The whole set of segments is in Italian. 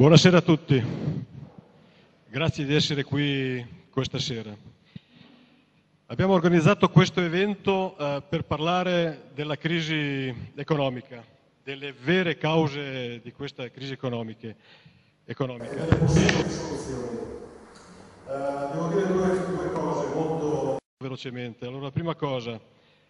Buonasera a tutti, grazie di essere qui questa sera. Abbiamo organizzato questo evento eh, per parlare della crisi economica, delle vere cause di questa crisi economica. economica. Eh, devo dire due cose molto velocemente. Allora, la prima cosa,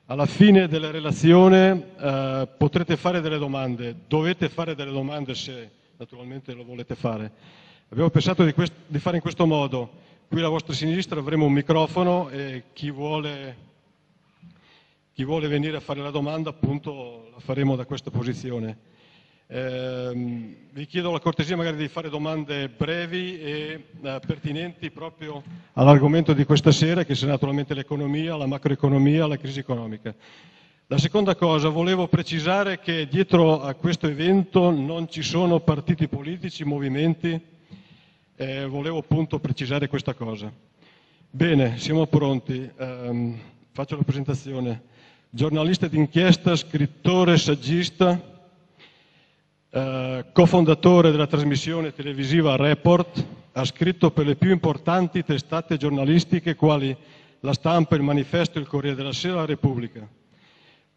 alla fine della relazione eh, potrete fare delle domande, dovete fare delle domande se naturalmente lo volete fare. Abbiamo pensato di, questo, di fare in questo modo. Qui alla vostra sinistra avremo un microfono e chi vuole, chi vuole venire a fare la domanda appunto la faremo da questa posizione. Eh, vi chiedo la cortesia magari di fare domande brevi e eh, pertinenti proprio all'argomento di questa sera che sarà naturalmente l'economia, la macroeconomia, la crisi economica. La seconda cosa, volevo precisare che dietro a questo evento non ci sono partiti politici, movimenti, eh, volevo appunto precisare questa cosa. Bene, siamo pronti, eh, faccio la presentazione. Giornalista d'inchiesta, scrittore, saggista, eh, cofondatore della trasmissione televisiva Report, ha scritto per le più importanti testate giornalistiche quali La Stampa, Il Manifesto, Il Corriere della Sera, La Repubblica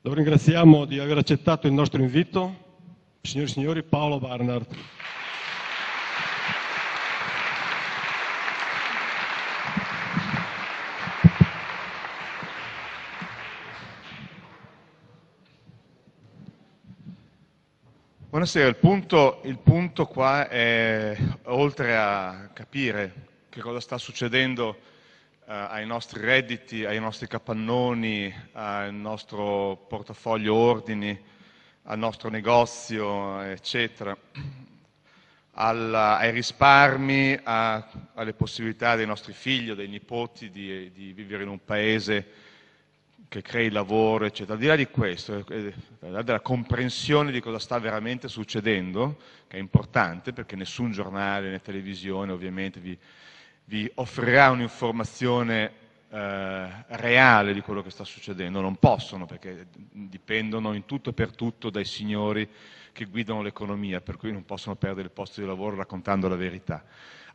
lo ringraziamo di aver accettato il nostro invito, signori e signori, Paolo Barnard. Buonasera, il punto, il punto qua è, oltre a capire che cosa sta succedendo eh, ai nostri redditi, ai nostri capannoni, al nostro portafoglio ordini, al nostro negozio, eccetera, alla, ai risparmi, a, alle possibilità dei nostri figli o dei nipoti di, di, vivere in un paese che crei lavoro, eccetera. Al di là di questo, eh, eh, al di là della comprensione di cosa sta veramente succedendo, che è importante perché nessun giornale né televisione ovviamente vi, vi offrirà un'informazione eh, reale di quello che sta succedendo, non possono perché dipendono in tutto e per tutto dai signori che guidano l'economia, per cui non possono perdere il posto di lavoro raccontando la verità.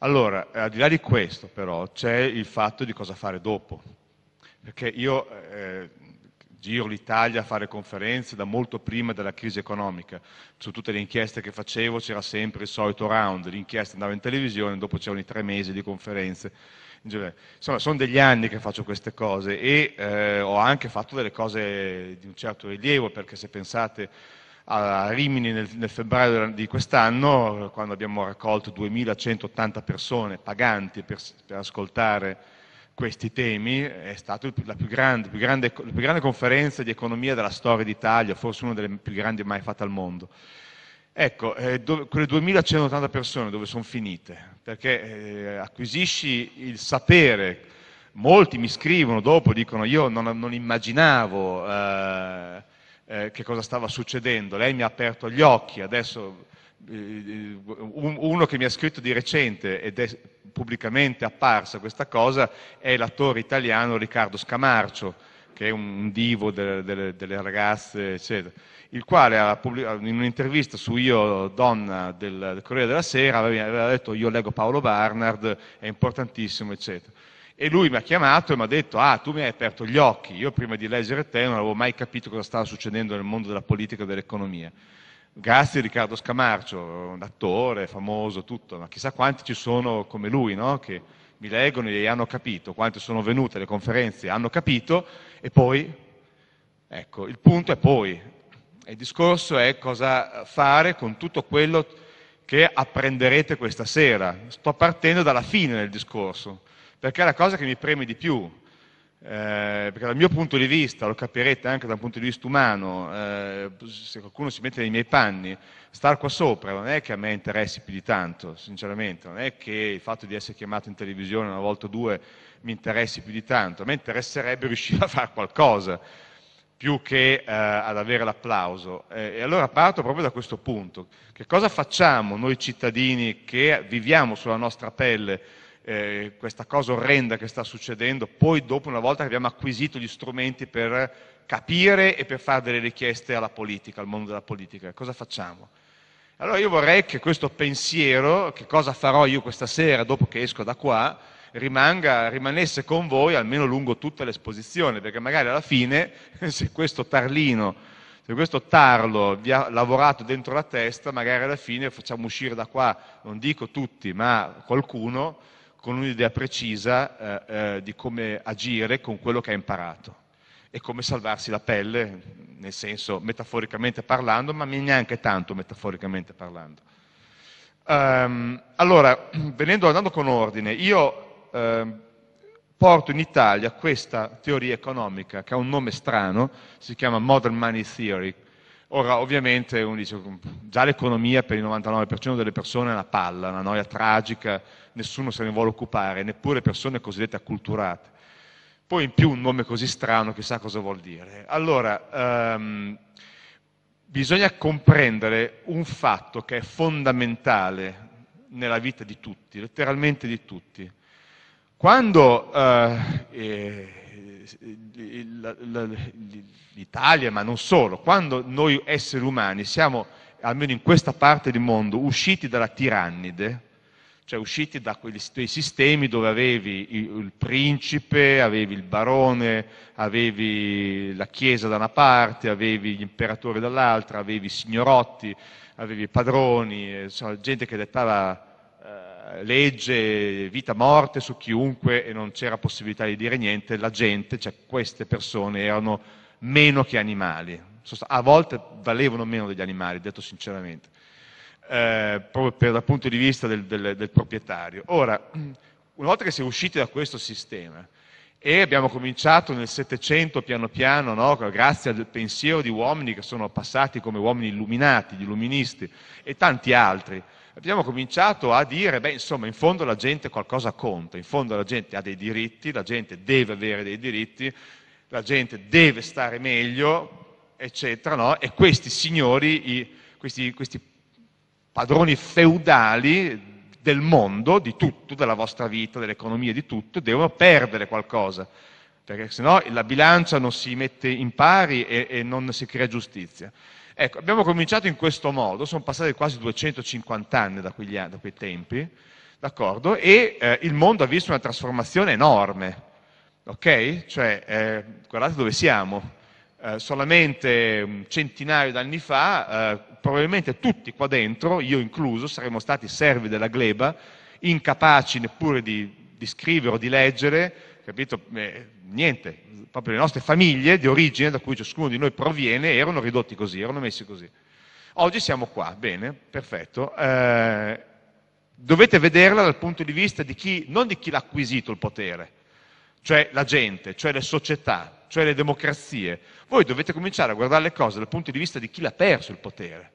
Allora, eh, al di là di questo però c'è il fatto di cosa fare dopo, perché io eh, giro l'Italia a fare conferenze da molto prima della crisi economica. Su tutte le inchieste che facevo c'era sempre il solito round, l'inchiesta andava in televisione, dopo c'erano i tre mesi di conferenze. Insomma, sono degli anni che faccio queste cose e eh, ho anche fatto delle cose di un certo rilievo, perché se pensate a Rimini nel, nel febbraio di quest'anno, quando abbiamo raccolto 2180 persone paganti per, per ascoltare questi temi, è stata la più grande, più, grande, la più grande, conferenza di economia della storia d'Italia, forse una delle più grandi mai fatte al mondo. Ecco, eh, dove, quelle 2180 persone dove sono finite? Perché eh, acquisisci il sapere, molti mi scrivono dopo, dicono io non, non immaginavo eh, eh che cosa stava succedendo, lei mi ha aperto gli occhi, adesso eh, eh, uno che mi ha scritto di recente ed è pubblicamente apparsa questa cosa è l'attore italiano Riccardo Scamarcio, che è un divo delle, delle, delle ragazze, eccetera, il quale in un'intervista su Io Donna del Corriere della Sera aveva detto io leggo Paolo Barnard, è importantissimo, eccetera. E lui mi ha chiamato e mi ha detto, ah, tu mi hai aperto gli occhi, io prima di leggere te non avevo mai capito cosa stava succedendo nel mondo della politica e dell'economia. Grazie Riccardo Scamarcio, un attore famoso, tutto, ma chissà quanti ci sono come lui, no? che mi leggono e hanno capito, quanti sono venuti alle conferenze hanno capito, e poi, ecco, il punto è poi, il discorso è cosa fare con tutto quello che apprenderete questa sera. Sto partendo dalla fine del discorso, perché è la cosa che mi preme di più, eh, perché dal mio punto di vista, lo capirete anche dal punto di vista umano, eh, se qualcuno si mette nei miei panni, star qua sopra non è che a me interessi più di tanto, sinceramente, non è che il fatto di essere chiamato in televisione una volta o due mi interessi più di tanto, a me interesserebbe riuscire a fare qualcosa più che eh, ad avere l'applauso. Eh, e allora parto proprio da questo punto. Che cosa facciamo noi cittadini che viviamo sulla nostra pelle eh, questa cosa orrenda che sta succedendo, poi dopo una volta che abbiamo acquisito gli strumenti per capire e per fare delle richieste alla politica, al mondo della politica, cosa facciamo? Allora io vorrei che questo pensiero, che cosa farò io questa sera dopo che esco da qua, rimanga, rimanesse con voi almeno lungo tutta l'esposizione, perché magari alla fine se questo tarlino se questo tarlo vi ha lavorato dentro la testa, magari alla fine facciamo uscire da qua, non dico tutti, ma qualcuno, con un'idea precisa eh, eh, di come agire con quello che ha imparato e come salvarsi la pelle, nel senso metaforicamente parlando, ma neanche tanto metaforicamente parlando. Um, allora, venendo, andando con ordine, io eh, porto in Italia questa teoria economica che ha un nome strano, si chiama Modern Money Theory, Ora, ovviamente, uno dice, mm, già l'economia per il 99% delle persone è una palla, una noia tragica, nessuno se ne vuole occupare, neppure persone cosiddette acculturate. Poi in più un nome così strano, chissà cosa vuol dire. Allora, ehm, bisogna comprendere un fatto che è fondamentale nella vita di tutti, letteralmente di tutti. Quando eh, eh, l'Italia, ma non solo, quando noi esseri umani siamo, almeno in questa parte del mondo, usciti dalla tirannide, cioè usciti da quei sistemi dove avevi il principe, avevi il barone, avevi la chiesa da una parte, avevi gli imperatori dall'altra, avevi i signorotti, avevi i padroni, eh, insomma, gente che dettava legge vita-morte su chiunque e non c'era possibilità di dire niente, la gente, cioè queste persone, erano meno che animali. A volte valevano meno degli animali, detto sinceramente, eh, proprio dal punto di vista del, del, del proprietario. Ora, una volta che si è usciti da questo sistema e abbiamo cominciato nel Settecento piano piano, no? grazie al pensiero di uomini che sono passati come uomini illuminati, gli illuministi e tanti altri, abbiamo cominciato a dire, beh, insomma, in fondo la gente qualcosa conta, in fondo la gente ha dei diritti, la gente deve avere dei diritti, la gente deve stare meglio, eccetera, no? E questi signori, i, questi, questi padroni feudali del mondo, di tutto, della vostra vita, dell'economia, di tutto, devono perdere qualcosa, perché sennò la bilancia non si mette in pari e, e non si crea giustizia. Ecco, abbiamo cominciato in questo modo, sono passati quasi 250 anni da, quegli, da quei tempi, d'accordo? E eh, il mondo ha visto una trasformazione enorme, ok? Cioè, eh, guardate dove siamo. Eh, solamente un mm, centinaio di anni fa, eh, probabilmente tutti qua dentro, io incluso, saremmo stati servi della gleba, incapaci neppure di, di scrivere o di leggere, capito? Eh, niente, proprio le nostre famiglie di origine, da cui ciascuno di noi proviene, erano ridotti così, erano messi così. Oggi siamo qua, bene, perfetto. Eh, dovete vederla dal punto di vista di chi, non di chi l'ha acquisito il potere, cioè la gente, cioè le società, cioè le democrazie. Voi dovete cominciare a guardare le cose dal punto di vista di chi l'ha perso il potere.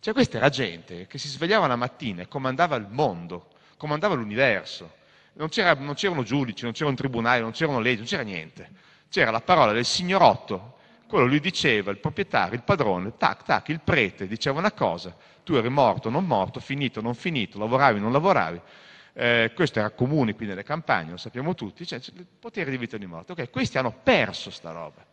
Cioè questa era gente che si svegliava la mattina e comandava il mondo, comandava l'universo non, c'erano giudici, non c'era un tribunale, non c'erano leggi, non c'era niente. C'era la parola del signorotto, quello lui diceva, il proprietario, il padrone, tac, tac, il prete diceva una cosa, tu eri morto, non morto, finito, non finito, lavoravi, non lavoravi. Eh, questo era comune qui nelle campagne, lo sappiamo tutti, cioè, cioè il potere di vita e di morte. Ok, questi hanno perso sta roba.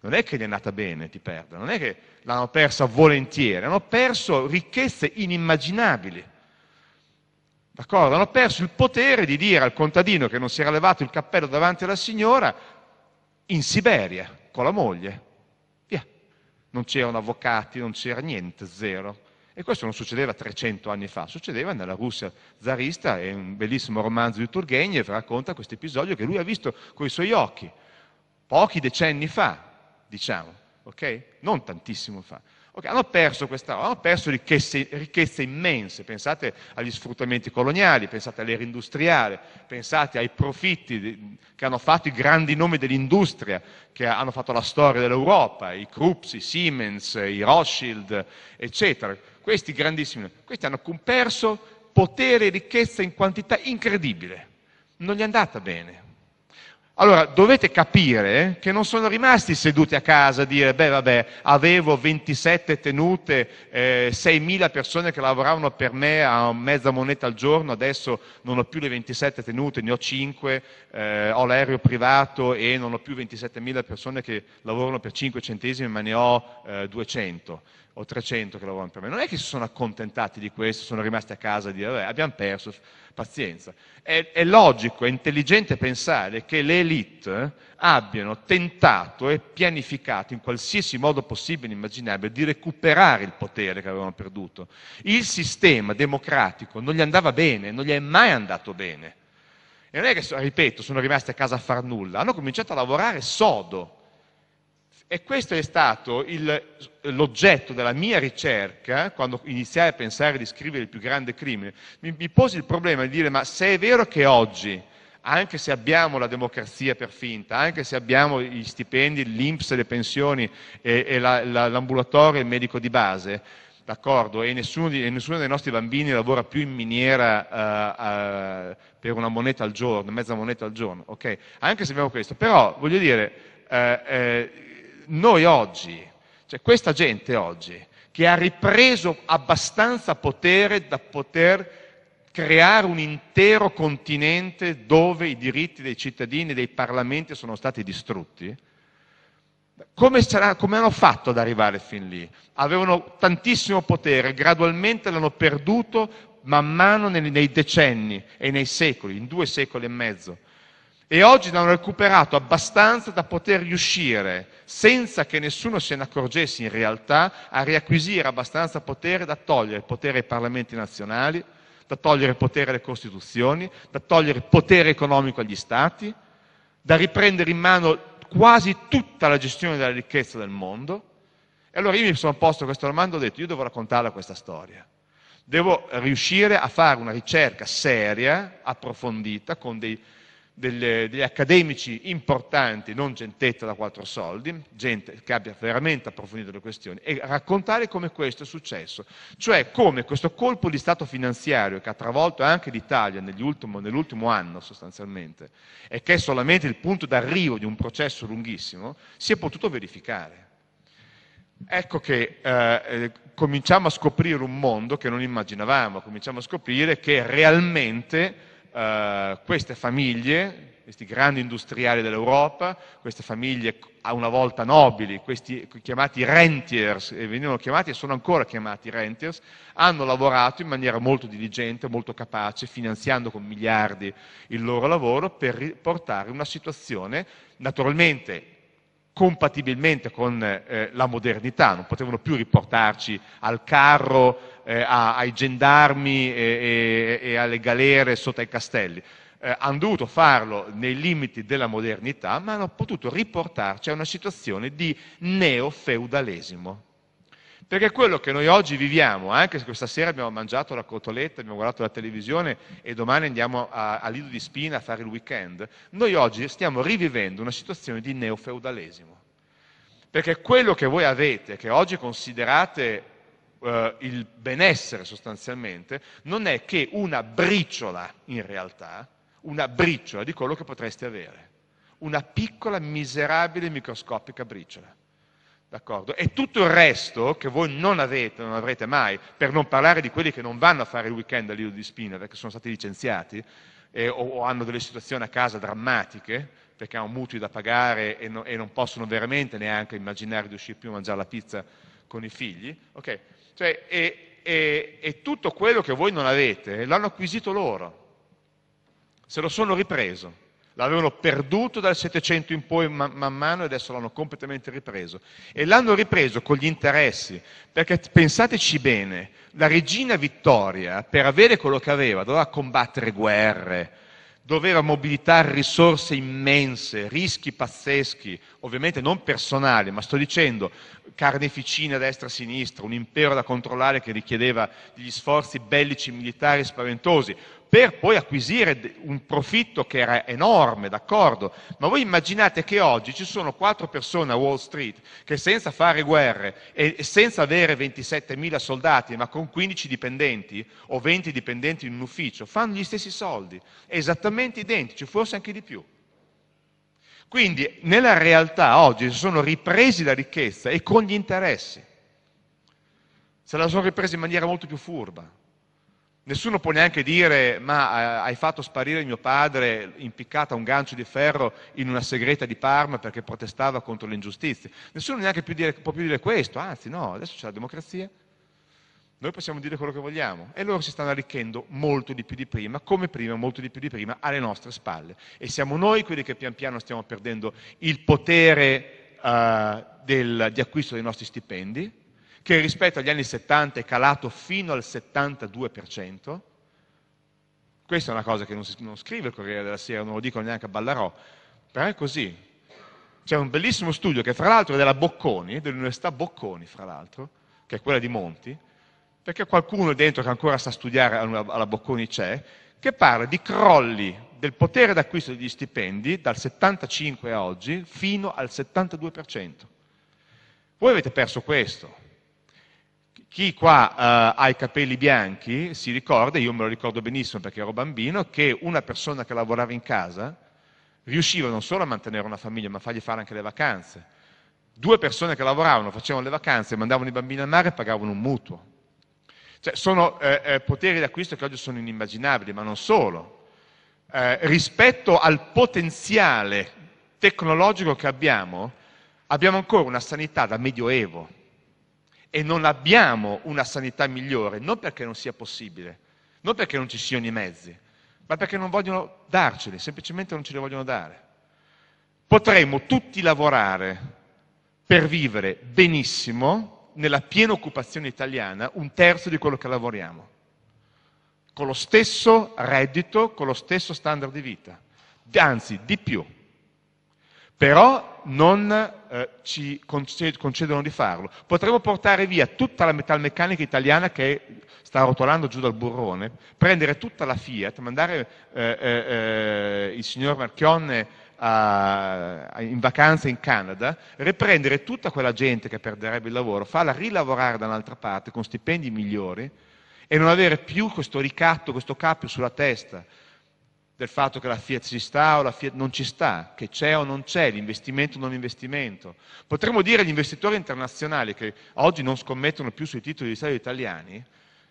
Non è che gli è nata bene ti perdere, non è che l'hanno persa volentieri, hanno perso ricchezze inimmaginabili. D'accordo? Hanno perso il potere di dire al contadino che non si era levato il cappello davanti alla signora in Siberia con la moglie. Via. Non c'erano avvocati, non c'era niente, zero. E questo non succedeva 300 anni fa, succedeva nella Russia zarista e un bellissimo romanzo di Turgenev racconta questo episodio che lui ha visto con i suoi occhi, pochi decenni fa, diciamo, ok? Non tantissimo fa. Okay, hanno perso questa, hanno perso ricchezze, ricchezze, immense, pensate agli sfruttamenti coloniali, pensate all'era industriale, pensate ai profitti che hanno fatto i grandi nomi dell'industria, che hanno fatto la storia dell'Europa, i Krups, i Siemens, i Rothschild, eccetera. Questi grandissimi, questi hanno perso potere e ricchezza in quantità incredibile. Non gli è andata bene, allora, dovete capire che non sono rimasti seduti a casa a dire, beh vabbè, avevo 27 tenute, eh, 6.000 persone che lavoravano per me a mezza moneta al giorno, adesso non ho più le 27 tenute, ne ho 5, eh, ho l'aereo privato e non ho più 27.000 persone che lavorano per 5 centesimi, ma ne ho eh, 200 o 300 che lavoravano per me. Non è che si sono accontentati di questo, sono rimasti a casa e dire abbiamo perso, pazienza. È, è, logico, è intelligente pensare che le elite eh, abbiano tentato e pianificato in qualsiasi modo possibile e immaginabile di recuperare il potere che avevano perduto. Il sistema democratico non gli andava bene, non gli è mai andato bene. E non è che, ripeto, sono rimasti a casa a far nulla, hanno cominciato a lavorare sodo e questo è stato il, l'oggetto della mia ricerca, quando iniziai a pensare di scrivere il più grande crimine. Mi, mi posi il problema di dire, ma se è vero che oggi, anche se abbiamo la democrazia per finta, anche se abbiamo gli stipendi, l'Inps, le pensioni e, e la, la, l'ambulatorio e il medico di base, d'accordo, e nessuno, di, e nessuno, dei nostri bambini lavora più in miniera uh, uh, per una moneta al giorno, mezza moneta al giorno, ok? Anche se abbiamo questo, però voglio dire, uh, noi oggi, cioè questa gente oggi, che ha ripreso abbastanza potere da poter creare un intero continente dove i diritti dei cittadini e dei parlamenti sono stati distrutti, come, sarà, come, hanno fatto ad arrivare fin lì? Avevano tantissimo potere, gradualmente l'hanno perduto man mano nei, nei decenni e nei secoli, in due secoli e mezzo e oggi ne hanno recuperato abbastanza da poter riuscire, senza che nessuno se ne accorgesse in realtà, a riacquisire abbastanza potere da togliere potere ai parlamenti nazionali, da togliere potere alle Costituzioni, da togliere potere economico agli Stati, da riprendere in mano quasi tutta la gestione della ricchezza del mondo. E allora io mi sono posto questa domanda e ho detto, io devo raccontarla questa storia. Devo riuscire a fare una ricerca seria, approfondita, con dei delle, degli accademici importanti, non gentetta da quattro soldi, gente che abbia veramente approfondito le questioni, e raccontare come questo è successo, cioè come questo colpo di stato finanziario che ha travolto anche l'Italia nell'ultimo anno sostanzialmente, e che è solamente il punto d'arrivo di un processo lunghissimo, si è potuto verificare. Ecco che eh, eh cominciamo a scoprire un mondo che non immaginavamo, cominciamo a scoprire che realmente eh, queste famiglie, questi grandi industriali dell'Europa, queste famiglie a una volta nobili, questi chiamati rentiers, e venivano chiamati e sono ancora chiamati rentiers, hanno lavorato in maniera molto diligente, molto capace, finanziando con miliardi il loro lavoro per portare una situazione naturalmente compatibilmente con eh, la modernità, non potevano più riportarci al carro, eh, a, ai gendarmi e, e, e, alle galere sotto ai castelli. Eh, hanno dovuto farlo nei limiti della modernità, ma hanno potuto riportarci a una situazione di neofeudalesimo. Perché quello che noi oggi viviamo, eh, anche se questa sera abbiamo mangiato la cotoletta, abbiamo guardato la televisione e domani andiamo a, a Lido di Spina a fare il weekend, noi oggi stiamo rivivendo una situazione di neofeudalesimo. Perché quello che voi avete, che oggi considerate eh, il benessere sostanzialmente, non è che una briciola in realtà, una briciola di quello che potreste avere, una piccola, miserabile, microscopica briciola. D'accordo? E tutto il resto che voi non avete, non avrete mai, per non parlare di quelli che non vanno a fare il weekend all'Ido di Spina perché sono stati licenziati eh, o, o, hanno delle situazioni a casa drammatiche perché hanno mutui da pagare e, no, e non possono veramente neanche immaginare di uscire più a mangiare la pizza con i figli. Okay? Cioè, e, e, e tutto quello che voi non avete l'hanno acquisito loro, se lo sono ripreso l'avevano perduto dal Settecento in poi man, man mano e adesso l'hanno completamente ripreso. E l'hanno ripreso con gli interessi, perché pensateci bene, la regina Vittoria, per avere quello che aveva, doveva combattere guerre, doveva mobilitare risorse immense, rischi pazzeschi, ovviamente non personali, ma sto dicendo carneficine a destra e a sinistra, un impero da controllare che richiedeva degli sforzi bellici militari spaventosi, per poi acquisire un profitto che era enorme, d'accordo? Ma voi immaginate che oggi ci sono quattro persone a Wall Street che senza fare guerre e senza avere 27.000 soldati, ma con 15 dipendenti o 20 dipendenti in un ufficio, fanno gli stessi soldi, esattamente identici, forse anche di più. Quindi nella realtà oggi si sono ripresi la ricchezza e con gli interessi. Se la sono ripresa in maniera molto più furba. Nessuno può neanche dire ma eh, hai fatto sparire mio padre impiccato a un gancio di ferro in una segreta di Parma perché protestava contro le ingiustizie. Nessuno neanche più dire, può più dire questo, anzi no, adesso c'è la democrazia. Noi possiamo dire quello che vogliamo e loro si stanno arricchendo molto di più di prima, come prima, molto di più di prima, alle nostre spalle. E siamo noi quelli che pian piano stiamo perdendo il potere uh, del, di acquisto dei nostri stipendi, che rispetto agli anni 70 è calato fino al 72%. Questa è una cosa che non, si, non scrive il Corriere della Sera, non lo dico neanche a Ballarò, però è così. C'è un bellissimo studio che fra l'altro è della Bocconi, dell'Università Bocconi, fra l'altro, che è quella di Monti, perché qualcuno dentro che ancora sa studiare alla Bocconi c'è, che parla di crolli del potere d'acquisto degli stipendi dal 75 a oggi fino al 72%. Voi avete perso questo, chi qua eh, ha i capelli bianchi si ricorda, io me lo ricordo benissimo perché ero bambino, che una persona che lavorava in casa riusciva non solo a mantenere una famiglia, ma a fargli fare anche le vacanze. Due persone che lavoravano, facevano le vacanze, mandavano i bambini al mare e pagavano un mutuo. Cioè, sono eh, eh poteri d'acquisto che oggi sono inimmaginabili, ma non solo. Eh, rispetto al potenziale tecnologico che abbiamo, abbiamo ancora una sanità da medioevo e non abbiamo una sanità migliore, non perché non sia possibile, non perché non ci siano i mezzi, ma perché non vogliono darceli, semplicemente non ce li vogliono dare. Potremmo tutti lavorare per vivere benissimo nella piena occupazione italiana un terzo di quello che lavoriamo, con lo stesso reddito, con lo stesso standard di vita, anzi di più. Però non eh, ci concedono di farlo. Potremmo portare via tutta la metalmeccanica italiana che sta rotolando giù dal burrone, prendere tutta la Fiat, mandare eh, eh, eh, il signor Marchionne a, a, in vacanza in Canada, riprendere tutta quella gente che perderebbe il lavoro, farla rilavorare da un'altra parte con stipendi migliori e non avere più questo ricatto, questo cappio sulla testa del fatto che la Fiat ci sta o la Fiat non ci sta, che c'è o non c'è, l'investimento o non investimento. Potremmo dire agli investitori internazionali che oggi non scommettono più sui titoli di Stato italiani,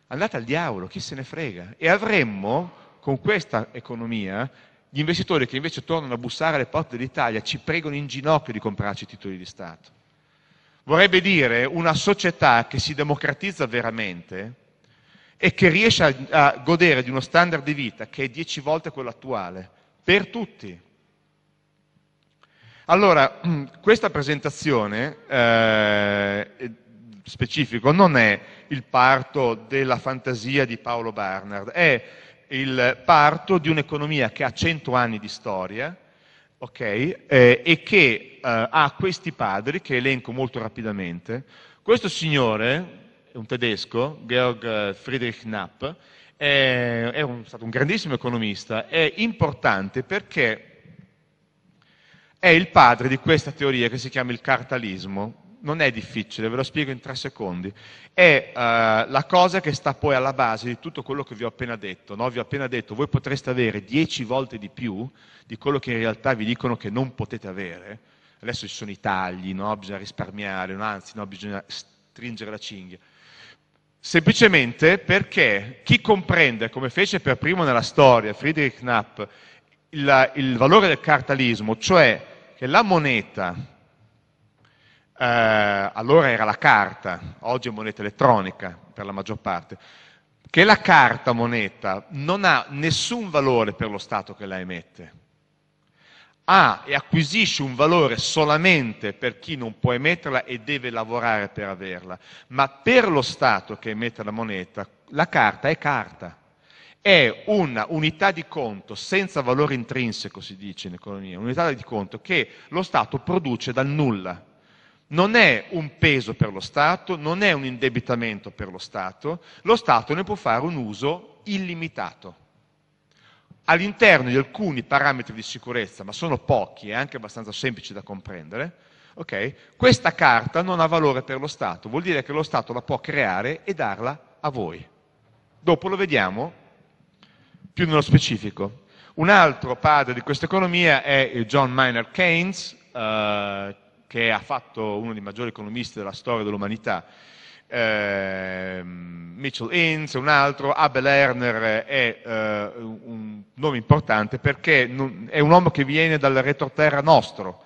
andate al diavolo, chi se ne frega. E avremmo, con questa economia, gli investitori che invece tornano a bussare alle porte dell'Italia ci pregano in ginocchio di comprarci i titoli di Stato. Vorrebbe dire una società che si democratizza veramente, e che riesce a, a godere di uno standard di vita che è dieci volte quello attuale, per tutti. Allora, questa presentazione eh, specifico non è il parto della fantasia di Paolo Barnard, è il parto di un'economia che ha cento anni di storia okay, eh, e che eh, ha questi padri, che elenco molto rapidamente. Questo signore, un tedesco, Georg eh, Friedrich Knapp, è, è un, stato un grandissimo economista, è importante perché è il padre di questa teoria che si chiama il cartalismo. Non è difficile, ve lo spiego in tre secondi. È uh, la cosa che sta poi alla base di tutto quello che vi ho appena detto. No? Vi ho appena detto, voi potreste avere dieci volte di più di quello che in realtà vi dicono che non potete avere. Adesso ci sono i tagli, no? bisogna risparmiare, no? anzi bisogna stringere la cinghia semplicemente perché chi comprende, come fece per primo nella storia Friedrich Knapp, il, il valore del cartalismo, cioè che la moneta, eh, allora era la carta, oggi è moneta elettronica per la maggior parte, che la carta moneta non ha nessun valore per lo Stato che la emette ha e acquisisce un valore solamente per chi non può emetterla e deve lavorare per averla, ma per lo Stato che emette la moneta, la carta è carta, è una unità di conto senza valore intrinseco, si dice in economia, un'unità di conto che lo Stato produce dal nulla. Non è un peso per lo Stato, non è un indebitamento per lo Stato, lo Stato ne può fare un uso illimitato all'interno di alcuni parametri di sicurezza, ma sono pochi e anche abbastanza semplici da comprendere, okay, questa carta non ha valore per lo Stato, vuol dire che lo Stato la può creare e darla a voi. Dopo lo vediamo più nello specifico. Un altro padre di questa economia è John Maynard Keynes, eh, che ha fatto uno dei maggiori economisti della storia dell'umanità, Ehm, Mitchell Inns, un altro, Abel Erner è uh, un nome importante perché non, è un uomo che viene dal retroterra nostro,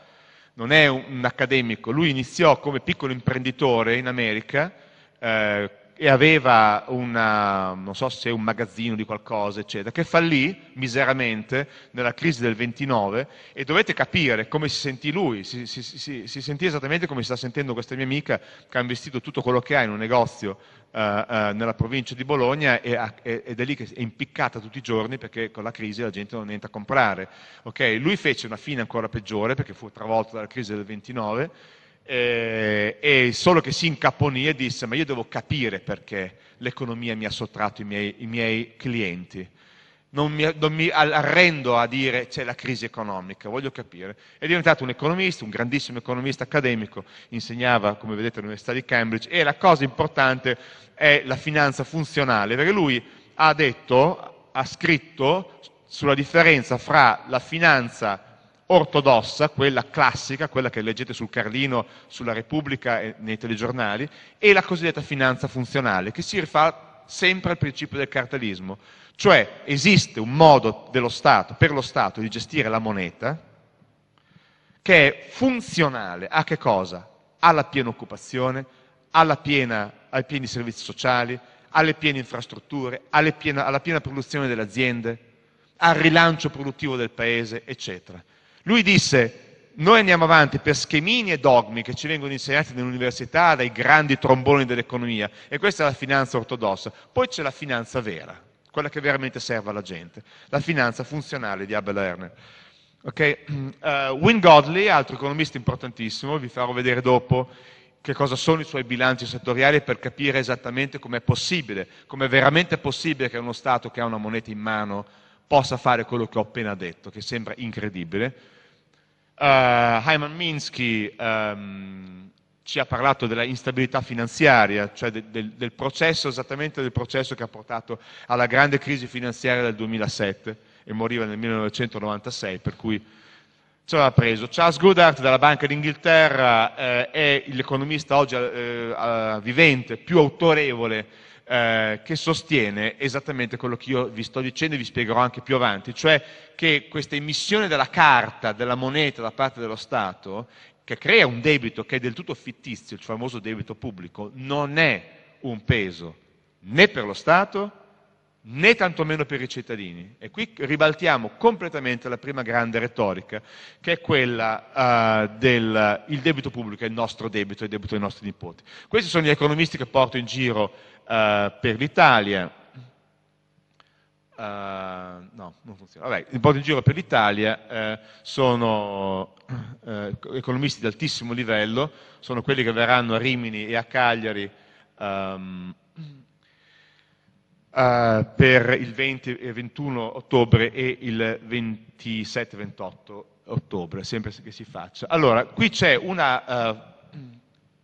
non è un, un accademico, lui iniziò come piccolo imprenditore in America, eh, e aveva una, non so se un magazzino di qualcosa, eccetera, che fallì miseramente nella crisi del 29 e dovete capire come si sentì lui, si, si, si, si sentì esattamente come si sta sentendo questa mia amica che ha investito tutto quello che ha in un negozio uh, uh, nella provincia di Bologna e ha, ed è lì che è impiccata tutti i giorni perché con la crisi la gente non entra a comprare. Okay? Lui fece una fine ancora peggiore perché fu travolto dalla crisi del 29 eh, e solo che si incaponì e disse ma io devo capire perché l'economia mi ha sottratto i miei, i miei clienti. Non mi, non mi, arrendo a dire c'è la crisi economica, voglio capire. È diventato un economista, un grandissimo economista accademico, insegnava, come vedete, all'Università di Cambridge e la cosa importante è la finanza funzionale, perché lui ha detto, ha scritto sulla differenza fra la finanza ortodossa, quella classica, quella che leggete sul Carlino, sulla Repubblica e nei telegiornali, e la cosiddetta finanza funzionale, che si rifà sempre al principio del cartellismo. Cioè esiste un modo Stato, per lo Stato di gestire la moneta che è funzionale a che cosa? Alla piena occupazione, alla piena, ai pieni servizi sociali, alle piene infrastrutture, alle piena, alla piena produzione delle aziende, al rilancio produttivo del paese, eccetera. Lui disse, noi andiamo avanti per schemini e dogmi che ci vengono insegnati nell'università dai grandi tromboni dell'economia, e questa è la finanza ortodossa. Poi c'è la finanza vera, quella che veramente serve alla gente, la finanza funzionale di Abel Lerner. Okay. Uh, Win Godley, altro economista importantissimo, vi farò vedere dopo che cosa sono i suoi bilanci settoriali per capire esattamente com'è possibile, com'è veramente possibile che uno Stato che ha una moneta in mano possa fare quello che ho appena detto, che sembra incredibile, Uh, Hyman Minsky um, ci ha parlato della instabilità finanziaria, cioè de, de, del processo, esattamente del processo che ha portato alla grande crisi finanziaria del 2007 e moriva nel 1996, per cui ce l'ha preso. Charles Goodhart della Banca d'Inghilterra eh, è l'economista oggi eh, eh vivente più autorevole eh, che sostiene esattamente quello che io vi sto dicendo e vi spiegherò anche più avanti, cioè che questa emissione della carta, della moneta da parte dello Stato, che crea un debito che è del tutto fittizio, il famoso debito pubblico, non è un peso né per lo Stato né tantomeno per i cittadini. E qui ribaltiamo completamente la prima grande retorica, che è quella uh, del debito pubblico è il nostro debito, è il debito dei nostri nipoti. Questi sono gli economisti che porto in giro uh, per l'Italia. Uh, no, non funziona. Vabbè, porto in giro per l'Italia sono economisti di altissimo livello, sono quelli che verranno a Rimini e a Cagliari um, eh, per il 20 e 21 ottobre e il 27-28 e ottobre, sempre che si faccia. Allora, qui c'è una uh,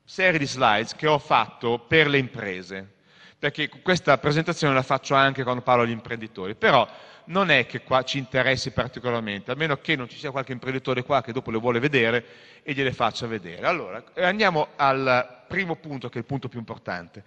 serie di slides che ho fatto per le imprese, perché questa presentazione la faccio anche quando parlo agli imprenditori, però non è che qua ci interessi particolarmente, a meno che non ci sia qualche imprenditore qua che dopo le vuole vedere e gliele faccia vedere. Allora, andiamo al primo punto, che è il punto più importante.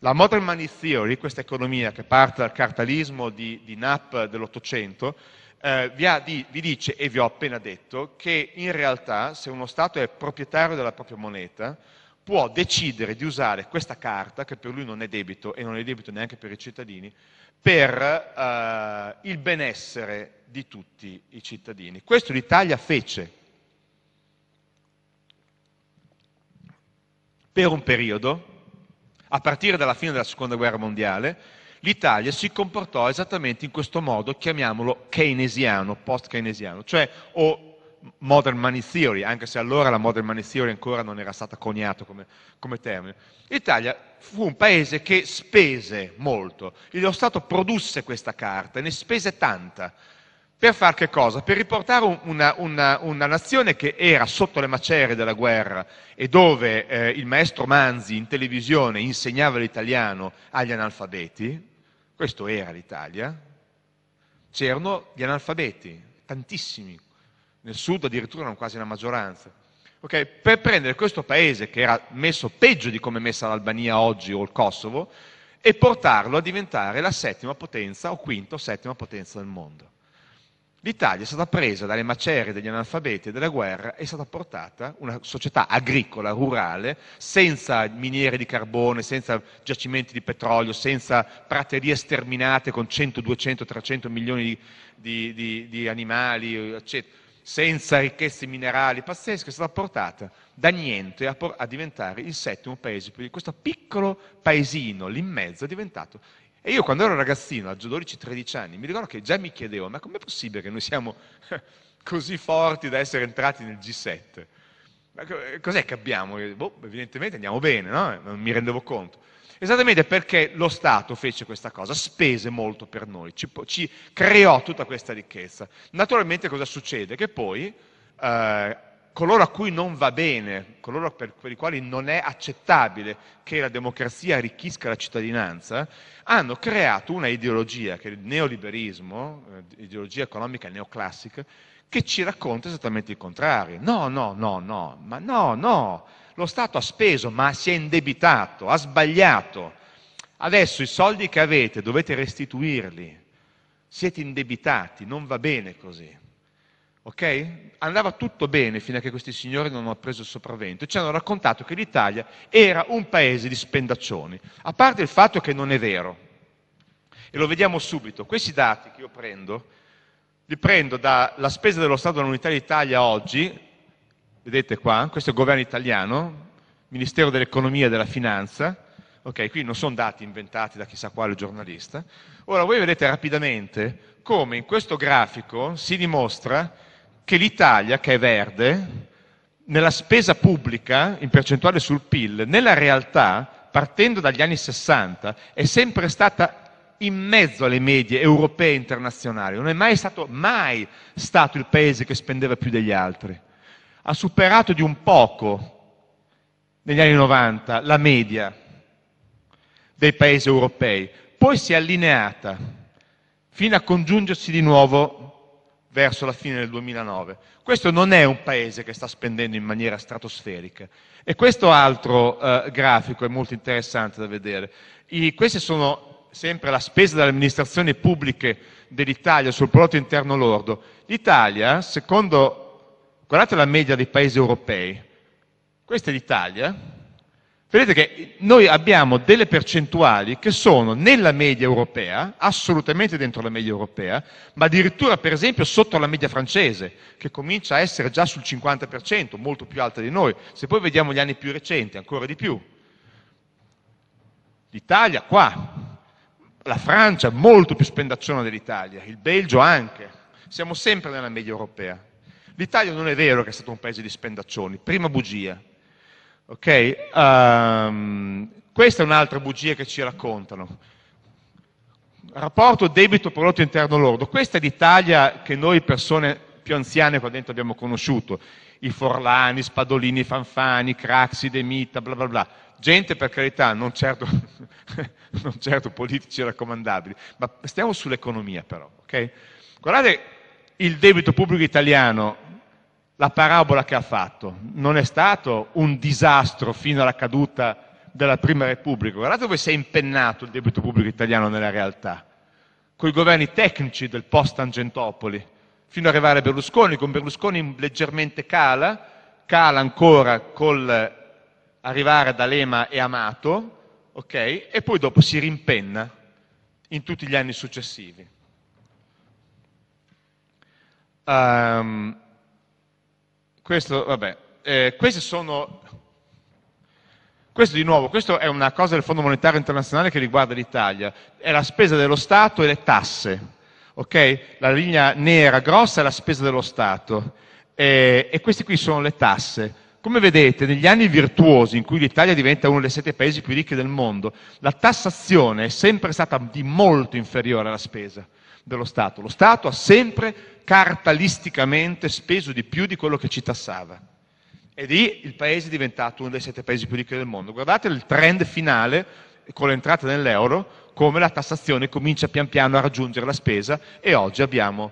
La modern money theory, questa economia che parte dal cartalismo di, di Knapp dell'Ottocento, eh, vi, di, vi, dice, e vi ho appena detto, che in realtà se uno Stato è proprietario della propria moneta, può decidere di usare questa carta, che per lui non è debito e non è debito neanche per i cittadini, per eh, il benessere di tutti i cittadini. Questo l'Italia fece per un periodo, a partire dalla fine della Seconda Guerra Mondiale, l'Italia si comportò esattamente in questo modo, chiamiamolo keynesiano, post-keynesiano, cioè o modern money theory, anche se allora la modern money theory ancora non era stata coniata come, come, termine. L'Italia fu un paese che spese molto, lo Stato produsse questa carta, e ne spese tanta, per far che cosa? Per riportare una, una, una, nazione che era sotto le macerie della guerra e dove eh, il maestro Manzi in televisione insegnava l'italiano agli analfabeti, questo era l'Italia, c'erano gli analfabeti, tantissimi, nel sud addirittura erano quasi la maggioranza. Okay? Per prendere questo paese che era messo peggio di come è messa l'Albania oggi o il Kosovo e portarlo a diventare la settima potenza o quinta o settima potenza del mondo l'Italia è stata presa dalle macerie degli analfabeti e della guerra e è stata portata una società agricola, rurale, senza miniere di carbone, senza giacimenti di petrolio, senza praterie sterminate con 100, 200, 300 milioni di, di, di animali, eccetera senza ricchezze minerali pazzesche, è stata portata da niente a, por- a diventare il settimo paese. Questo piccolo paesino lì in mezzo è diventato e io quando ero ragazzino, a 12-13 anni, mi ricordo che già mi chiedevo, ma com'è possibile che noi siamo così forti da essere entrati nel G7? Ma cos'è che abbiamo? Boh, evidentemente andiamo bene, no? Non mi rendevo conto. Esattamente perché lo Stato fece questa cosa, spese molto per noi, ci, ci creò tutta questa ricchezza. Naturalmente cosa succede? Che poi eh, coloro a cui non va bene, coloro per, per, i quali non è accettabile che la democrazia arricchisca la cittadinanza, hanno creato una ideologia, che è il neoliberismo, eh, ideologia economica neoclassica, che ci racconta esattamente il contrario. No, no, no, no, ma no, no, lo Stato ha speso, ma si è indebitato, ha sbagliato. Adesso i soldi che avete dovete restituirli, siete indebitati, non va bene così. Ok? Andava tutto bene fino a che questi signori non hanno preso il sopravvento e ci hanno raccontato che l'Italia era un paese di spendaccioni, a parte il fatto che non è vero. E lo vediamo subito. Questi dati che io prendo, li prendo dalla spesa dello Stato dell'Unità d'Italia oggi, vedete qua, questo è il governo italiano, Ministero dell'Economia e della Finanza, ok, qui non sono dati inventati da chissà quale giornalista. Ora voi vedete rapidamente come in questo grafico si dimostra che l'Italia, che è verde, nella spesa pubblica, in percentuale sul PIL, nella realtà, partendo dagli anni 60, è sempre stata in mezzo alle medie europee e internazionali. Non è mai stato, mai stato il paese che spendeva più degli altri. Ha superato di un poco, negli anni 90, la media dei paesi europei. Poi si è allineata, fino a congiungersi di nuovo verso la fine del 2009. Questo non è un paese che sta spendendo in maniera stratosferica. E questo altro eh, grafico è molto interessante da vedere. I, queste sono sempre la spesa delle amministrazioni pubbliche dell'Italia sul prodotto interno lordo. L'Italia, secondo, guardate la media dei paesi europei, questa è l'Italia, Vedete che noi abbiamo delle percentuali che sono nella media europea, assolutamente dentro la media europea, ma addirittura per esempio sotto la media francese, che comincia a essere già sul 50%, molto più alta di noi. Se poi vediamo gli anni più recenti, ancora di più. L'Italia qua, la Francia molto più spendacciona dell'Italia, il Belgio anche, siamo sempre nella media europea. L'Italia non è vero che è stato un paese di spendaccioni, prima bugia, Ok, Um, questa è un'altra bugia che ci raccontano. Rapporto debito-prodotto interno lordo. Questa è l'Italia che noi persone più anziane qua dentro abbiamo conosciuto. I Forlani, Spadolini, Fanfani, Craxi, De Mita, bla bla bla. Gente per carità, non certo, non certo politici raccomandabili, ma stiamo sull'economia però. Okay? Guardate il debito pubblico italiano la parabola che ha fatto. Non è stato un disastro fino alla caduta della Prima Repubblica. Guardate dove si è impennato il debito pubblico italiano nella realtà. Con i governi tecnici del post-Tangentopoli, fino ad arrivare a Berlusconi, con Berlusconi leggermente cala, cala ancora col arrivare ad Alema e Amato, okay? E poi dopo si rimpenna in tutti gli anni successivi. Um, questo, vabbè, eh, queste sono... Questo di nuovo, questa è una cosa del Fondo Monetario Internazionale che riguarda l'Italia, è la spesa dello Stato e le tasse, ok? La linea nera grossa è la spesa dello Stato eh, e queste qui sono le tasse. Come vedete, negli anni virtuosi in cui l'Italia diventa uno dei sette paesi più ricchi del mondo, la tassazione è sempre stata di molto inferiore alla spesa dello Stato. Lo Stato ha sempre cartalisticamente speso di più di quello che ci tassava. E lì il paese è diventato uno dei sette paesi più ricchi del mondo. Guardate il trend finale con l'entrata nell'euro, come la tassazione comincia pian piano a raggiungere la spesa e oggi abbiamo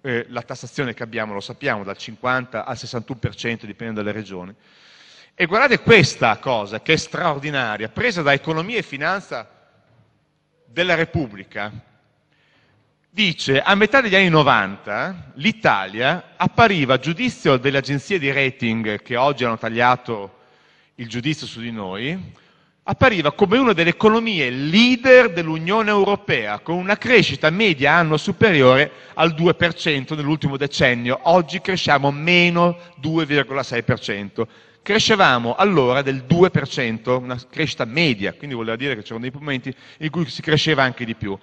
eh, la tassazione che abbiamo, lo sappiamo, dal 50 al 61%, dipende dalle regioni. E guardate questa cosa che è straordinaria, presa da economia e finanza della Repubblica, dice a metà degli anni 90 l'Italia appariva, a giudizio delle agenzie di rating che oggi hanno tagliato il giudizio su di noi, appariva come una delle economie leader dell'Unione Europea, con una crescita media anno superiore al 2% nell'ultimo decennio. Oggi cresciamo meno 2,6%. Crescevamo allora del 2%, una crescita media, quindi voleva dire che c'erano dei momenti in cui si cresceva anche di più.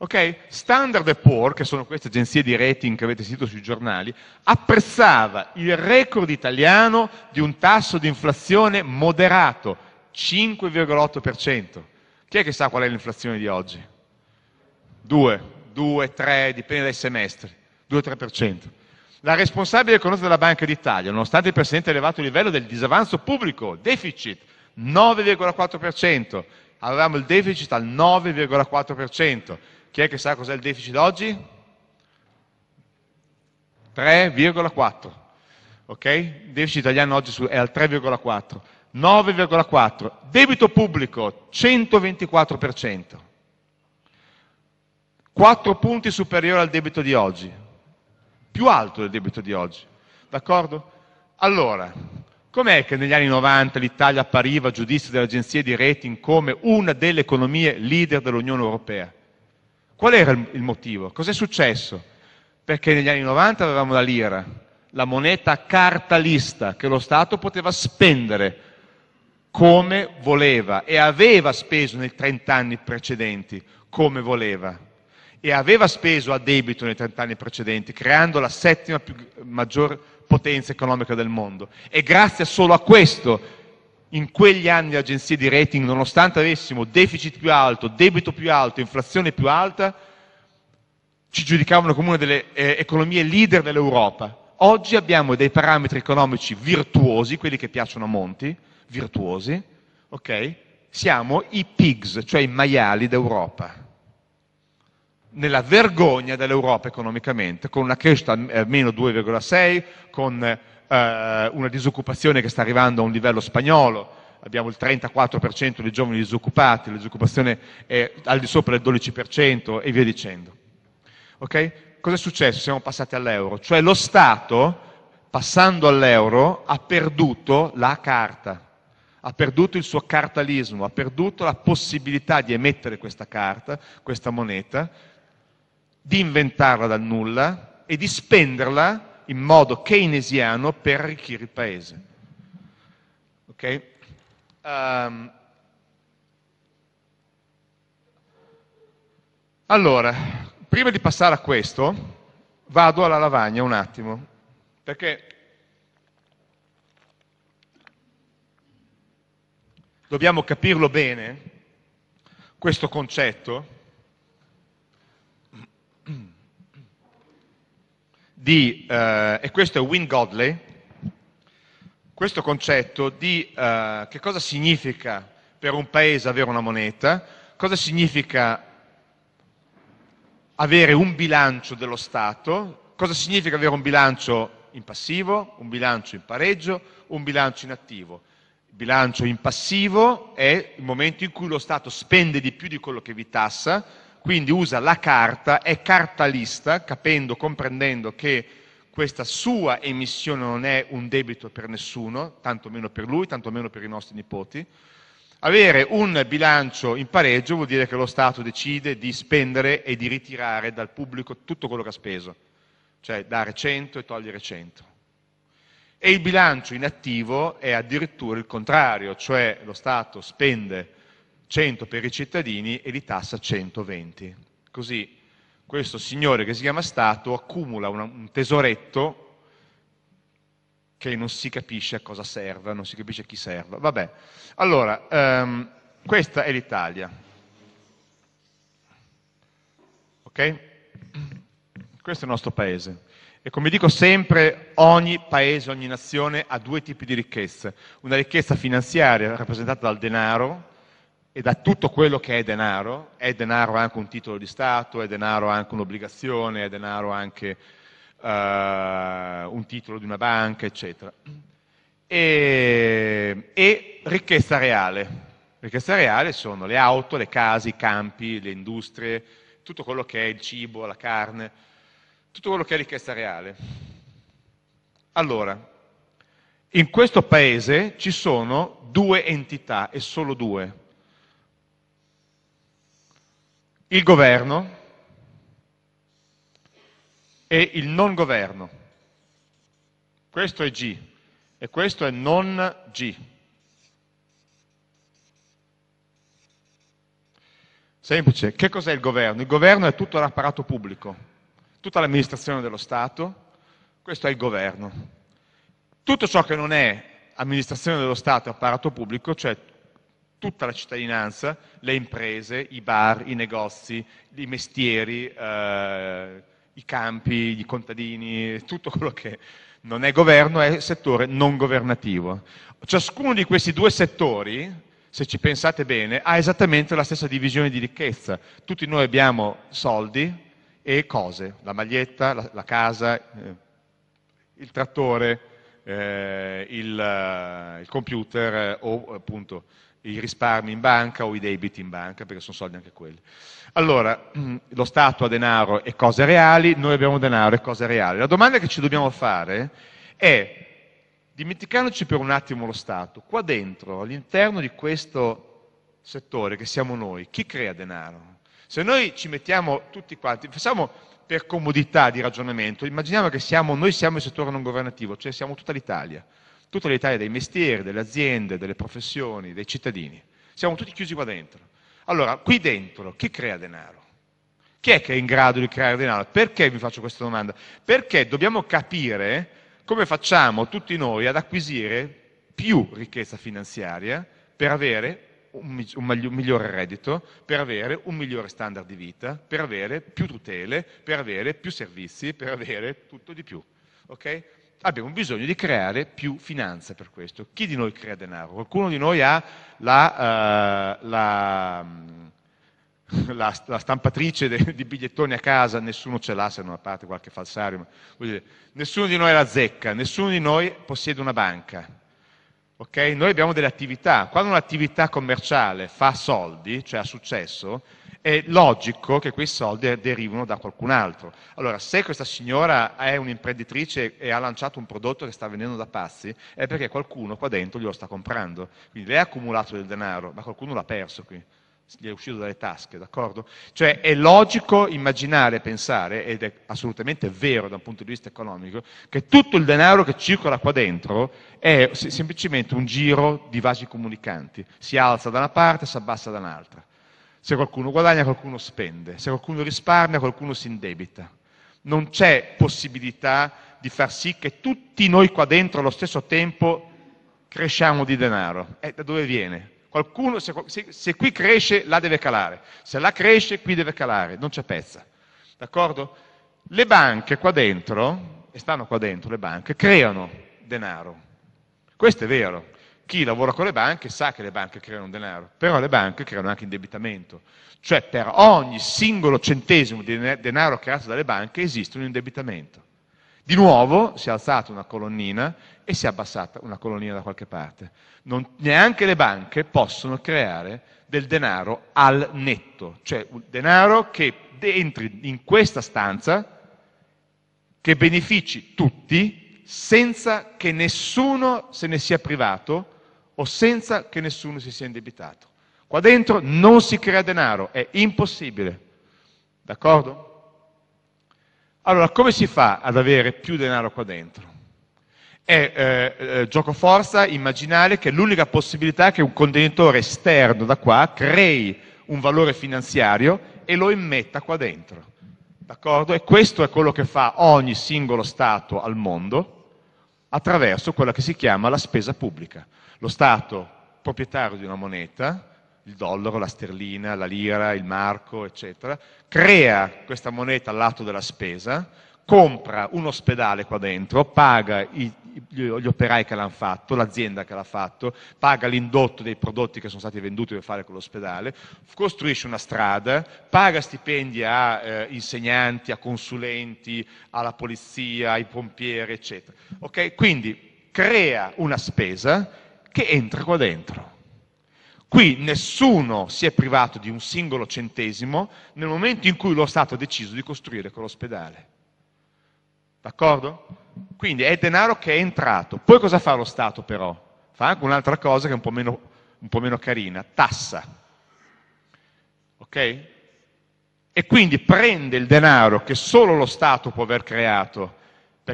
Ok? Standard Poor, che sono queste agenzie di rating che avete sentito sui giornali, apprezzava il record italiano di un tasso di inflazione moderato, 5,8%. Chi è che sa qual è l'inflazione di oggi? 2, 2, 3, dipende dai semestri, 2-3%. La responsabile economica della Banca d'Italia, nonostante il presente elevato livello del disavanzo pubblico, deficit 9,4%, avevamo il deficit al 9,4%, chi è che sa cos'è il deficit oggi? 3,4. Ok? Il deficit italiano oggi è al 3,4. 9,4. Debito pubblico 124%. 4 punti superiore al debito di oggi. Più alto del debito di oggi. D'accordo? Allora, com'è che negli anni 90 l'Italia appariva a giudizio delle agenzie di rating come una delle economie leader dell'Unione Europea? Qual era il, motivo? Cos'è successo? Perché negli anni 90 avevamo la lira, la moneta cartalista che lo Stato poteva spendere come voleva e aveva speso nei 30 anni precedenti come voleva e aveva speso a debito nei 30 anni precedenti, creando la settima più, maggior potenza economica del mondo. E grazie solo a questo in quegli anni le agenzie di rating, nonostante avessimo deficit più alto, debito più alto, inflazione più alta, ci giudicavano come una delle eh, economie leader dell'Europa. Oggi abbiamo dei parametri economici virtuosi, quelli che piacciono a Monti, virtuosi, ok? Siamo i pigs, cioè i maiali d'Europa. Nella vergogna dell'Europa economicamente, con una crescita a eh, meno 2,6, con eh, una disoccupazione che sta arrivando a un livello spagnolo, abbiamo il 34% di giovani disoccupati, la disoccupazione è al di sopra del 12% e via dicendo. Okay? Cosa è successo? Siamo passati all'euro, cioè lo Stato, passando all'euro, ha perduto la carta, ha perduto il suo cartalismo, ha perduto la possibilità di emettere questa carta, questa moneta, di inventarla dal nulla e di spenderla in modo keynesiano per arricchire il paese. Okay? Um, allora, prima di passare a questo, vado alla lavagna un attimo, perché dobbiamo capirlo bene, questo concetto, di, eh, e questo è Win Godley, questo concetto di eh, che cosa significa per un paese avere una moneta, cosa significa avere un bilancio dello Stato, cosa significa avere un bilancio in passivo, un bilancio in pareggio, un bilancio in attivo. Il bilancio in passivo è il momento in cui lo Stato spende di più di quello che vi tassa, quindi usa la carta, è cartalista, capendo, comprendendo che questa sua emissione non è un debito per nessuno, tanto meno per lui, tanto meno per i nostri nipoti. Avere un bilancio in pareggio vuol dire che lo Stato decide di spendere e di ritirare dal pubblico tutto quello che ha speso, cioè dare 100 e togliere 100. E il bilancio inattivo è addirittura il contrario, cioè lo Stato spende 100 per i cittadini e di tassa 120. Così questo signore che si chiama Stato accumula una, un tesoretto che non si capisce a cosa serva, non si capisce a chi serva. Vabbè, allora, um, questa è l'Italia. Ok? Questo è il nostro paese. E come dico sempre, ogni paese, ogni nazione ha due tipi di ricchezze. Una ricchezza finanziaria rappresentata dal denaro, e da tutto quello che è denaro, è denaro anche un titolo di Stato, è denaro anche un'obbligazione, è denaro anche uh, un titolo di una banca, eccetera. E, e ricchezza reale. Ricchezza reale sono le auto, le case, i campi, le industrie, tutto quello che è il cibo, la carne, tutto quello che è ricchezza reale. Allora, in questo paese ci sono due entità e solo due, il governo e il non governo. Questo è G e questo è non G. Semplice, che cos'è il governo? Il governo è tutto l'apparato pubblico, tutta l'amministrazione dello Stato, questo è il governo. Tutto ciò che non è amministrazione dello Stato e apparato pubblico, cioè tutta la cittadinanza, le imprese, i bar, i negozi, i mestieri, eh, i campi, i contadini, tutto quello che non è governo è settore non governativo. Ciascuno di questi due settori, se ci pensate bene, ha esattamente la stessa divisione di ricchezza. Tutti noi abbiamo soldi e cose, la maglietta, la, la casa, eh, il trattore, eh, il, eh, il, computer eh, o appunto i risparmi in banca o i debiti in banca, perché sono soldi anche quelli. Allora, mm, lo Stato ha denaro e cose reali, noi abbiamo denaro e cose reali. La domanda che ci dobbiamo fare è, dimenticandoci per un attimo lo Stato, qua dentro, all'interno di questo settore che siamo noi, chi crea denaro? Se noi ci mettiamo tutti quanti, facciamo per comodità di ragionamento, immaginiamo che siamo, noi siamo il settore non governativo, cioè siamo tutta l'Italia tutta l'Italia dei mestieri, delle aziende, delle professioni, dei cittadini. Siamo tutti chiusi qua dentro. Allora, qui dentro chi crea denaro? Chi è che è in grado di creare denaro? Perché vi faccio questa domanda? Perché dobbiamo capire come facciamo tutti noi ad acquisire più ricchezza finanziaria per avere un, migliore reddito, per avere un migliore standard di vita, per avere più tutele, per avere più servizi, per avere tutto di più. Okay? abbiamo bisogno di creare più finanza per questo. Chi di noi crea denaro? Qualcuno di noi ha la, uh, la, la, la stampatrice de, di bigliettoni a casa, nessuno ce l'ha se non a parte qualche falsario, dire, nessuno di noi ha la zecca, nessuno di noi possiede una banca. Okay? Noi abbiamo delle attività, quando un'attività commerciale fa soldi, cioè ha successo, è logico che quei soldi derivino da qualcun altro. Allora, se questa signora è un'imprenditrice e ha lanciato un prodotto che sta vendendo da pazzi, è perché qualcuno qua dentro glielo sta comprando. Quindi lei ha accumulato del denaro, ma qualcuno l'ha perso qui gli è uscito dalle tasche, d'accordo? Cioè è logico immaginare, pensare, ed è assolutamente vero da un punto di vista economico, che tutto il denaro che circola qua dentro è semplicemente un giro di vasi comunicanti, si alza da una parte, si abbassa da un'altra. Se qualcuno guadagna, qualcuno spende. Se qualcuno risparmia, qualcuno si indebita. Non c'è possibilità di far sì che tutti noi qua dentro allo stesso tempo cresciamo di denaro. E eh, da dove viene? Qualcuno, se, se, se qui cresce, là deve calare. Se là cresce, qui deve calare. Non c'è pezza. D'accordo? Le banche qua dentro, e stanno qua dentro le banche, creano denaro. Questo è vero chi lavora con le banche sa che le banche creano denaro, però le banche creano anche indebitamento. Cioè per ogni singolo centesimo di denaro creato dalle banche esiste un indebitamento. Di nuovo si è alzata una colonnina e si è abbassata una colonnina da qualche parte. Non, neanche le banche possono creare del denaro al netto, cioè un denaro che entri in questa stanza, che benefici tutti, senza che nessuno se ne sia privato, o senza che nessuno si sia indebitato. Qua dentro non si crea denaro, è impossibile. D'accordo? Allora, come si fa ad avere più denaro qua dentro? È eh, eh, gioco forza immaginare che l'unica possibilità è che un contenitore esterno da qua crei un valore finanziario e lo immetta qua dentro. D'accordo? E questo è quello che fa ogni singolo Stato al mondo attraverso quella che si chiama la spesa pubblica. Lo Stato proprietario di una moneta, il dollaro, la sterlina, la lira, il marco, eccetera, crea questa moneta all'atto della spesa, compra un ospedale qua dentro, paga i, gli operai che l'hanno fatto, l'azienda che l'ha fatto, paga l'indotto dei prodotti che sono stati venduti per fare quell'ospedale, costruisce una strada, paga stipendi a eh, insegnanti, a consulenti, alla polizia, ai pompieri, eccetera. Okay? Quindi crea una spesa che entra qua dentro. Qui nessuno si è privato di un singolo centesimo nel momento in cui lo Stato ha deciso di costruire quell'ospedale. D'accordo? Quindi è denaro che è entrato. Poi cosa fa lo Stato però? Fa anche un'altra cosa che è un po' meno, un po meno carina, tassa. Ok? E quindi prende il denaro che solo lo Stato può aver creato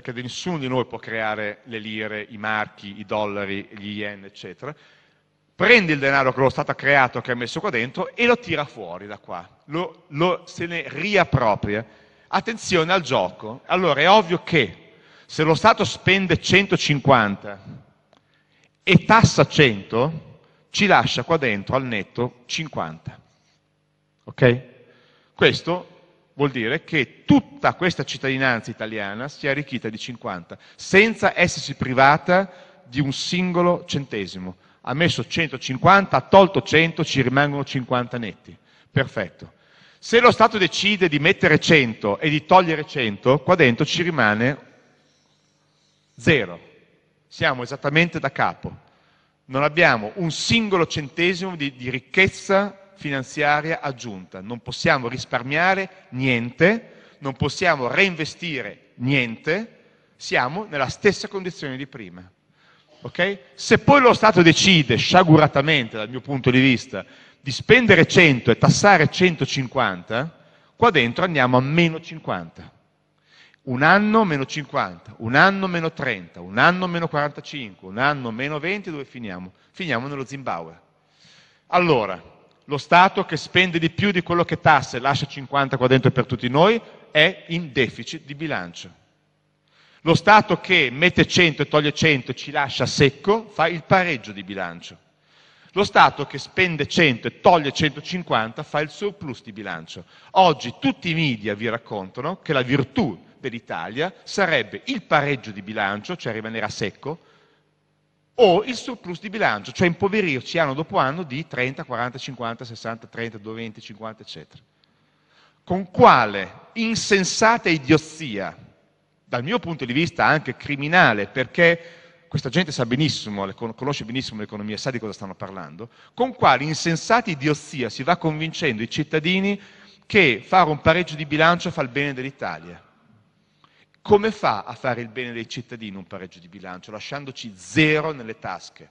perché nessuno di noi può creare le lire, i marchi, i dollari, gli yen, eccetera, prende il denaro che lo Stato ha creato, che ha messo qua dentro, e lo tira fuori da qua, lo, lo, se ne riappropria. Attenzione al gioco. Allora, è ovvio che se lo Stato spende 150 e tassa 100, ci lascia qua dentro al netto 50. Ok? Questo vuol dire che tutta questa cittadinanza italiana si è arricchita di 50, senza essersi privata di un singolo centesimo. Ha messo 150, ha tolto 100, ci rimangono 50 netti. Perfetto. Se lo Stato decide di mettere 100 e di togliere 100, qua dentro ci rimane zero. Siamo esattamente da capo. Non abbiamo un singolo centesimo di, di ricchezza finanziaria aggiunta. Non possiamo risparmiare niente, non possiamo reinvestire niente, siamo nella stessa condizione di prima. Okay? Se poi lo Stato decide, sciaguratamente dal mio punto di vista, di spendere 100 e tassare 150, qua dentro andiamo a meno 50. Un anno meno 50, un anno meno 30, un anno meno 45, un anno meno 20, dove finiamo? Finiamo nello Zimbabwe. Allora, lo Stato che spende di più di quello che tasse, lascia 50 qua dentro per tutti noi, è in deficit di bilancio. Lo Stato che mette 100 e toglie 100 e ci lascia secco fa il pareggio di bilancio. Lo Stato che spende 100 e toglie 150 fa il surplus di bilancio. Oggi tutti i media vi raccontano che la virtù dell'Italia sarebbe il pareggio di bilancio, cioè rimanere a secco, o il surplus di bilancio, cioè impoverirci anno dopo anno di 30, 40, 50, 60, 30, 20, 50, eccetera. Con quale insensata idiozia, dal mio punto di vista anche criminale, perché questa gente sa benissimo, conosce benissimo l'economia, sa di cosa stanno parlando, con quale insensata idiozia si va convincendo i cittadini che fare un pareggio di bilancio fa il bene dell'Italia. Come fa a fare il bene dei cittadini un pareggio di bilancio, lasciandoci zero nelle tasche?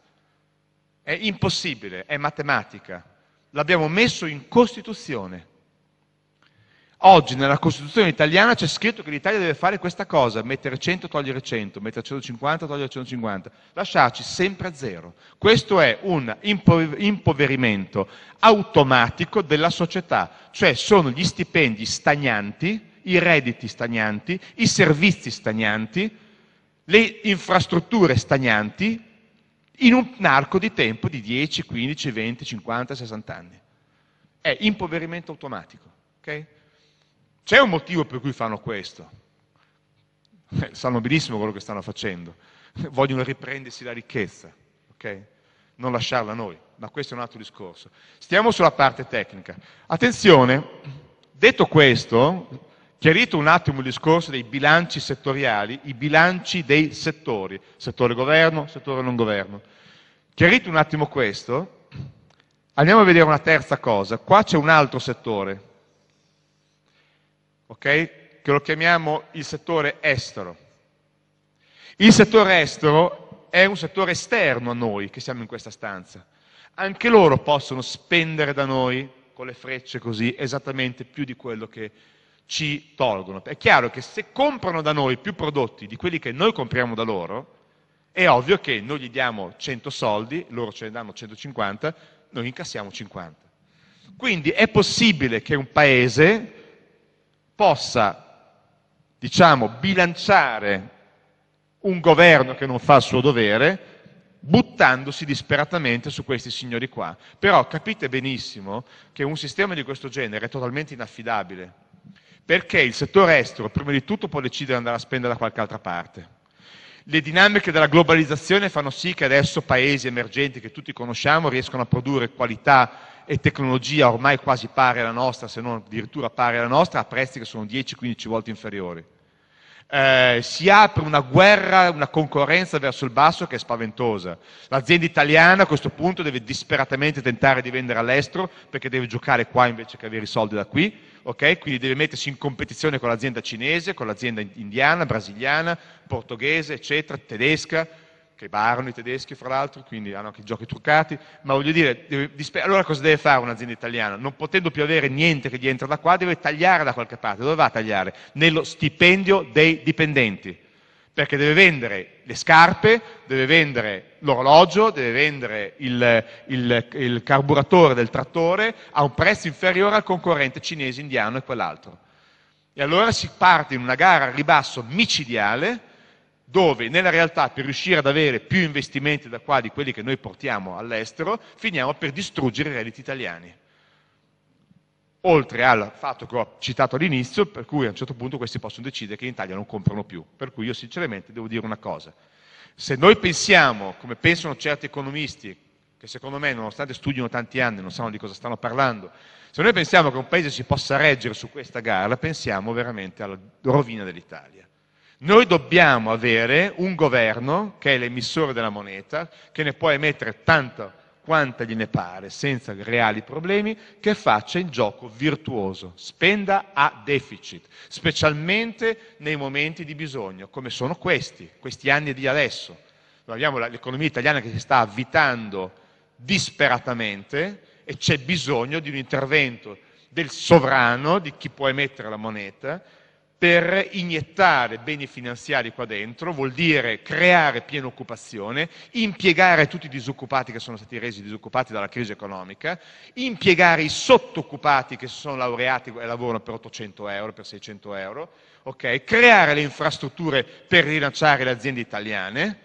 È impossibile, è matematica. L'abbiamo messo in Costituzione. Oggi nella Costituzione italiana c'è scritto che l'Italia deve fare questa cosa, mettere 100, togliere 100, mettere 150, togliere 150, lasciarci sempre a zero. Questo è un impoverimento automatico della società, cioè sono gli stipendi stagnanti i redditi stagnanti, i servizi stagnanti, le infrastrutture stagnanti in un arco di tempo di 10, 15, 20, 50, 60 anni. È impoverimento automatico. Okay? C'è un motivo per cui fanno questo. Eh, sanno benissimo quello che stanno facendo. Vogliono riprendersi la ricchezza, okay? non lasciarla a noi, ma questo è un altro discorso. Stiamo sulla parte tecnica. Attenzione, detto questo, Chiarito un attimo il discorso dei bilanci settoriali, i bilanci dei settori, settore governo, settore non governo. Chiarito un attimo questo, andiamo a vedere una terza cosa. Qua c'è un altro settore, okay? che lo chiamiamo il settore estero. Il settore estero è un settore esterno a noi che siamo in questa stanza. Anche loro possono spendere da noi con le frecce così esattamente più di quello che ci tolgono. È chiaro che se comprano da noi più prodotti di quelli che noi compriamo da loro, è ovvio che noi gli diamo 100 soldi, loro ce ne danno 150, noi incassiamo 50. Quindi è possibile che un paese possa, diciamo, bilanciare un governo che non fa il suo dovere buttandosi disperatamente su questi signori qua. Però capite benissimo che un sistema di questo genere è totalmente inaffidabile, perché il settore estero prima di tutto può decidere di andare a spendere da qualche altra parte. Le dinamiche della globalizzazione fanno sì che adesso paesi emergenti che tutti conosciamo riescano a produrre qualità e tecnologia ormai quasi pari alla nostra, se non addirittura pari alla nostra, a prezzi che sono 10-15 volte inferiori. Eh, si apre una guerra, una concorrenza verso il basso che è spaventosa. L'azienda italiana a questo punto deve disperatamente tentare di vendere all'estero perché deve giocare qua invece che avere i soldi da qui okay? quindi deve mettersi in competizione con l'azienda cinese, con l'azienda indiana, brasiliana, portoghese, eccetera, tedesca, che barano i tedeschi fra l'altro, quindi hanno anche i giochi truccati, ma voglio dire, deve, allora cosa deve fare un'azienda italiana? Non potendo più avere niente che gli entra da qua, deve tagliare da qualche parte, dove va a tagliare? Nello stipendio dei dipendenti perché deve vendere le scarpe, deve vendere l'orologio, deve vendere il, il, il carburatore del trattore a un prezzo inferiore al concorrente cinese, indiano e quell'altro. E allora si parte in una gara a ribasso micidiale, dove nella realtà per riuscire ad avere più investimenti da qua di quelli che noi portiamo all'estero, finiamo per distruggere i redditi italiani oltre al fatto che ho citato all'inizio, per cui a un certo punto questi possono decidere che in Italia non comprano più. Per cui io sinceramente devo dire una cosa, se noi pensiamo, come pensano certi economisti, che secondo me, nonostante studiano tanti anni, non sanno di cosa stanno parlando, se noi pensiamo che un paese si possa reggere su questa gara, pensiamo veramente alla rovina dell'Italia. Noi dobbiamo avere un governo che è l'emissore della moneta, che ne può emettere tanto quanta gliene pare, senza reali problemi, che faccia il gioco virtuoso, spenda a deficit, specialmente nei momenti di bisogno, come sono questi, questi anni di adesso. Noi abbiamo l'economia italiana che si sta avvitando disperatamente e c'è bisogno di un intervento del sovrano, di chi può emettere la moneta, per iniettare beni finanziari qua dentro, vuol dire creare piena occupazione, impiegare tutti i disoccupati che sono stati resi disoccupati dalla crisi economica, impiegare i sottoccupati che si sono laureati e lavorano per 800 euro, per 600 euro, okay? creare le infrastrutture per rilanciare le aziende italiane,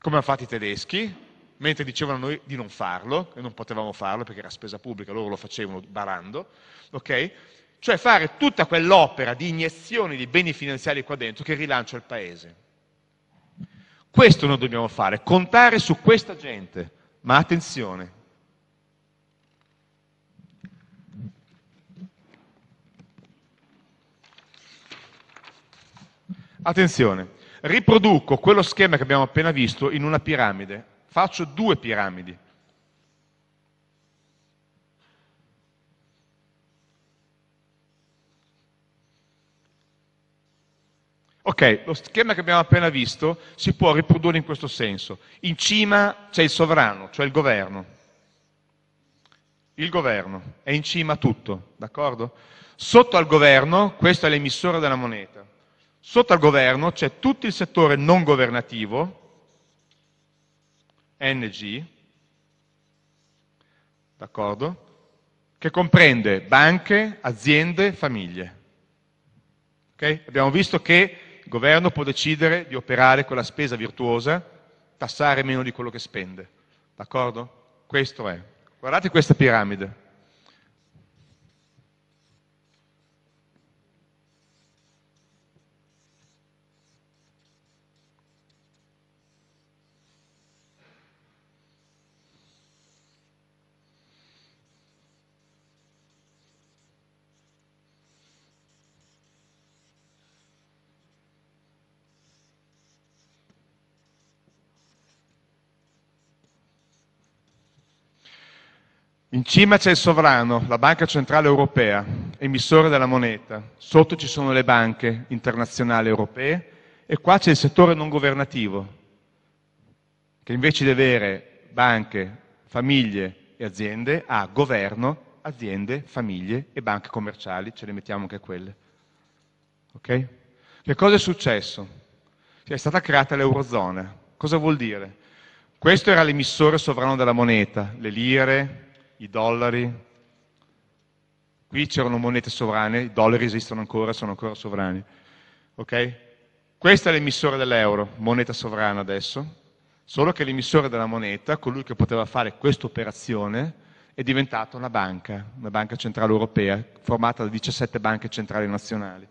come hanno fatto i tedeschi, mentre dicevano noi di non farlo, e non potevamo farlo perché era spesa pubblica, loro lo facevano barando, okay? cioè fare tutta quell'opera di iniezione di beni finanziari qua dentro che rilancia il paese. Questo noi dobbiamo fare, contare su questa gente, ma attenzione. Attenzione, riproduco quello schema che abbiamo appena visto in una piramide, faccio due piramidi Ok, lo schema che abbiamo appena visto si può riprodurre in questo senso. In cima c'è il sovrano, cioè il governo. Il governo è in cima a tutto, d'accordo? Sotto al governo, questo è l'emissore della moneta, sotto al governo c'è tutto il settore non governativo, NG, d'accordo? Che comprende banche, aziende, famiglie. Okay? Abbiamo visto che il governo può decidere di operare quella spesa virtuosa, tassare meno di quello che spende. D'accordo? Questo è. Guardate questa piramide. In cima c'è il sovrano, la Banca Centrale Europea, emissore della moneta, sotto ci sono le banche internazionali europee e qua c'è il settore non governativo, che invece di avere banche, famiglie e aziende, ha governo, aziende, famiglie e banche commerciali, ce le mettiamo anche quelle. Okay? Che cosa è successo? È stata creata l'Eurozona. Cosa vuol dire? Questo era l'emissore sovrano della moneta, le lire, i dollari. Qui c'erano monete sovrane, i dollari esistono ancora, sono ancora sovrani. Okay? Questa è l'emissore dell'euro, moneta sovrana adesso, solo che l'emissore della moneta, colui che poteva fare questa operazione, è diventata una banca, una banca centrale europea, formata da 17 banche centrali nazionali.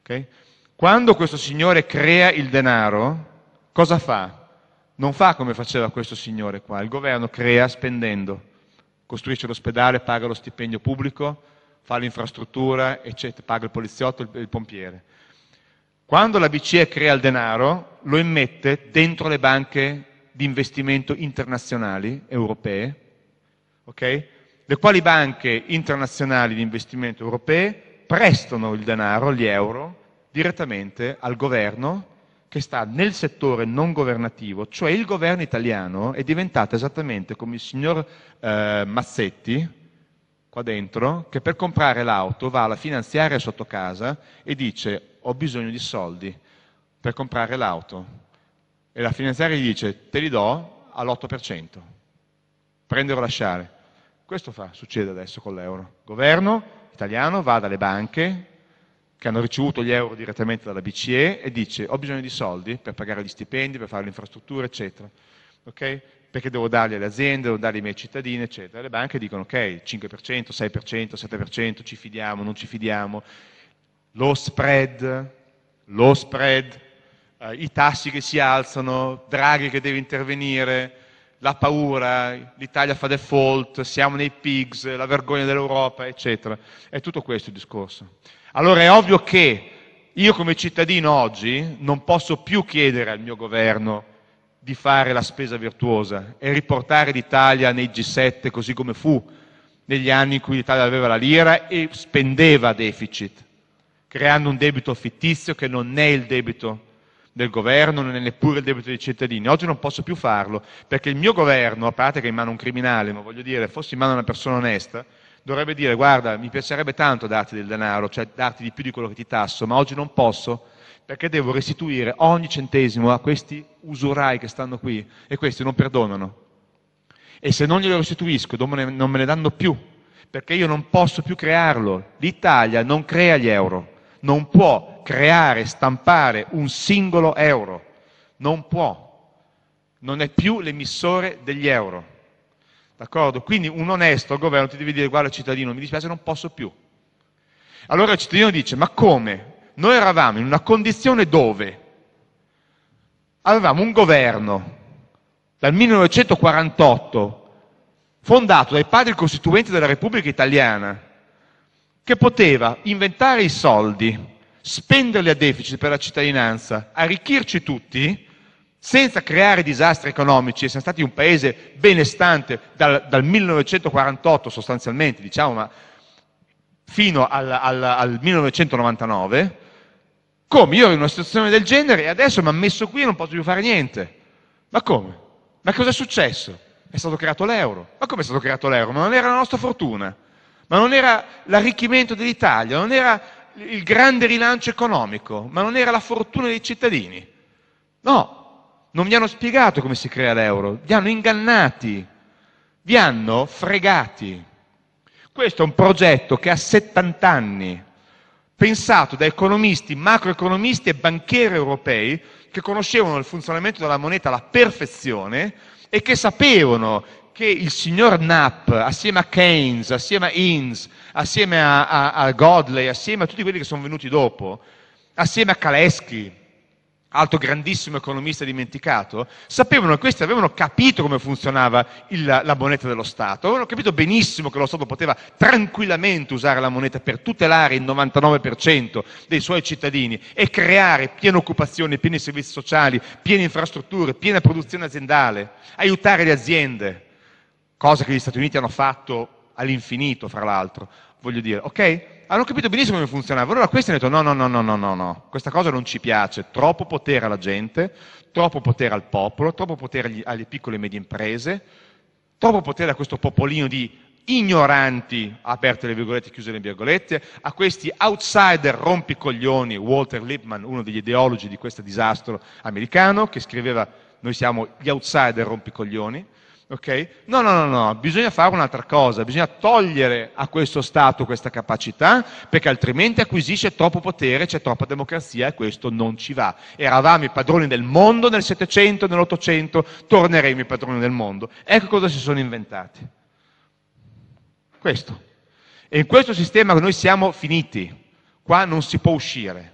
Okay? Quando questo signore crea il denaro, cosa fa? Non fa come faceva questo signore qua, il governo crea spendendo costruisce l'ospedale, paga lo stipendio pubblico, fa l'infrastruttura, eccetera, paga il poliziotto, il, il pompiere. Quando la BCE crea il denaro, lo immette dentro le banche di investimento internazionali, europee, okay? le quali banche internazionali di investimento europee prestano il denaro, gli euro, direttamente al governo che sta nel settore non governativo, cioè il governo italiano è diventato esattamente come il signor eh, Mazzetti, qua dentro, che per comprare l'auto va alla finanziaria sotto casa e dice ho bisogno di soldi per comprare l'auto. E la finanziaria gli dice te li do all'8%, prendere o lasciare. Questo fa, succede adesso con l'euro. Il governo italiano va dalle banche, che hanno ricevuto gli euro direttamente dalla BCE e dice ho bisogno di soldi per pagare gli stipendi, per fare le infrastrutture, eccetera. Okay? Perché devo darli alle aziende, devo darli ai miei cittadini, eccetera. Le banche dicono ok, 5%, 6%, 7%, ci fidiamo, non ci fidiamo. Lo spread, lo spread, eh, i tassi che si alzano, Draghi che deve intervenire, la paura, l'Italia fa default, siamo nei pigs, la vergogna dell'Europa, eccetera. È tutto questo il discorso. Allora è ovvio che io come cittadino oggi non posso più chiedere al mio governo di fare la spesa virtuosa e riportare l'Italia nei G7 così come fu negli anni in cui l'Italia aveva la lira e spendeva deficit, creando un debito fittizio che non è il debito del governo, non è neppure il debito dei cittadini. Oggi non posso più farlo, perché il mio governo, a parte che è in mano a un criminale, ma voglio dire, fosse in mano a una persona onesta, dovrebbe dire guarda mi piacerebbe tanto darti del denaro, cioè darti di più di quello che ti tasso, ma oggi non posso perché devo restituire ogni centesimo a questi usurai che stanno qui e questi non perdonano. E se non glielo restituisco non me ne danno più, perché io non posso più crearlo. L'Italia non crea gli euro, non può creare, stampare un singolo euro, non può, non è più l'emissore degli euro. D'accordo? Quindi un onesto governo ti deve dire, guarda cittadino, mi dispiace, non posso più. Allora il cittadino dice, ma come? Noi eravamo in una condizione dove avevamo un governo dal 1948 fondato dai padri costituenti della Repubblica Italiana che poteva inventare i soldi, spenderli a deficit per la cittadinanza, arricchirci tutti senza creare disastri economici, e siamo stati un paese benestante dal, dal 1948 sostanzialmente, diciamo, ma fino al, al, al 1999, come? Io ero in una situazione del genere e adesso mi ha messo qui e non posso più fare niente. Ma come? Ma cosa è successo? È stato creato l'euro. Ma come è stato creato l'euro? Ma non era la nostra fortuna, ma non era l'arricchimento dell'Italia, non era il grande rilancio economico, ma non era la fortuna dei cittadini. No, non vi hanno spiegato come si crea l'euro, vi hanno ingannati, vi hanno fregati. Questo è un progetto che ha 70 anni, pensato da economisti, macroeconomisti e banchieri europei che conoscevano il funzionamento della moneta alla perfezione e che sapevano che il signor Knapp, assieme a Keynes, assieme a Inns, assieme a, a, a Godley, assieme a tutti quelli che sono venuti dopo, assieme a Kaleschi, altro grandissimo economista dimenticato, sapevano che questi avevano capito come funzionava il, la moneta dello Stato, avevano capito benissimo che lo Stato poteva tranquillamente usare la moneta per tutelare il 99% dei suoi cittadini e creare piena occupazione, pieni servizi sociali, piene infrastrutture, piena produzione aziendale, aiutare le aziende, cosa che gli Stati Uniti hanno fatto all'infinito, fra l'altro. Voglio dire, ok? hanno ah, capito benissimo come funzionava. Allora questi hanno detto no, no, no, no, no, no, questa cosa non ci piace, troppo potere alla gente, troppo potere al popolo, troppo potere agli, alle piccole e medie imprese, troppo potere a questo popolino di ignoranti, aperte le virgolette, chiuse le virgolette, a questi outsider rompicoglioni, Walter Lippmann, uno degli ideologi di questo disastro americano, che scriveva noi siamo gli outsider rompicoglioni, Okay? No, no, no, no, bisogna fare un'altra cosa, bisogna togliere a questo Stato questa capacità perché altrimenti acquisisce troppo potere, c'è troppa democrazia e questo non ci va. Eravamo i padroni del mondo nel Settecento, nell'Ottocento, torneremo i padroni del mondo. Ecco cosa si sono inventati. Questo. E in questo sistema noi siamo finiti, qua non si può uscire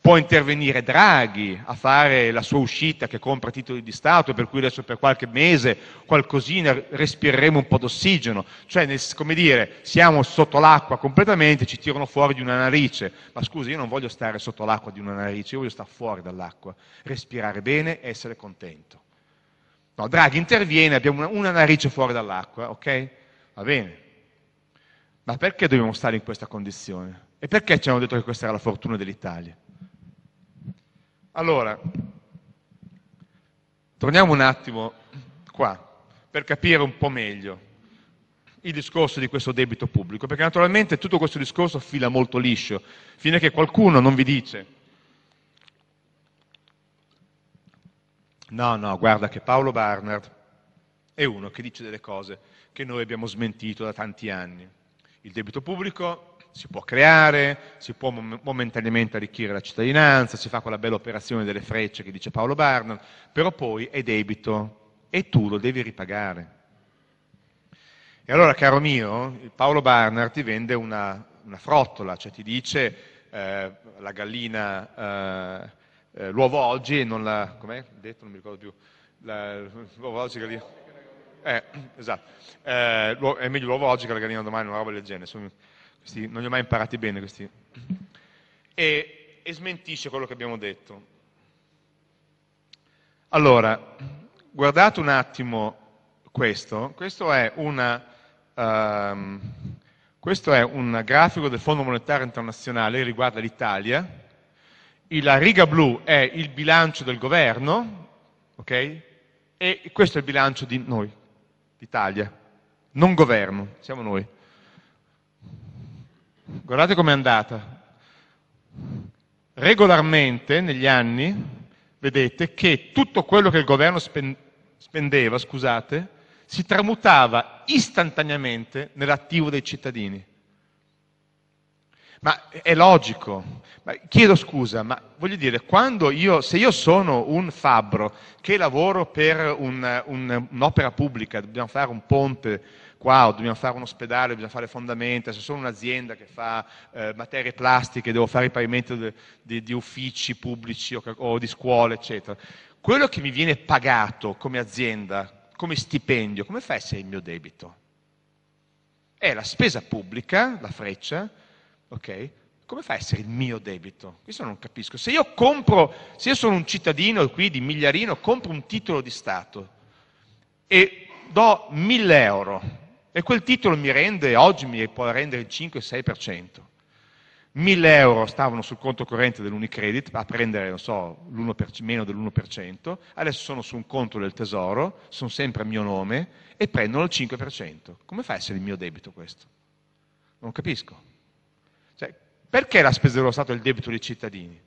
può intervenire Draghi a fare la sua uscita che compra titoli di Stato, per cui adesso per qualche mese qualcosina respireremo un po' d'ossigeno, cioè nel, come dire, siamo sotto l'acqua completamente, ci tirano fuori di una narice, ma scusa io non voglio stare sotto l'acqua di una narice, io voglio stare fuori dall'acqua, respirare bene e essere contento. No, Draghi interviene, abbiamo una, una narice fuori dall'acqua, ok? Va bene. Ma perché dobbiamo stare in questa condizione? E perché ci hanno detto che questa era la fortuna dell'Italia? Allora, torniamo un attimo qua per capire un po' meglio il discorso di questo debito pubblico, perché naturalmente tutto questo discorso fila molto liscio, fino a che qualcuno non vi dice no, no, guarda che Paolo Barnard è uno che dice delle cose che noi abbiamo smentito da tanti anni. Il debito pubblico si può creare, si può momentaneamente arricchire la cittadinanza, si fa quella bella operazione delle frecce che dice Paolo Barnum, però poi è debito e tu lo devi ripagare. E allora, caro mio, Paolo Barnard ti vende una, una frottola, cioè ti dice eh, la gallina, eh, eh, l'uovo oggi e non la... com'è? Detto, non mi ricordo più. l'uovo oggi, gallina... Eh, esatto. Eh, è meglio l'uovo oggi che la gallina domani, una roba del genere questi, non li ho mai imparati bene questi, e, e smentisce quello che abbiamo detto. Allora, guardate un attimo questo, questo è, una, um, questo è un grafico del Fondo Monetario Internazionale che riguarda l'Italia, la riga blu è il bilancio del governo, ok? E questo è il bilancio di noi, d'Italia. non governo, siamo noi. Guardate com'è andata. Regolarmente negli anni vedete che tutto quello che il governo spendeva, scusate, si tramutava istantaneamente nell'attivo dei cittadini. Ma è logico. Ma chiedo scusa, ma voglio dire, io, se io sono un fabbro che lavoro per un, un, un'opera pubblica, dobbiamo fare un ponte, wow, dobbiamo fare un ospedale, bisogna fare fondamenta, se sono un'azienda che fa eh, materie plastiche, devo fare il pavimento di uffici pubblici o, o di scuole, eccetera. Quello che mi viene pagato come azienda, come stipendio, come fa a essere il mio debito? È la spesa pubblica, la freccia, ok? come fa a essere il mio debito? Questo non capisco. Se io compro, se io sono un cittadino qui di Migliarino, compro un titolo di Stato e do 1000 euro e quel titolo mi rende, oggi mi può rendere il 5-6%. 1000 euro stavano sul conto corrente dell'Unicredit a prendere, so, meno dell'1%, adesso sono su un conto del tesoro, sono sempre a mio nome e prendono il 5%. Come fa a essere il mio debito questo? Non capisco. Cioè, perché la spesa dello Stato è il debito dei cittadini?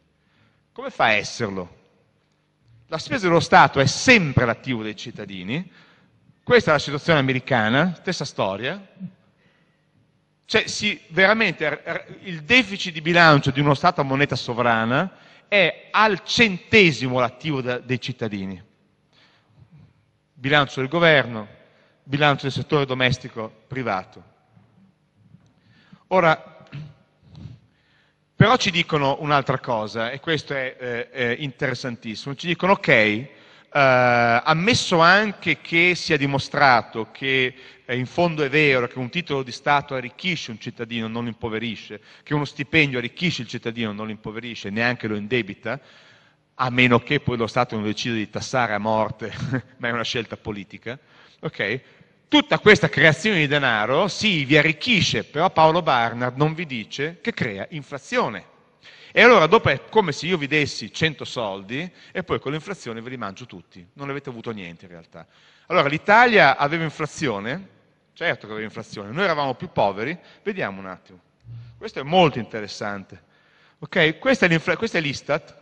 Come fa a esserlo? La spesa dello Stato è sempre l'attivo dei cittadini, questa è la situazione americana, stessa storia. Cioè, si, il deficit di bilancio di uno Stato a moneta sovrana è al centesimo l'attivo da, dei cittadini. Bilancio del governo, bilancio del settore domestico privato. Ora, però ci dicono un'altra cosa, e questo è, eh, è interessantissimo, ci dicono ok, eh, ammesso anche che sia dimostrato che eh, in fondo è vero che un titolo di Stato arricchisce un cittadino, non lo impoverisce, che uno stipendio arricchisce il cittadino, non lo impoverisce, neanche lo indebita, a meno che poi lo Stato non decida di tassare a morte, ma è una scelta politica, okay? Tutta questa creazione di denaro, sì, vi arricchisce, però Paolo Barnard non vi dice che crea inflazione. E allora dopo è come se io vi dessi 100 soldi e poi con l'inflazione ve li mangio tutti, non avete avuto niente in realtà. Allora l'Italia aveva inflazione, certo che aveva inflazione, noi eravamo più poveri, vediamo un attimo, questo è molto interessante. Okay? Questa, è questa è l'Istat,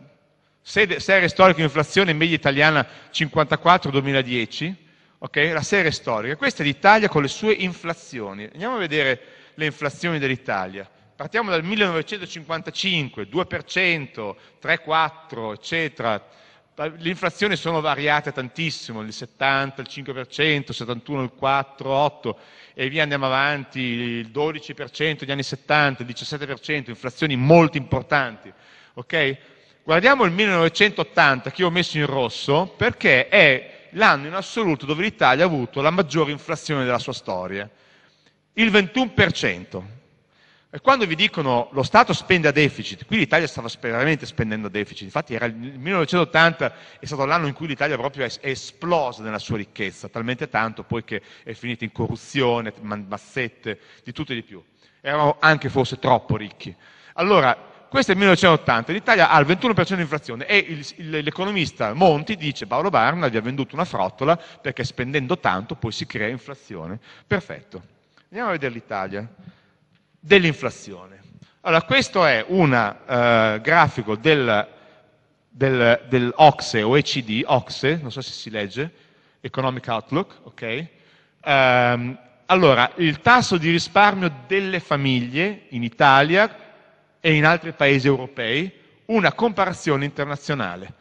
serie, serie storica di inflazione media italiana 54-2010, okay? la serie storica, questa è l'Italia con le sue inflazioni, andiamo a vedere le inflazioni dell'Italia partiamo dal 1955, 2%, 3, 4, eccetera. Le inflazioni sono variate tantissimo, il 70, il 5%, il 71, il 4, 8 e via andiamo avanti, il 12% degli anni 70, il 17%, inflazioni molto importanti. Okay? Guardiamo il 1980 che io ho messo in rosso perché è l'anno in assoluto dove l'Italia ha avuto la maggiore inflazione della sua storia, il 21%. E quando vi dicono lo Stato spende a deficit, qui l'Italia stava veramente spendendo a deficit, infatti il 1980 è stato l'anno in cui l'Italia proprio è esplosa nella sua ricchezza, talmente tanto poi che è finita in corruzione, mazzette, di tutto e di più. Eravamo anche forse troppo ricchi. Allora, questo è il 1980, l'Italia ha il 21% di inflazione e il, il, l'economista Monti dice Paolo Barna vi ha venduto una frottola perché spendendo tanto poi si crea inflazione. Perfetto. Andiamo a vedere l'Italia dell'inflazione. Allora, questo è un eh, grafico del, del, dell'OCSE, OECD, OCSE, non so se si legge, Economic Outlook, ok? Um, allora, il tasso di risparmio delle famiglie in Italia e in altri paesi europei, una comparazione internazionale.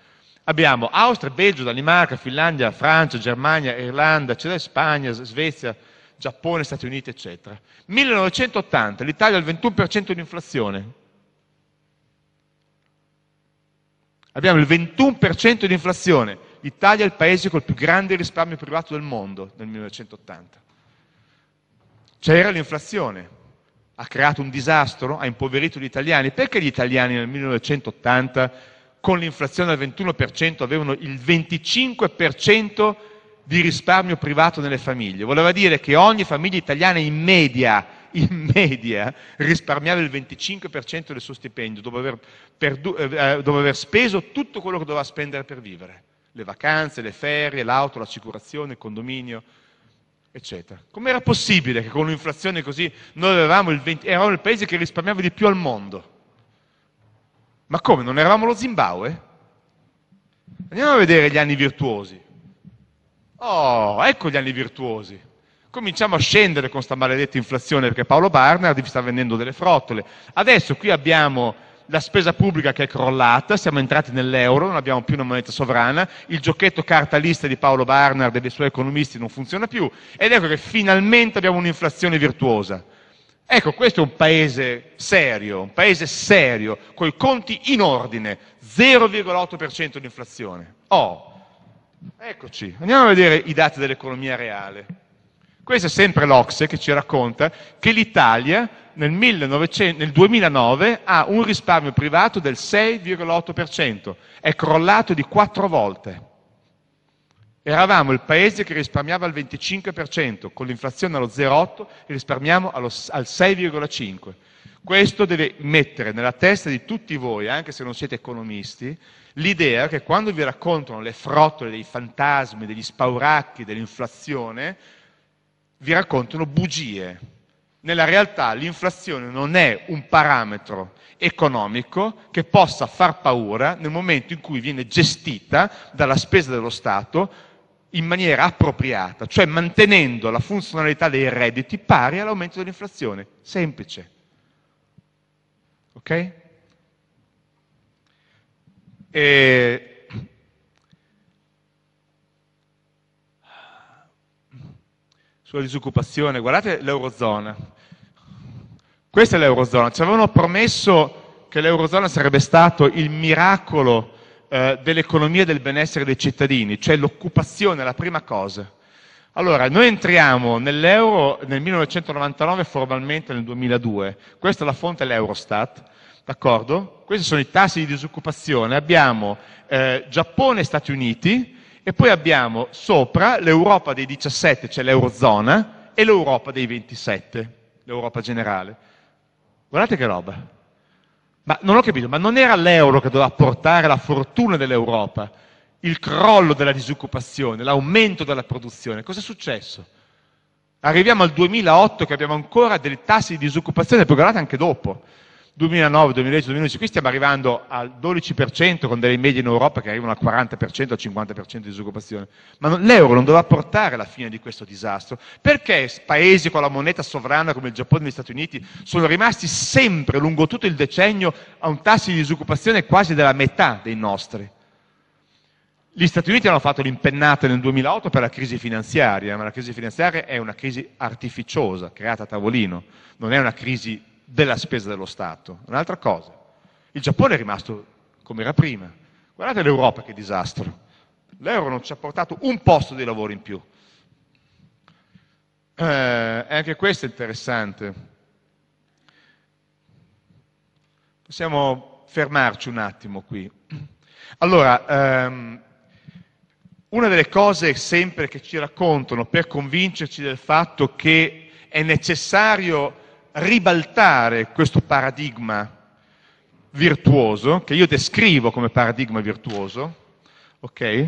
Abbiamo Austria, Belgio, Danimarca, Finlandia, Francia, Germania, Irlanda, Spagna, Svezia, Giappone, Stati Uniti, eccetera. 1980, l'Italia ha il 21% di inflazione. Abbiamo il 21% di inflazione. L'Italia è il paese col più grande risparmio privato del mondo nel 1980. C'era l'inflazione, ha creato un disastro, ha impoverito gli italiani. Perché gli italiani nel 1980 con l'inflazione al 21% avevano il 25% di risparmio privato nelle famiglie. Voleva dire che ogni famiglia italiana in media, in media risparmiava il 25% del suo stipendio dopo aver, perdu- eh, eh, dopo aver speso tutto quello che doveva spendere per vivere. Le vacanze, le ferie, l'auto, l'assicurazione, il condominio, eccetera. Com'era possibile che con un'inflazione così noi avevamo il 20, eravamo il paese che risparmiava di più al mondo? Ma come? Non eravamo lo Zimbabwe? Andiamo a vedere gli anni virtuosi. Oh, ecco gli anni virtuosi. Cominciamo a scendere con sta maledetta inflazione perché Paolo Barnard vi sta vendendo delle frottole. Adesso qui abbiamo la spesa pubblica che è crollata, siamo entrati nell'euro, non abbiamo più una moneta sovrana, il giochetto cartalista di Paolo Barnard e dei suoi economisti non funziona più ed ecco che finalmente abbiamo un'inflazione virtuosa. Ecco, questo è un paese serio, un paese serio, con i conti in ordine, 0,8% di inflazione. Oh, Eccoci, andiamo a vedere i dati dell'economia reale. Questa è sempre l'Ocse che ci racconta che l'Italia nel, 1900, nel 2009 ha un risparmio privato del 6,8%, è crollato di 4 volte. Eravamo il paese che risparmiava al 25%, con l'inflazione allo 0,8 risparmiamo allo, al 6,5%. Questo deve mettere nella testa di tutti voi, anche se non siete economisti, l'idea che quando vi raccontano le frottole dei fantasmi, degli spauracchi, dell'inflazione, vi raccontano bugie. Nella realtà l'inflazione non è un parametro economico che possa far paura nel momento in cui viene gestita dalla spesa dello Stato in maniera appropriata, cioè mantenendo la funzionalità dei redditi pari all'aumento dell'inflazione. Semplice. Ok? E... Sulla disoccupazione, guardate l'Eurozona. Questa è l'Eurozona. Ci avevano promesso che l'Eurozona sarebbe stato il miracolo eh, dell'economia e del benessere dei cittadini, cioè l'occupazione è la prima cosa. Allora, noi entriamo nell'euro nel 1999 formalmente nel 2002, questa è la fonte dell'Eurostat, d'accordo? Questi sono i tassi di disoccupazione, abbiamo eh, Giappone e Stati Uniti e poi abbiamo sopra l'Europa dei 17, cioè l'Eurozona, e l'Europa dei 27, l'Europa generale. Guardate che roba. Ma non ho capito, ma non era l'euro che doveva portare la fortuna dell'Europa, il crollo della disoccupazione, l'aumento della produzione. Cosa è successo? Arriviamo al 2008 che abbiamo ancora dei tassi di disoccupazione prorogati anche dopo. 2009, 2010, 2011, qui stiamo arrivando al 12% con delle medie in Europa che arrivano al 40%, al 50% di disoccupazione. Ma l'euro non dovrà portare alla fine di questo disastro. Perché paesi con la moneta sovrana come il Giappone e gli Stati Uniti sono rimasti sempre, lungo tutto il decennio, a un tasso di disoccupazione quasi della metà dei nostri? Gli Stati Uniti hanno fatto l'impennata nel 2008 per la crisi finanziaria, ma la crisi finanziaria è una crisi artificiosa, creata a tavolino, non è una crisi della spesa dello Stato, un'altra cosa. Il Giappone è rimasto come era prima. Guardate l'Europa che disastro. L'euro non ci ha portato un posto di lavoro in più. Eh, anche questo è interessante. Possiamo fermarci un attimo qui. Allora, ehm, una delle cose sempre che ci raccontano per convincerci del fatto che è necessario ribaltare questo paradigma virtuoso, che io descrivo come paradigma virtuoso, ok?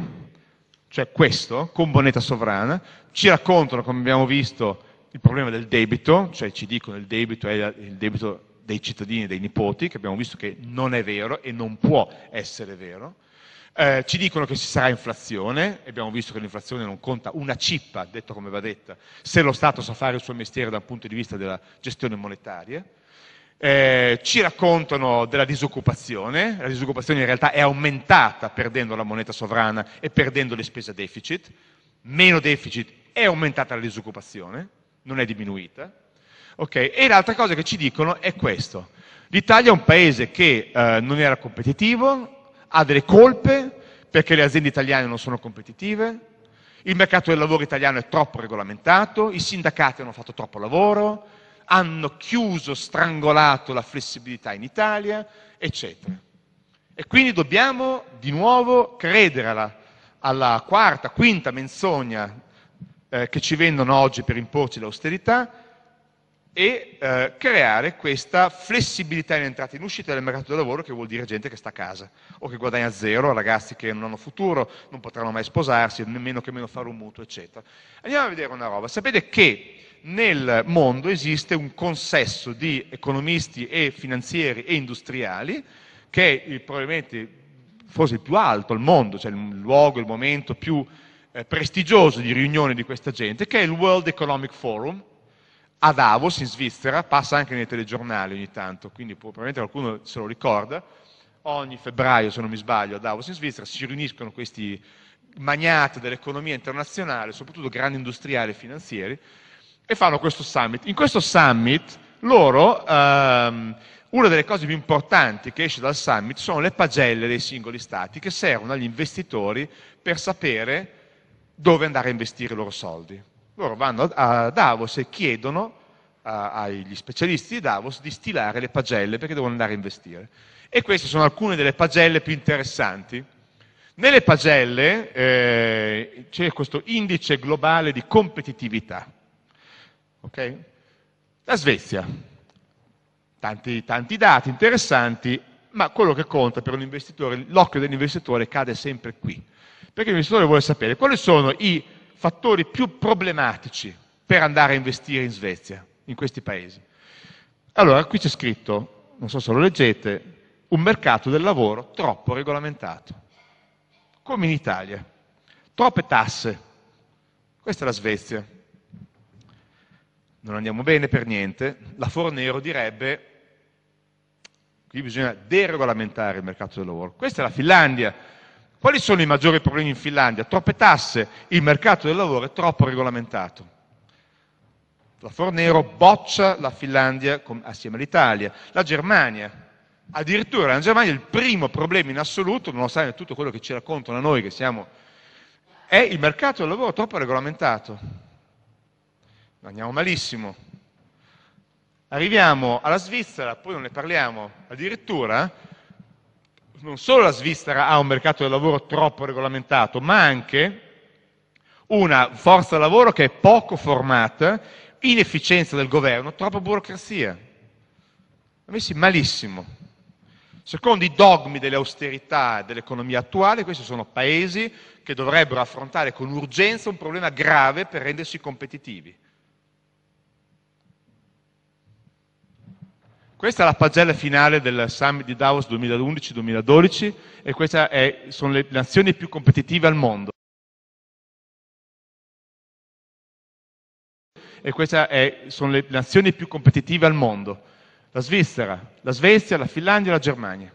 Cioè questo, con moneta sovrana, ci raccontano, come abbiamo visto, il problema del debito, cioè ci dicono il debito è il debito dei cittadini e dei nipoti, che abbiamo visto che non è vero e non può essere vero, eh, ci dicono che ci sarà inflazione, e abbiamo visto che l'inflazione non conta una cippa, detto come va detta, se lo Stato sa fare il suo mestiere dal punto di vista della gestione monetaria. Eh, ci raccontano della disoccupazione, la disoccupazione in realtà è aumentata perdendo la moneta sovrana e perdendo le spese a deficit, meno deficit è aumentata la disoccupazione, non è diminuita. Okay. E l'altra cosa che ci dicono è questo, l'Italia è un paese che eh, non era competitivo, ha delle colpe perché le aziende italiane non sono competitive, il mercato del lavoro italiano è troppo regolamentato, i sindacati hanno fatto troppo lavoro, hanno chiuso, strangolato la flessibilità in Italia, eccetera. E quindi dobbiamo di nuovo credere alla, alla quarta, quinta menzogna eh, che ci vendono oggi per imporci l'austerità e eh, creare questa flessibilità in entrata e in uscita del mercato del lavoro che vuol dire gente che sta a casa o che guadagna zero, ragazzi che non hanno futuro, non potranno mai sposarsi, nemmeno che meno fare un mutuo, eccetera. Andiamo a vedere una roba. Sapete che nel mondo esiste un consesso di economisti e finanzieri e industriali che è probabilmente forse il più alto al mondo, cioè il luogo, il momento più eh, prestigioso di riunione di questa gente, che è il World Economic Forum, a Davos, in Svizzera, passa anche nei telegiornali ogni tanto, quindi probabilmente qualcuno se lo ricorda, ogni febbraio, se non mi sbaglio, a Davos in Svizzera si riuniscono questi magnate dell'economia internazionale, soprattutto grandi industriali e finanzieri, e fanno questo summit. In questo summit loro, ehm, una delle cose più importanti che esce dal summit sono le pagelle dei singoli stati che servono agli investitori per sapere dove andare a investire i loro soldi. Loro vanno a Davos e chiedono a, agli specialisti di Davos di stilare le pagelle perché devono andare a investire. E queste sono alcune delle pagelle più interessanti. Nelle pagelle eh, c'è questo indice globale di competitività. Okay? La Svezia, tanti, tanti dati interessanti, ma quello che conta per un investitore, l'occhio dell'investitore cade sempre qui. Perché l'investitore vuole sapere quali sono i fattori più problematici per andare a investire in Svezia, in questi paesi. Allora, qui c'è scritto, non so se lo leggete, un mercato del lavoro troppo regolamentato, come in Italia. Troppe tasse. Questa è la Svezia. Non andiamo bene per niente. La Fornero direbbe, qui bisogna deregolamentare il mercato del lavoro. Questa è la Finlandia quali sono i maggiori problemi in Finlandia? Troppe tasse, il mercato del lavoro è troppo regolamentato. La Fornero boccia la Finlandia assieme all'Italia, la Germania. Addirittura la Germania il primo problema in assoluto, nonostante tutto quello che ci raccontano a noi che siamo, è il mercato del lavoro troppo regolamentato. Andiamo malissimo. Arriviamo alla Svizzera, poi non ne parliamo, addirittura non solo la Svizzera ha un mercato del lavoro troppo regolamentato, ma anche una forza lavoro che è poco formata, inefficienza del governo, troppa burocrazia. Messi malissimo. Secondo i dogmi delle austerità dell'economia attuale, questi sono paesi che dovrebbero affrontare con urgenza un problema grave per rendersi competitivi. Questa è la pagella finale del summit di Davos 2011-2012 e queste sono le nazioni più competitive al mondo. E queste sono le nazioni più competitive al mondo. La Svizzera, la Svezia, la Finlandia e la Germania.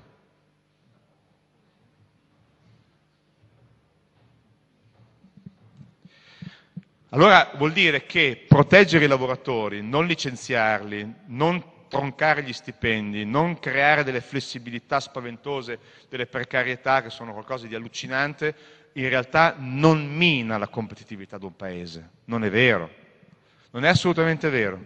Allora vuol dire che proteggere i lavoratori, non licenziarli, non troncare gli stipendi, non creare delle flessibilità spaventose, delle precarietà che sono qualcosa di allucinante, in realtà non mina la competitività di un paese. Non è vero. Non è assolutamente vero.